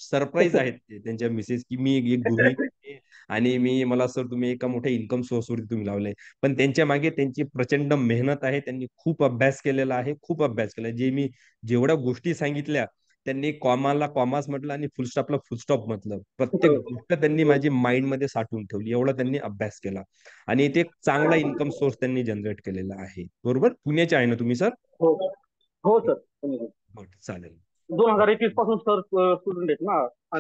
Speaker 1: सरप्राईज आहेत त्यांच्या मिसेस की मी एक गुरु आणि मी मला सर तुम्ही एका मोठ्या इन्कम वरती तुम्ही लावले पण त्यांच्या मागे त्यांची प्रचंड मेहनत आहे त्यांनी खूप अभ्यास केलेला आहे खूप अभ्यास केला जे मी जेवढ्या गोष्टी सांगितल्या त्यांनी कॉमाला कॉमर्स म्हटलं आणि फुलस्टॉपला फुलस्टॉप म्हटलं प्रत्येक गोष्ट त्यांनी हो. माझी माइंडमध्ये साठवून ठेवली एवढा त्यांनी अभ्यास केला आणि ते चांगला इन्कम सोर्स त्यांनी जनरेट केलेला आहे बरोबर पुण्याचे आहे ना तुम्ही सर
Speaker 2: हो सर हो, चालेल दोन हजार एकवीस पासून सर स्टुडंट आहेत ना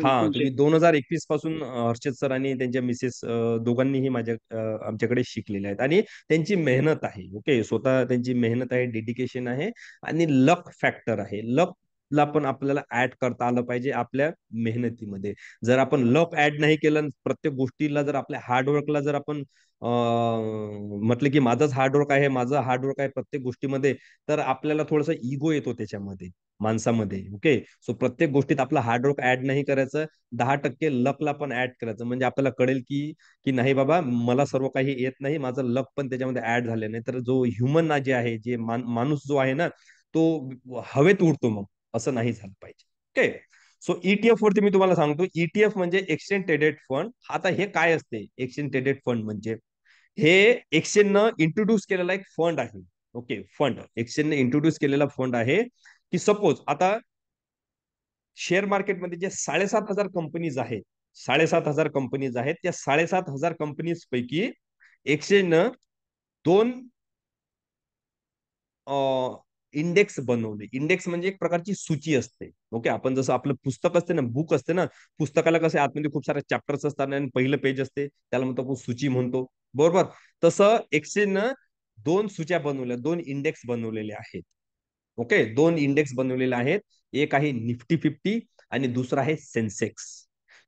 Speaker 2: हा तुम्ही
Speaker 1: दोन हजार एकवीस पासून हर्षद सर आणि त्यांच्या मिसेस दोघांनीही माझ्या आमच्याकडे शिकलेल्या आहेत आणि त्यांची मेहनत आहे ओके स्वतः त्यांची मेहनत आहे डेडिकेशन आहे आणि लक फॅक्टर आहे लक ला पण आपल्याला ऍड करता आलं पाहिजे आपल्या मेहनतीमध्ये जर आपण लक ऍड नाही केलं प्रत्येक गोष्टीला जर आपल्या हार्डवर्कला जर आपण म्हटलं की माझंच हार्डवर्क आहे माझं हार्डवर्क आहे प्रत्येक गोष्टीमध्ये तर आपल्याला थोडासा इगो येतो त्याच्यामध्ये माणसामध्ये ओके सो प्रत्येक गोष्टीत आपला हार्डवर्क ऍड नाही करायचं दहा टक्के लकला पण ऍड करायचं म्हणजे आपल्याला कळेल की की नाही बाबा मला सर्व काही येत नाही माझं लक पण त्याच्यामध्ये ऍड झालं नाही तर जो ह्युमन जे आहे जे माणूस जो आहे ना तो हवेत उडतो मग असं नाही झालं पाहिजे ओके सो ईटीएफ वरती मी तुम्हाला सांगतो ईटीएफ e म्हणजे एक्सचेंज ट्रेडेड फंड आता हे काय असते एक्सचेंज ट्रेडेड फंड म्हणजे हे एक्सचेंजनं इंट्रोड्यूस केलेला एक फंड आहे ओके फंड ने इंट्रोड्यूस केलेला फंड आहे की सपोज आता शेअर मार्केटमध्ये जे साडेसात हजार कंपनीज आहेत साडेसात हजार कंपनीज आहेत त्या साडेसात हजार कंपनीज पैकी एक्सचेंजनं दोन इंडेक्स बनवले इंडेक्स म्हणजे एक प्रकारची सूची असते ओके आपण जसं आपलं पुस्तक असते ना बुक असते ना पुस्तकाला कसं आतमध्ये खूप सारे चॅप्टर्स असतात आणि पहिलं पेज असते त्याला म्हणतो आपण सूची म्हणतो बरोबर तसं एक्सचेंजनं दोन सूच्या बनवल्या दोन इंडेक्स बनवलेले आहेत ओके दोन इंडेक्स बनवलेले आहेत एक आहे निफ्टी फिफ्टी आणि दुसरा आहे सेन्सेक्स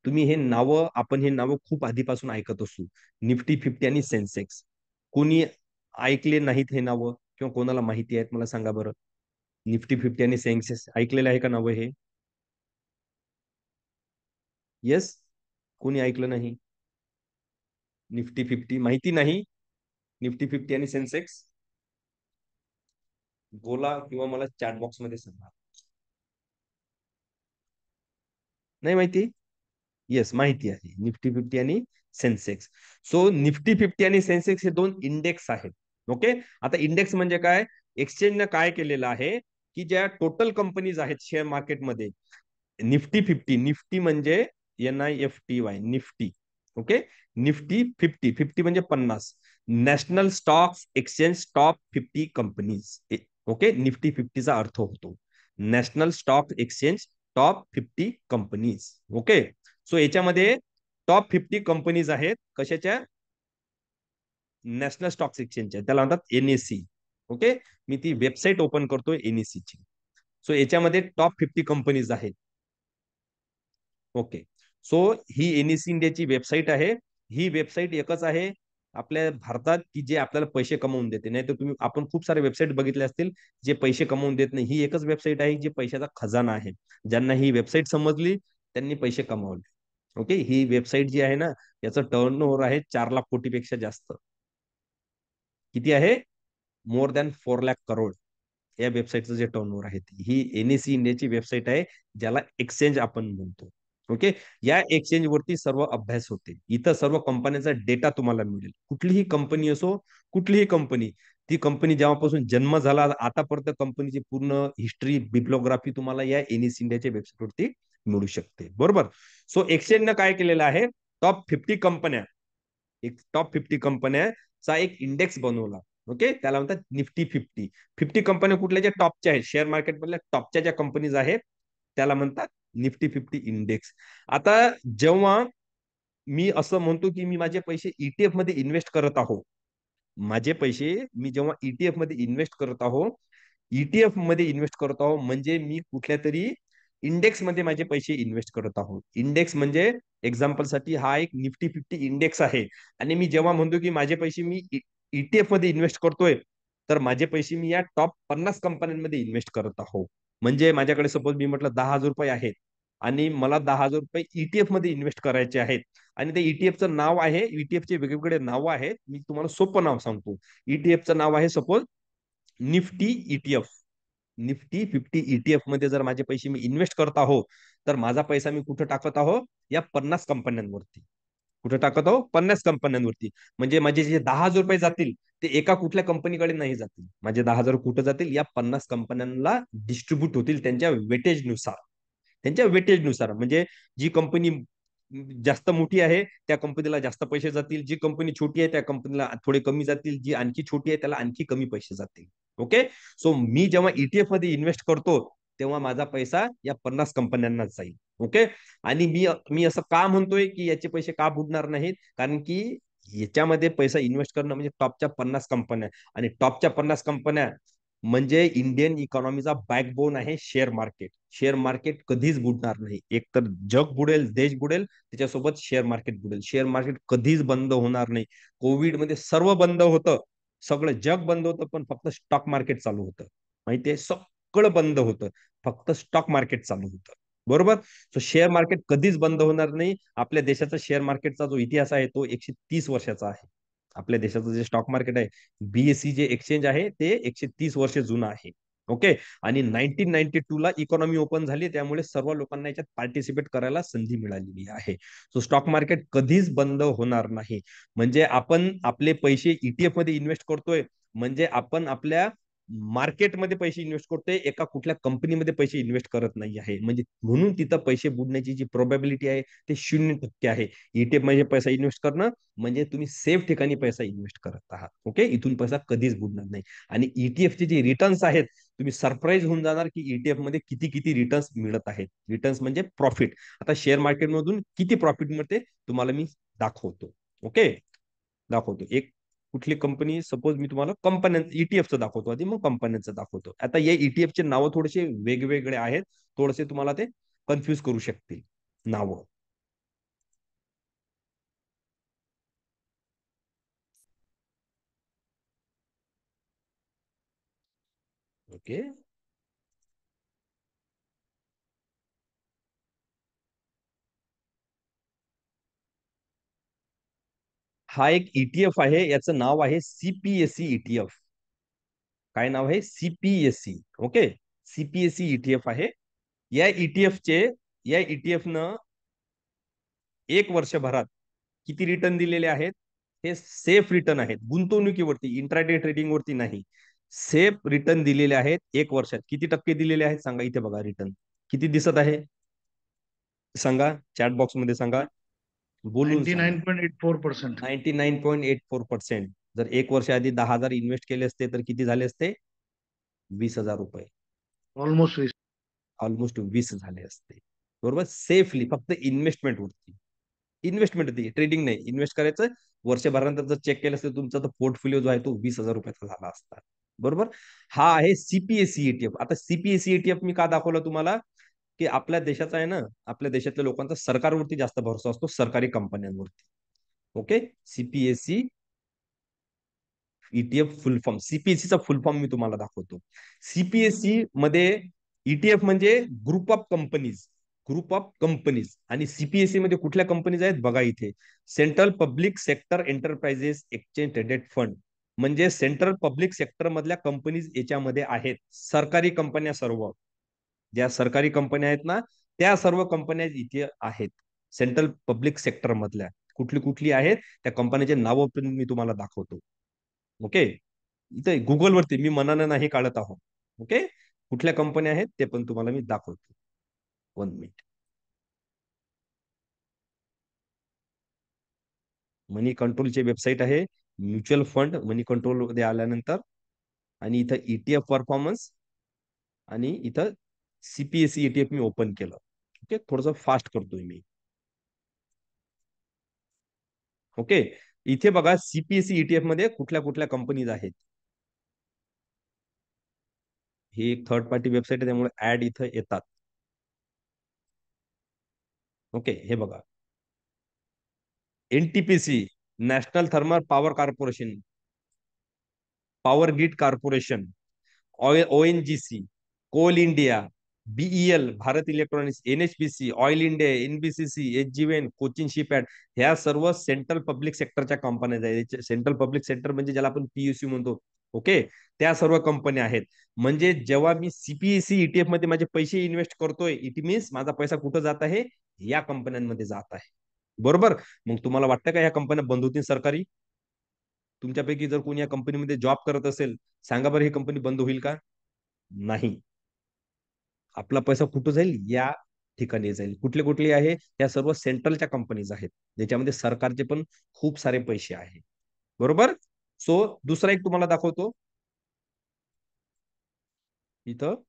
Speaker 1: तुम्ही हे नावं आपण हे नावं खूप आधीपासून ऐकत असू निफ्टी फिफ्टी आणि सेन्सेक्स कोणी ऐकले नाहीत हे नावं किंवा कोणाला माहिती आहेत मला सांगा बरं निफ्टी फिफ्टी आणि सेन्सेस ऐकलेलं आहे का नवं हे येस कोणी ऐकलं नाही निफ्टी फिफ्टी माहिती नाही निफ्टी फिफ्टी आणि सेन्सेक्स बोला किंवा मला चॅट बॉक्स मध्ये सांगा नाही माहिती येस माहिती आहे निफ्टी फिफ्टी आणि सेन्सेक्स सो निफ्टी फिफ्टी आणि सेन्सेक्स हे दोन इंडेक्स आहेत ओके आता इंडेक्स म्हणजे काय एक्सचेंज एक्सचेंजनं काय केलेलं आहे की ज्या टोटल कंपनीज आहेत शेअर मार्केटमध्ये निफ्टी फिफ्टी निफ्टी म्हणजे N I F T Y Nifty okay Nifty fifty fifty म्हणजे पन्नास national stock exchange top fifty companies okay Nifty फिफ्टीचा अर्थ होतो national stock exchange top fifty companies okay so याच्यामध्ये टॉप फिफ्टी कंपनीज आहेत कशाच्या नॅशनल स्टॉक एक्सचेंज आहे त्याला म्हणतात एनएससी ओके मी ती वेबसाईट ओपन करतो ची सो याच्यामध्ये टॉप फिफ्टी कंपनीज आहेत ओके सो ही इंडिया इंडियाची वेबसाईट आहे ही वेबसाईट एकच आहे आपल्या भारतात की जे आपल्याला पैसे कमवून देते नाही तर तुम्ही आपण खूप सारे वेबसाईट बघितले असतील जे पैसे कमवून देत नाही ही एकच वेबसाईट आहे जी पैशाचा खजाना आहे ज्यांना ही वेबसाईट समजली त्यांनी पैसे कमावले ओके ही वेबसाईट जी आहे ना याचं टर्न ओव्हर आहे चार लाख कोटीपेक्षा जास्त किती आहे more than four lakh crore या वेबसाईटचं जे टर्नओव्हर आहे ही एनएसी इंडियाची वेबसाईट आहे ज्याला एक्सचेंज आपण म्हणतो ओके या एक्सचेंज वरती सर्व अभ्यास होते इथं सर्व कंपन्यांचा डेटा तुम्हाला मिळेल कुठलीही कंपनी असो कुठलीही कंपनी ती कंपनी जेव्हापासून जन्म झाला आतापर्यंत कंपनीची पूर्ण हिस्ट्री बिब्लोग्राफी तुम्हाला या एनएसी इंडियाच्या वरती मिळू शकते बरोबर सो एक्सचेंज एक्सचेंजनं काय केलेलं आहे टॉप फिफ्टी कंपन्या एक टॉप फिफ्टी कंपन्या चा एक इंडेक्स बनवला ओके त्याला म्हणतात निफ्टी फिफ्टी फिफ्टी कंपन्या कुठल्या ज्या टॉपच्या आहेत शेअर मार्केटमधल्या टॉपच्या ज्या कंपनीज आहेत त्याला म्हणतात निफ्टी फिफ्टी इंडेक्स आता जेव्हा मी असं म्हणतो की मी माझे पैसे ईटीएफ e मध्ये इन्व्हेस्ट करत आहो माझे पैसे मी जेव्हा ईटीएफ e मध्ये इन्व्हेस्ट करत आहो ईटीएफ e मध्ये इन्व्हेस्ट करत आहो म्हणजे मी कुठल्या तरी इंडेक्स मध्ये माझे पैसे इन्व्हेस्ट करत आहोत इंडेक्स म्हणजे एक्झाम्पल साठी हा एक निफ्टी फिफ्टी इंडेक्स आहे आणि मी जेव्हा म्हणतो की माझे पैसे मी ईटीएफ मध्ये इन्व्हेस्ट करतोय तर माझे पैसे मी या टॉप पन्नास कंपन्यांमध्ये इन्व्हेस्ट करत आहोत म्हणजे माझ्याकडे सपोज मी म्हटलं दहा हजार रुपये आहेत आणि मला दहा हजार रुपये ईटीएफ मध्ये इन्व्हेस्ट करायचे आहेत आणि ते ईटीएफचं नाव आहे ईटीएफचे वेगवेगळे नाव आहेत मी तुम्हाला सोपं नाव सांगतो ईटीएफचं नाव आहे suppose Nifty ETF Nifty fifty ETF e मध्ये जर माझे पैसे मी इन्व्हेस्ट करत आहो तर माझा पैसा मी कुठं टाकत आहो या पन्नास कंपन्यांवरती कुठं टाकत आहो पन्नास कंपन्यांवरती म्हणजे माझे जे दहा हजार रुपये जातील ते एका कुठल्या कंपनीकडे नाही जातील माझे दहा हजार कुठं जातील या पन्नास कंपन्यांना डिस्ट्रीब्यूट होतील त्यांच्या वेटेजनुसार त्यांच्या वेटेजनुसार म्हणजे जी कंपनी जास्त मोठी आहे त्या कंपनीला जास्त पैसे जातील जी कंपनी छोटी आहे त्या कंपनीला थोडे कमी जातील जी आणखी छोटी आहे त्याला आणखी कमी पैसे जातील ओके सो मी जेव्हा ईटीएफ e मध्ये इन्व्हेस्ट करतो तेव्हा माझा पैसा या पन्नास कंपन्यांनाच जाईल ओके आणि मी मी असं का म्हणतोय की याचे पैसे का बुडणार नाहीत कारण की याच्यामध्ये पैसा इन्व्हेस्ट करणं म्हणजे टॉपच्या पन्नास कंपन्या आणि टॉपच्या पन्नास कंपन्या म्हणजे इंडियन इकॉनॉमीचा बॅकबोन आहे शेअर मार्केट शेअर मार्केट कधीच बुडणार नाही एक तर जग बुडेल देश बुडेल त्याच्यासोबत शेअर मार्केट बुडेल शेअर मार्केट कधीच बंद होणार नाही कोविडमध्ये सर्व बंद होतं सगळं जग बंद होतं पण फक्त स्टॉक मार्केट चालू होतं माहितीये सगळं बंद होतं फक्त स्टॉक मार्केट चालू होतं बरोबर सो शेअर मार्केट कधीच बंद होणार नाही आपल्या देशाचा शेअर मार्केटचा जो इतिहास आहे तो एकशे तीस वर्षाचा आहे आपल्या देशाचं जे स्टॉक मार्केट आहे बीएससी जे एक्सचेंज आहे ते एकशे तीस वर्ष जुनं आहे ओके आणि नाईन्टीन नाईन्टी टू ला इकॉनॉमी ओपन झाली त्यामुळे सर्व लोकांना याच्यात पार्टिसिपेट करायला संधी मिळालेली आहे सो स्टॉक मार्केट कधीच बंद होणार नाही म्हणजे आपण आपले पैसे ईटीएफ e मध्ये इन्व्हेस्ट करतोय म्हणजे आपण आपल्या मार्केटमध्ये पैसे इन्व्हेस्ट करतोय एका कुठल्या कंपनीमध्ये पैसे इन्व्हेस्ट करत नाही आहे म्हणजे म्हणून तिथं पैसे बुडण्याची जी प्रोबॅबिलिटी आहे ते शून्य टक्के आहे ईटीएफ e म्हणजे पैसा इन्व्हेस्ट करणं म्हणजे तुम्ही सेफ ठिकाणी पैसा इन्व्हेस्ट करत आहात ओके इथून पैसा कधीच बुडणार नाही आणि e चे जे रिटर्न्स आहेत तुम्ही सरप्राईज होऊन जाणार की ईटीएफ e मध्ये किती किती रिटर्न्स मिळत आहेत रिटर्न्स म्हणजे प्रॉफिट आता शेअर मार्केटमधून किती प्रॉफिट मिळते तुम्हाला मी दाखवतो ओके दाखवतो एक कुठली कंपनी सपोज मी तुम्हाला कंपन्या ईटीएफचं e दाखवतो आधी मग कंपन्यांचं दाखवतो आता या ईटीएफचे e नावं थोडेसे वेगवेगळे आहेत थोडेसे तुम्हाला ते कन्फ्यूज करू शकतील नावं ओके हा एक ईटीएफ e आहे याचं नाव आहे सीपीएससी ईटीएफ e e काय नाव आहे सीपीएससी ओके सीपीएससी ईटीएफ आहे या ईटीएफ चे या ईटीएफ न एक वर्षभरात किती रिटर्न दिलेले आहेत हे सेफ रिटर्न आहेत गुंतवणुकीवरती इंट्राडे वरती नाही सेफ रिटर्न दिलेले आहेत एक वर्षात किती टक्के दिलेले आहेत सांगा इथे बघा रिटर्न किती दिसत आहे सांगा चॅट बॉक्स मध्ये सांगा बोलून जर एक वर्ष आधी दहा हजार इन्व्हेस्ट केले असते तर किती झाले असते वीस हजार रुपये ऑलमोस्ट वीस ऑलमोस्ट वीस झाले असते बरोबर सेफली फक्त इन्व्हेस्टमेंट होती इन्व्हेस्टमेंट होती ट्रेडिंग नाही इन्व्हेस्ट करायचं वर्षभरानंतर जर चेक केलं असतं तुमचा पोर्टफोलिओ जो आहे तो वीस हजार रुपयाचा झाला असता बरोबर हा आहे सीपीएससी ईटीएफ e आता सीपीएससी एटीएफ e मी का दाखवला तुम्हाला की आपल्या देशाचा आहे ना आपल्या देशातल्या लोकांचा सरकारवरती जास्त भरोसा असतो सरकारी कंपन्यांवरती okay CPSE ETF e full form चा फुल फॉर्म मी तुम्हाला दाखवतो सीपीएससी मध्ये ईटीएफ e म्हणजे group of companies group of companies आणि सीपीएससी मध्ये कुठल्या कंपनीज आहेत बघा इथे central public sector enterprises exchange traded fund म्हणजे सेंट्रल पब्लिक सेक्टर मधल्या कंपनीज याच्यामध्ये आहेत सरकारी कंपन्या सर्व ज्या सरकारी कंपन्या आहेत ना त्या सर्व कंपन्या इथे आहेत सेंट्रल पब्लिक सेक्टर मधल्या कुठली कुठली आहेत त्या कंपन्याचे नावं पण मी तुम्हाला दाखवतो ओके इथे गुगलवरती मी मनानं नाही काढत आहोत ओके कुठल्या कंपन्या आहेत ते पण तुम्हाला मी दाखवतो वन मिनिट मनी कंट्रोलची वेबसाईट आहे म्युच्युअल फंड मनी कंट्रोल मध्ये आल्यानंतर आणि इथं ईटीएफ e परफॉर्मन्स आणि इथं सीपीएससी ईटीएफ e मी ओपन केलं ओके थोडस फास्ट करतोय मी ओके इथे बघा सीपीएससी ईटीएफ e मध्ये कुठल्या कुठल्या कंपनीज आहेत ही एक थर्ड पार्टी वेबसाईट आहे त्यामुळे ऍड इथं येतात ओके हे बघा NTPC National Thermal Power Corporation Power Grid Corporation O N Coal India BEL Bharat Electronics NHPC Oil India NBCC H जीवेन कोचिन शिपॅट ह्या सर्व सेंट्रल पब्लिक सेक्टरच्या कंपन्या आहेत सेंट्रल पब्लिक सेक्टर म्हणजे ज्याला आपण पीयूसी म्हणतो ओके त्या सर्व कंपन्या आहेत म्हणजे जेव्हा मी सीपीईसी ईटीएफ e मध्ये माझे पैसे इन्व्हेस्ट करतोय इट मीन्स माझा पैसा कुठं जात आहे या कंपन्यांमध्ये जात आहे बरोबर मग तुम्हाला वाटतं का या कंपन्या बंद होतील सरकारी तुमच्यापैकी जर कोणी या कंपनीमध्ये जॉब करत असेल सांगा बरं ही कंपनी बंद होईल का नाही आपला पैसा कुठं जाईल या ठिकाणी जाईल कुठले कुठले आहे या सर्व सेंट्रलच्या कंपनीज आहेत ज्याच्यामध्ये सरकारचे पण खूप सारे पैसे आहे बरोबर सो दुसरा एक तुम्हाला दाखवतो इथं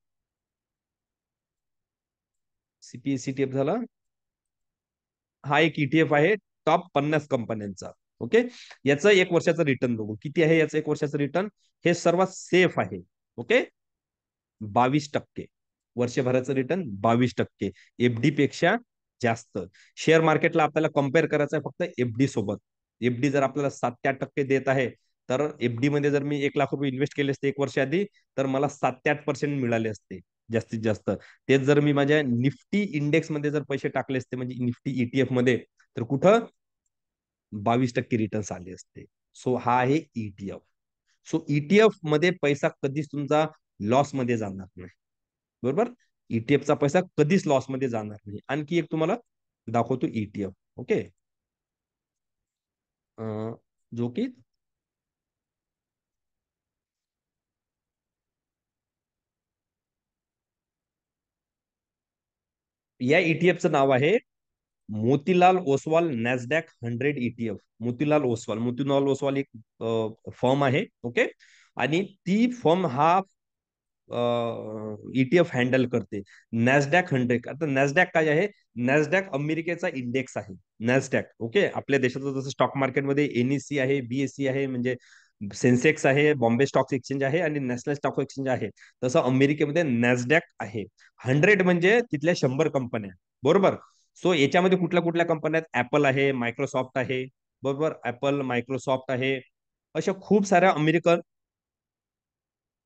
Speaker 1: एफ झाला हा एक ईटीएफ e आहे टॉप पन्नास कंपन्यांचा ओके याचं एक वर्षाचं रिटर्न बघू किती आहे याचं एक वर्षाचं रिटर्न हे सर्वात सेफ आहे ओके बावीस टक्के वर्षभराचं रिटर्न बावीस टक्के एफडी पेक्षा जास्त शेअर मार्केटला आपल्याला कम्पेअर करायचं आहे फक्त एफडी सोबत एफडी जर आपल्याला सात आठ टक्के देत आहे तर एफडी मध्ये जर मी एक लाख रुपये इन्व्हेस्ट केले असते एक वर्ष आधी तर मला सात ते आठ पर्सेंट मिळाले असते जास्तीत जास्त तेच जर मी माझ्या निफ्टी इंडेक्स मध्ये जर पैसे टाकले असते म्हणजे निफ्टी ईटीएफ e मध्ये तर कुठं बावीस टक्के रिटर्न्स आले असते सो हा आहे ईटीएफ सो ईटीएफ मध्ये पैसा कधीच तुमचा लॉस मध्ये जाणार नाही बरोबर ईटीएफचा e पैसा कधीच लॉसमध्ये जाणार नाही आणखी एक तुम्हाला दाखवतो ईटीएफ e ओके जो की या ईटीएफचं e नाव आहे Motilal Oswal Nasdaq hundred ETF Motilal Oswal Motilal Oswal एक फर्म आहे ओके आणि ती फर्म हा ईटीएफ हँडल e करते नॅसडॅक हंड्रेड आता नॅसडॅक काय आहे नॅसडॅक अमेरिकेचा इंडेक्स आहे नॅसडॅक ओके आपल्या देशात जसं स्टॉक मार्केटमध्ये एनईसी आहे बीएससी आहे म्हणजे सेन्सेक्स आहे बॉम्बे स्टॉक एक्सचेंज आहे आणि नॅशनल स्टॉक एक्सचेंज आहे तसं अमेरिकेमध्ये नॅसडॅक आहे हंड्रेड म्हणजे तिथल्या शंभर कंपन्या बरोबर सो याच्यामध्ये कुठल्या कुठल्या कंपन्या आहेत ऍपल आहे मायक्रोसॉफ्ट आहे बरोबर ऍपल मायक्रोसॉफ्ट आहे अशा खूप साऱ्या अमेरिकन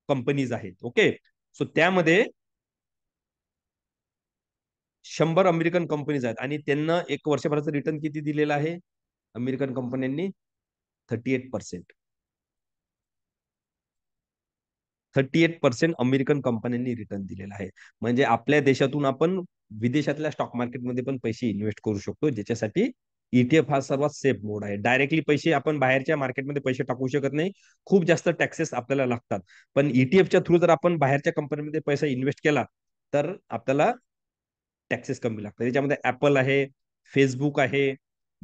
Speaker 1: कंपनीज आहेत ओके सो त्यामध्ये शंभर अमेरिकन कंपनीज आहेत आणि त्यांना एक वर्षभराचं रिटर्न किती दिलेलं आहे अमेरिकन कंपन्यांनी thirty eight percent thirty eight percent American कंपन्यांनी रिटर्न दिलेला आहे म्हणजे आपल्या देशातून आपण विदेशातल्या स्टॉक मार्केटमध्ये पण पैसे इन्व्हेस्ट करू शकतो ज्याच्यासाठी ईटीएफ e हा सर्वात सेफ मोड आहे डायरेक्टली पैसे आपण बाहेरच्या मार्केटमध्ये पैसे टाकू शकत नाही खूप जास्त टॅक्सेस आपल्याला लागतात पण ईटीएफच्या e थ्रू जर आपण बाहेरच्या कंपनीमध्ये पैसा इन्व्हेस्ट केला तर आपल्याला टॅक्सेस कमी लागतात त्याच्यामध्ये ऍपल आहे फेसबुक आहे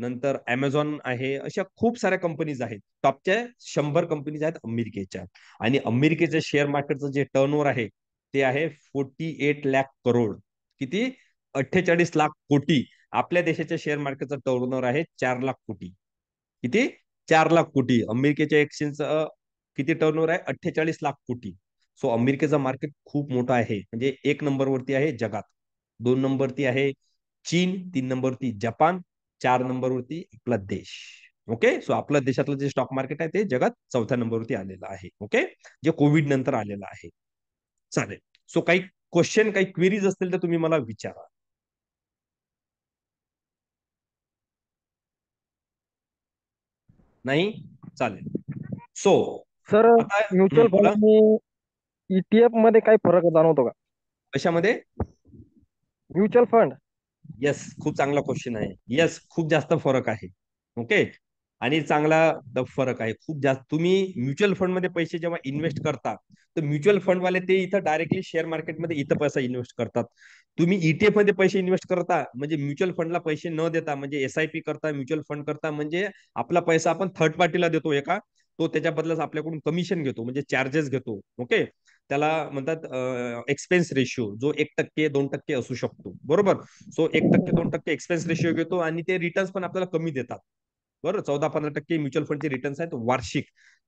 Speaker 1: नंतर अमेझॉन आहे अशा खूप साऱ्या कंपनीज आहेत टॉपच्या शंभर कंपनीज आहेत अमेरिकेच्या आणि अमेरिकेच्या शेअर मार्केटचं जे टर्नओव्हर आहे ते आहे फोर्टी एट लॅक करोड किती अठ्ठेचाळीस लाख कोटी आपल्या देशाच्या शेअर मार्केटचा टर्नओव्हर आहे चार लाख कोटी किती चार लाख कोटी अमेरिकेच्या एक्सचेंज किती टर्नओव्हर आहे अठ्ठेचाळीस लाख कोटी सो अमेरिकेचं मार्केट खूप मोठं आहे म्हणजे एक नंबरवरती आहे जगात दोन ती आहे चीन तीन नंबरवरती जपान चार नंबरवरती आपला देश ओके सो आपल्या देशातलं जे स्टॉक मार्केट आहे ते जगात चौथ्या नंबरवरती आलेलं आहे ओके जे कोविड नंतर आलेलं आहे चालेल सो काही क्वेश्चन काही क्वेरीज असतील तर तुम्ही मला विचारा नाही चालेल so sir mutual fund ETF मध्ये काही फरक जाणवतो का कशामध्ये म्युच्युअल फंड येस खूप चांगला क्वेश्चन आहे येस खूप जास्त फरक आहे ओके आणि चांगला फरक आहे खूप जास्त तुम्ही म्युच्युअल फंडमध्ये पैसे जेव्हा इन्व्हेस्ट करता तर म्युच्युअल फंडवाले ते इथं डायरेक्टली शेअर मार्केटमध्ये इथं पैसा इन्व्हेस्ट करतात तुम्ही ईटीएफ मध्ये पैसे इन्व्हेस्ट करता म्हणजे म्युच्युअल फंडला पैसे न देता म्हणजे एसआयपी करता म्युच्युअल फंड करता म्हणजे आपला पैसा आपण थर्ड पार्टीला देतो एका तो त्याच्या बदलाच आपल्याकडून कमिशन घेतो म्हणजे चार्जेस घेतो ओके त्याला म्हणतात एक्सपेन्स रेशिओ जो एक टक्के दोन टक्के असू शकतो बरोबर सो एक टक्के दोन टक्के एक्सपेन्स रेशिओ घेतो आणि ते रिटर्न्स पण आपल्याला कमी देतात बरोबर चौदा पंधरा टक्के म्युच्युअल फंडचे रिटर्न्स आहेत वार्षिक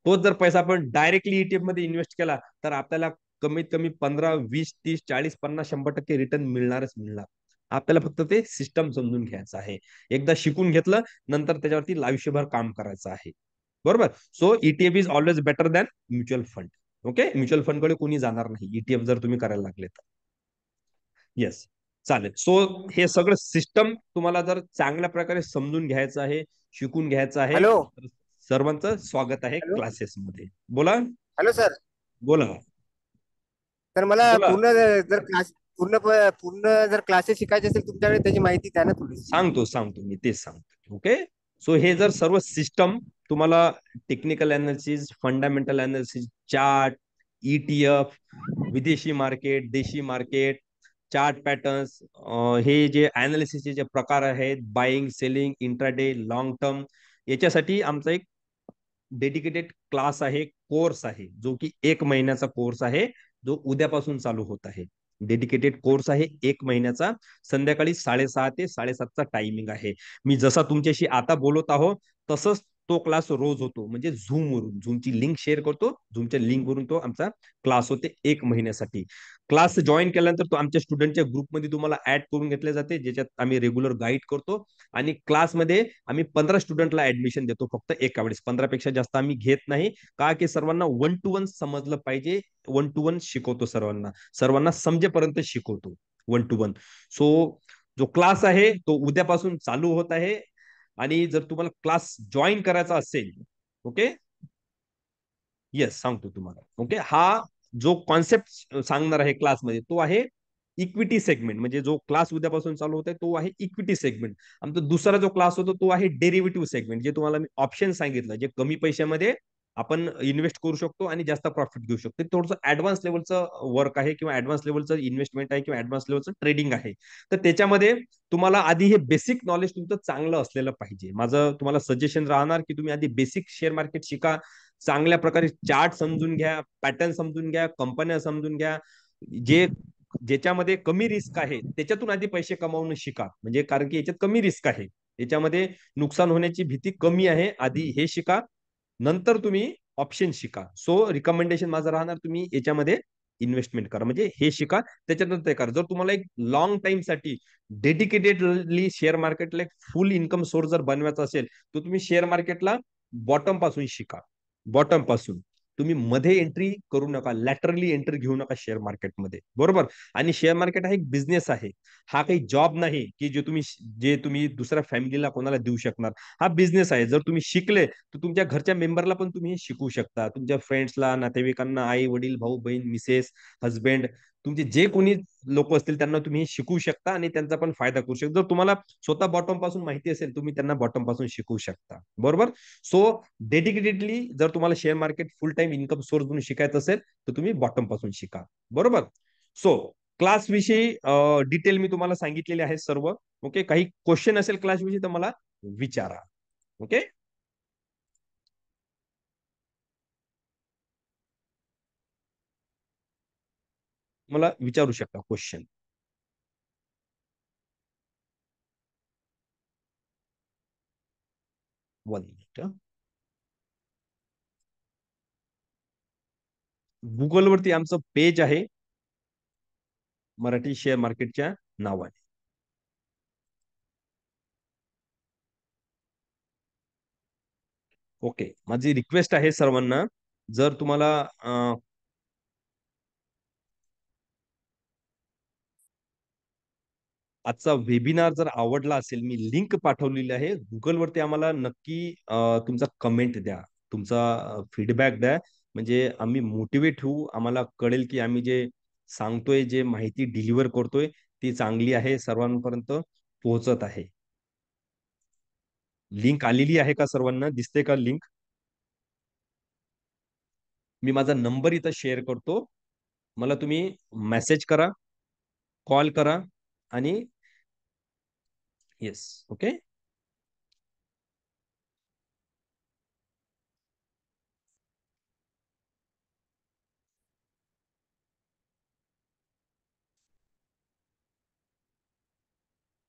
Speaker 1: तोच जर पैसा आपण डायरेक्टली ईटीएफ e मध्ये इन्व्हेस्ट केला तर आपल्याला कमीत कमी पंधरा वीस तीस चाळीस पन्नास शंभर टक्के रिटर्न मिळणारच मिळणार आपल्याला फक्त ते सिस्टम समजून घ्यायचं आहे एकदा शिकून घेतलं नंतर त्याच्यावरती आयुष्यभर काम करायचं आहे बरोबर so ETF is always better than mutual fund okay mutual fund कडे कोणी जाणार नाही ईटीएफ e जर तुम्ही करायला लागले तर येस चालेल सो हे सगळं सिस्टम तुम्हाला जर चांगल्या प्रकारे समजून घ्यायचं आहे शिकून घ्यायचं आहे सर्वांचं स्वागत आहे क्लासेस मध्ये बोला हॅलो सर बोला तर मला पूर्ण जर
Speaker 2: क्लास पूर्ण पूर्ण जर क्लासेस शिकायचे असेल तुमच्याकडे त्याची माहिती द्या ना थोडी
Speaker 1: सांगतो सांगतो मी तेच सांगतो ओके सो हे जर सर्व सिस्टम तुम्हाला technical analysis fundamental analysis chart ETF विदेशी मार्केट देशी मार्केट चार्ट पॅटर्न्स हे जे अनालिसिसचे जे प्रकार आहेत buying selling intraday long term याच्यासाठी आमचा एक डेडिकेटेड क्लास आहे कोर्स आहे जो की एक महिन्याचा कोर्स आहे जो उद्यापासून चालू होत आहे डेडिकेटेड कोर्स आहे एक महिन्याचा संध्याकाळी साडेसहा ते साडेसातचा टायमिंग आहे मी जसा तुमच्याशी आता बोलत आहो तसंच तो क्लास रोज होतो म्हणजे झूमवरून झूमची लिंक शेअर करतो झूमच्या लिंकवरून तो आमचा क्लास होते एक महिन्यासाठी क्लास जॉईन केल्यानंतर तो आमच्या स्टुडंटच्या ग्रुपमध्ये तुम्हाला ऍड करून घेतले जाते ज्याच्यात आम्ही रेग्युलर गाईड करतो आणि क्लासमध्ये आम्ही पंधरा स्टुडंटला ऍडमिशन देतो फक्त एका वेळेस पंधरापेक्षा जास्त आम्ही घेत नाही का की सर्वांना वन टू वन समजलं पाहिजे वन टू वन शिकवतो सर्वांना सर्वांना समजेपर्यंत शिकवतो वन टू वन सो जो क्लास आहे तो उद्यापासून चालू होत आहे आणि जर तुम्हाला क्लास जॉईन करायचा असेल ओके येस सांगतो तुम्हाला ओके हा जो कॉन्सेप्ट सांगणार आहे क्लासमध्ये तो आहे इक्विटी सेगमेंट म्हणजे जो क्लास उद्यापासून चालू होत आहे तो आहे इक्विटी सेगमेंट आमचा दुसरा जो क्लास होतो तो आहे डेरिव्हेटिव्ह सेगमेंट जे तुम्हाला मी ऑप्शन सांगितलं जे कमी पैशामध्ये आपण इन्व्हेस्ट करू शकतो आणि जास्त प्रॉफिट घेऊ शकतो थोडंसं ऍडव्हान्स लेवलचं वर्क आहे किंवा ऍडव्हान्स लेवलचं इन्व्हेस्टमेंट आहे किंवा ऍडव्हान्स लेवलचं ट्रेडिंग आहे तर त्याच्यामध्ये तुम्हाला आधी हे बेसिक नॉलेज तुमचं चांगलं असलेलं पाहिजे माझं तुम्हाला सजेशन राहणार की तुम्ही आधी बेसिक शेअर मार्केट शिका चांगल्या प्रकारे चार्ट समजून घ्या पॅटर्न समजून घ्या कंपन्या समजून घ्या जे ज्याच्यामध्ये कमी रिस्क आहे त्याच्यातून आधी पैसे कमावून शिका म्हणजे कारण की याच्यात कमी रिस्क आहे याच्यामध्ये नुकसान होण्याची भीती कमी आहे आधी हे शिका नंतर तुम्ही ऑप्शन शिका सो रिकमेंडेशन माझं राहणार तुम्ही याच्यामध्ये इन्व्हेस्टमेंट करा म्हणजे हे शिका त्याच्यानंतर करा जर तुम्हाला एक लॉंग टाइम साठी डेडिकेटेडली शेअर मार्केटला एक फुल इन्कम सोर्स जर बनवायचा असेल तर तुम्ही शेअर मार्केटला बॉटम पासून शिका बॉटम पासून तुम्ही मध्ये एंट्री करू नका लॅटरली एंट्री घेऊ नका शेअर मार्केटमध्ये बरोबर आणि शेअर मार्केट हा एक बिझनेस आहे हा काही जॉब नाही की जे तुम्ही जे तुम्ही दुसऱ्या फॅमिलीला कोणाला देऊ शकणार हा बिझनेस आहे जर तुम्ही शिकले तर तुमच्या घरच्या मेंबरला पण तुम्ही शिकवू शकता तुमच्या फ्रेंड्सला नातेवाईकांना आई वडील भाऊ बहीण मिसेस हजबेंड तुमचे जे कोणी लोक असतील त्यांना तुम्ही शिकवू शकता आणि त्यांचा पण फायदा करू शकता जर तुम्हाला स्वतः बॉटम पासून माहिती असेल तुम्ही त्यांना बॉटम पासून शिकवू शकता बरोबर सो डेडिकेटेडली जर तुम्हाला share market full time income source म्हणून शिकायचं असेल तर तुम्ही बॉटम पासून शिका बरोबर सो क्लास विषयी डिटेल मी तुम्हाला सांगितलेले आहे सर्व ओके काही क्वेश्चन असेल क्लासविषयी तर मला विचारा ओके मला विचारू शकता क्वेश्चन वन मिनिट गुगलवरती आमचं पेज आहे मराठी शेअर मार्केटच्या नावाने ओके माझी रिक्वेस्ट आहे सर्वांना जर तुम्हाला आजचा वेबिनार जर आवडला असेल मी लिंक पाठवलेली आहे गुगलवरती आम्हाला नक्की तुमचा कमेंट द्या तुमचा फीडबॅक द्या म्हणजे आम्ही मोटिवेट होऊ आम्हाला कळेल की आम्ही जे सांगतोय जे माहिती डिलिव्हर करतोय ती चांगली आहे सर्वांपर्यंत पोहोचत आहे लिंक आलेली आहे का सर्वांना दिसते का लिंक मी माझा नंबर इथं शेअर करतो मला तुम्ही मेसेज करा कॉल करा आणि Yes. ओके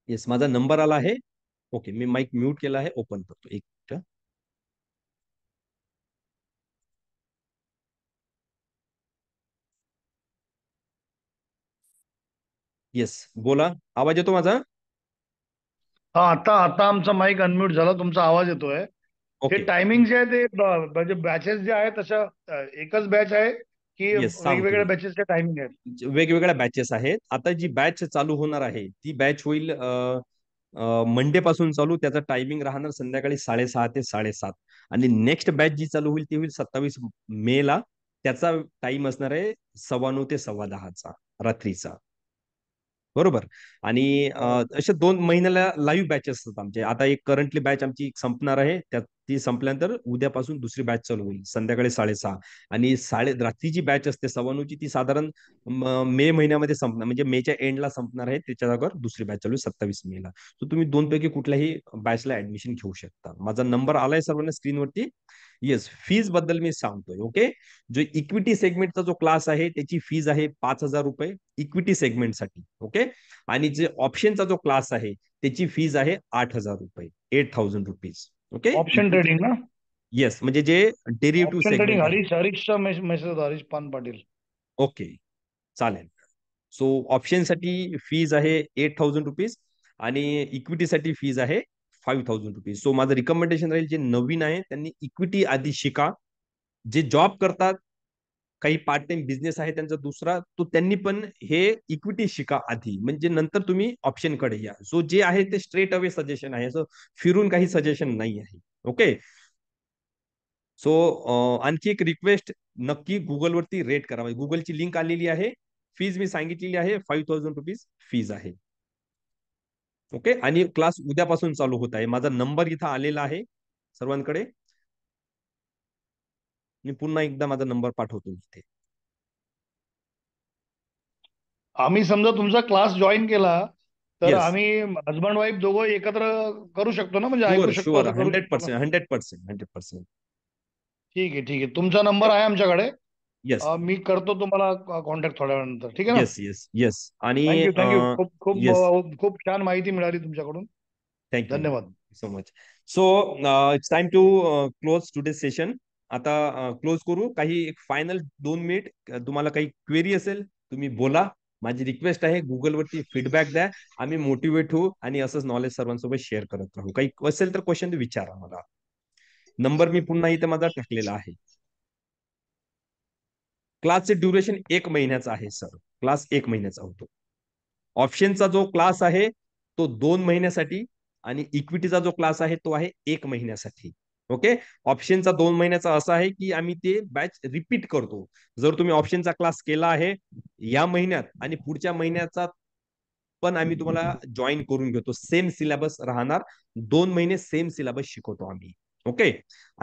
Speaker 1: येस माझा नंबर आला आहे ओके मी माईक म्यूट केला आहे ओपन करतो एक मिनिट येस बोला आवाज येतो माझा
Speaker 2: हा आता आता आमचा माईक अनम्यूट झाला तुमचा आवाज येतोय हे टायमिंग जे आहे ते म्हणजे बॅचेस जे आहेत तशा एकच बॅच आहे की वेगवेगळ्या बॅचेस टायमिंग आहेत
Speaker 1: वेगवेगळ्या बॅचेस आहेत आता जी बॅच चालू होणार आहे ती बॅच होईल मंडे पासून चालू त्याचा टायमिंग राहणार संध्याकाळी साडेसहा ते साडेसात आणि नेक्स्ट बॅच जी चालू होईल ती होईल सत्तावीस मे ला त्याचा टाइम असणार आहे सव्वा नऊ ते सव्वा दहाचा रात्रीचा बरोबर आणि असे दोन महिन्याला लाईव्ह बॅचेस असतात आमचे आता एक करंटली बॅच आमची संपणार आहे त्यात ती संपल्यानंतर उद्यापासून दुसरी बॅच चालू होईल संध्याकाळी साडेसहा आणि साडे जी बॅच असते सव्वाणूची ती साधारण मे महिन्यामध्ये संपणार म्हणजे मेच्या एंडला संपणार आहे त्याच्या जागावर दुसरी बॅच चालू आहे सत्तावीस मेला तर तुम्ही दोन पैकी कुठल्याही बॅचला ऍडमिशन घेऊ शकता माझा नंबर आलाय सर्वांना स्क्रीनवरती येस फीज बद्दल मी सांगतोय ओके जो इक्विटी सेगमेंटचा जो क्लास आहे त्याची फीज आहे पाच हजार रुपये इक्विटी सेगमेंटसाठी ओके आणि जे ऑप्शनचा जो क्लास आहे त्याची फीज आहे आठ हजार रुपये eight thousand rupees okay option trading ना येस म्हणजे जे डेरिव्हेटिव्ह ट्रेडिंग हरीश
Speaker 2: हरीशचा मेसेज हरीश पान पाटील
Speaker 1: ओके चालेल सो ऑप्शनसाठी फीज आहे एट थाउजंड रुपीज आणि इक्विटीसाठी फीज आहे फाईव्ह थाउजंड रुपीज सो माझं रिकमेंडेशन राहील जे नवीन आहे त्यांनी इक्विटी आधी शिका जे जॉब करतात काही पार्ट टाइम बिझनेस आहे त्यांचा दुसरा तो त्यांनी पण हे इक्विटी शिका आधी म्हणजे नंतर तुम्ही ऑप्शनकडे या सो जे आहे ते स्ट्रेट अवे सजेशन आहे सो फिरून काही सजेशन नाही आहे ओके सो आणखी एक रिक्वेस्ट नक्की गुगलवरती रेट करावा गुगलची लिंक आलेली आहे फीज मी सांगितलेली आहे फाईव्ह थाउजंड रुपीज फीज आहे ओके आणि क्लास उद्यापासून चालू होत आहे माझा नंबर इथं आलेला आहे सर्वांकडे मी
Speaker 2: पुन्हा एकदा माझा नंबर पाठवतो तिथे आम्ही समजा तुमचा क्लास जॉईन केला तर आम्ही हजबंड वाईफ दोघं एकत्र करू शकतो ना म्हणजे hundred percent
Speaker 1: hundred percent hundred percent
Speaker 2: ठीक आहे ठीक आहे तुमचा नंबर आहे आमच्याकडे मी करतो तुम्हाला कॉन्टॅक्ट थोड्या वेळानंतर ठीक आहे येस
Speaker 1: येस येस आणि खूप खूप
Speaker 2: खूप छान माहिती मिळाली तुमच्याकडून
Speaker 1: थँक्यू धन्यवाद so much so it's time to close today session आता क्लोज करू काही एक फायनल दोन मिनिट तुम्हाला काही क्वेरी असेल तुम्ही बोला माझी रिक्वेस्ट आहे गुगलवरती फीडबॅक द्या आम्ही मोटिवेट होऊ आणि असंच नॉलेज सर्वांसोबत शेअर करत राहू काही असेल तर क्वेश्चन विचारा मला नंबर मी पुन्हा इथे माझा टाकलेला आहे क्लासचे ड्युरेशन एक महिन्याचा आहे सर क्लास एक महिन्याचा होतो ऑप्शनचा जो क्लास आहे तो दोन महिन्यासाठी आणि इक्विटीचा जो क्लास आहे तो आहे एक महिन्यासाठी ओके ऑप्शनचा दोन महिन्याचा असा आहे की आम्ही ते बॅच रिपीट करतो जर तुम्ही ऑप्शनचा क्लास केला आहे या महिन्यात आणि पुढच्या महिन्याचा पण आम्ही तुम्हाला जॉईन करून घेतो सेम सिलेबस राहणार दोन महिने सेम सिलेबस शिकवतो आम्ही ओके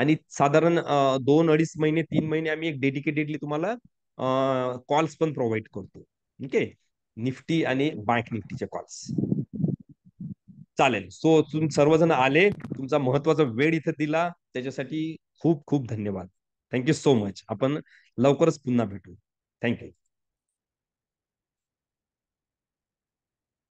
Speaker 1: आणि साधारण दोन अडीच महिने तीन महिने आम्ही एक डेडिकेटेडली तुम्हाला कॉल्स पण प्रोव्हाइड करतो ओके निफ्टी आणि बँक निफ्टीचे कॉल्स चालेल सो तुम सर्वजण आले तुमचा महत्वाचा वेळ इथे दिला त्याच्यासाठी खूप खूप धन्यवाद थँक्यू सो मच आपण लवकरच पुन्हा भेटू थँक्यू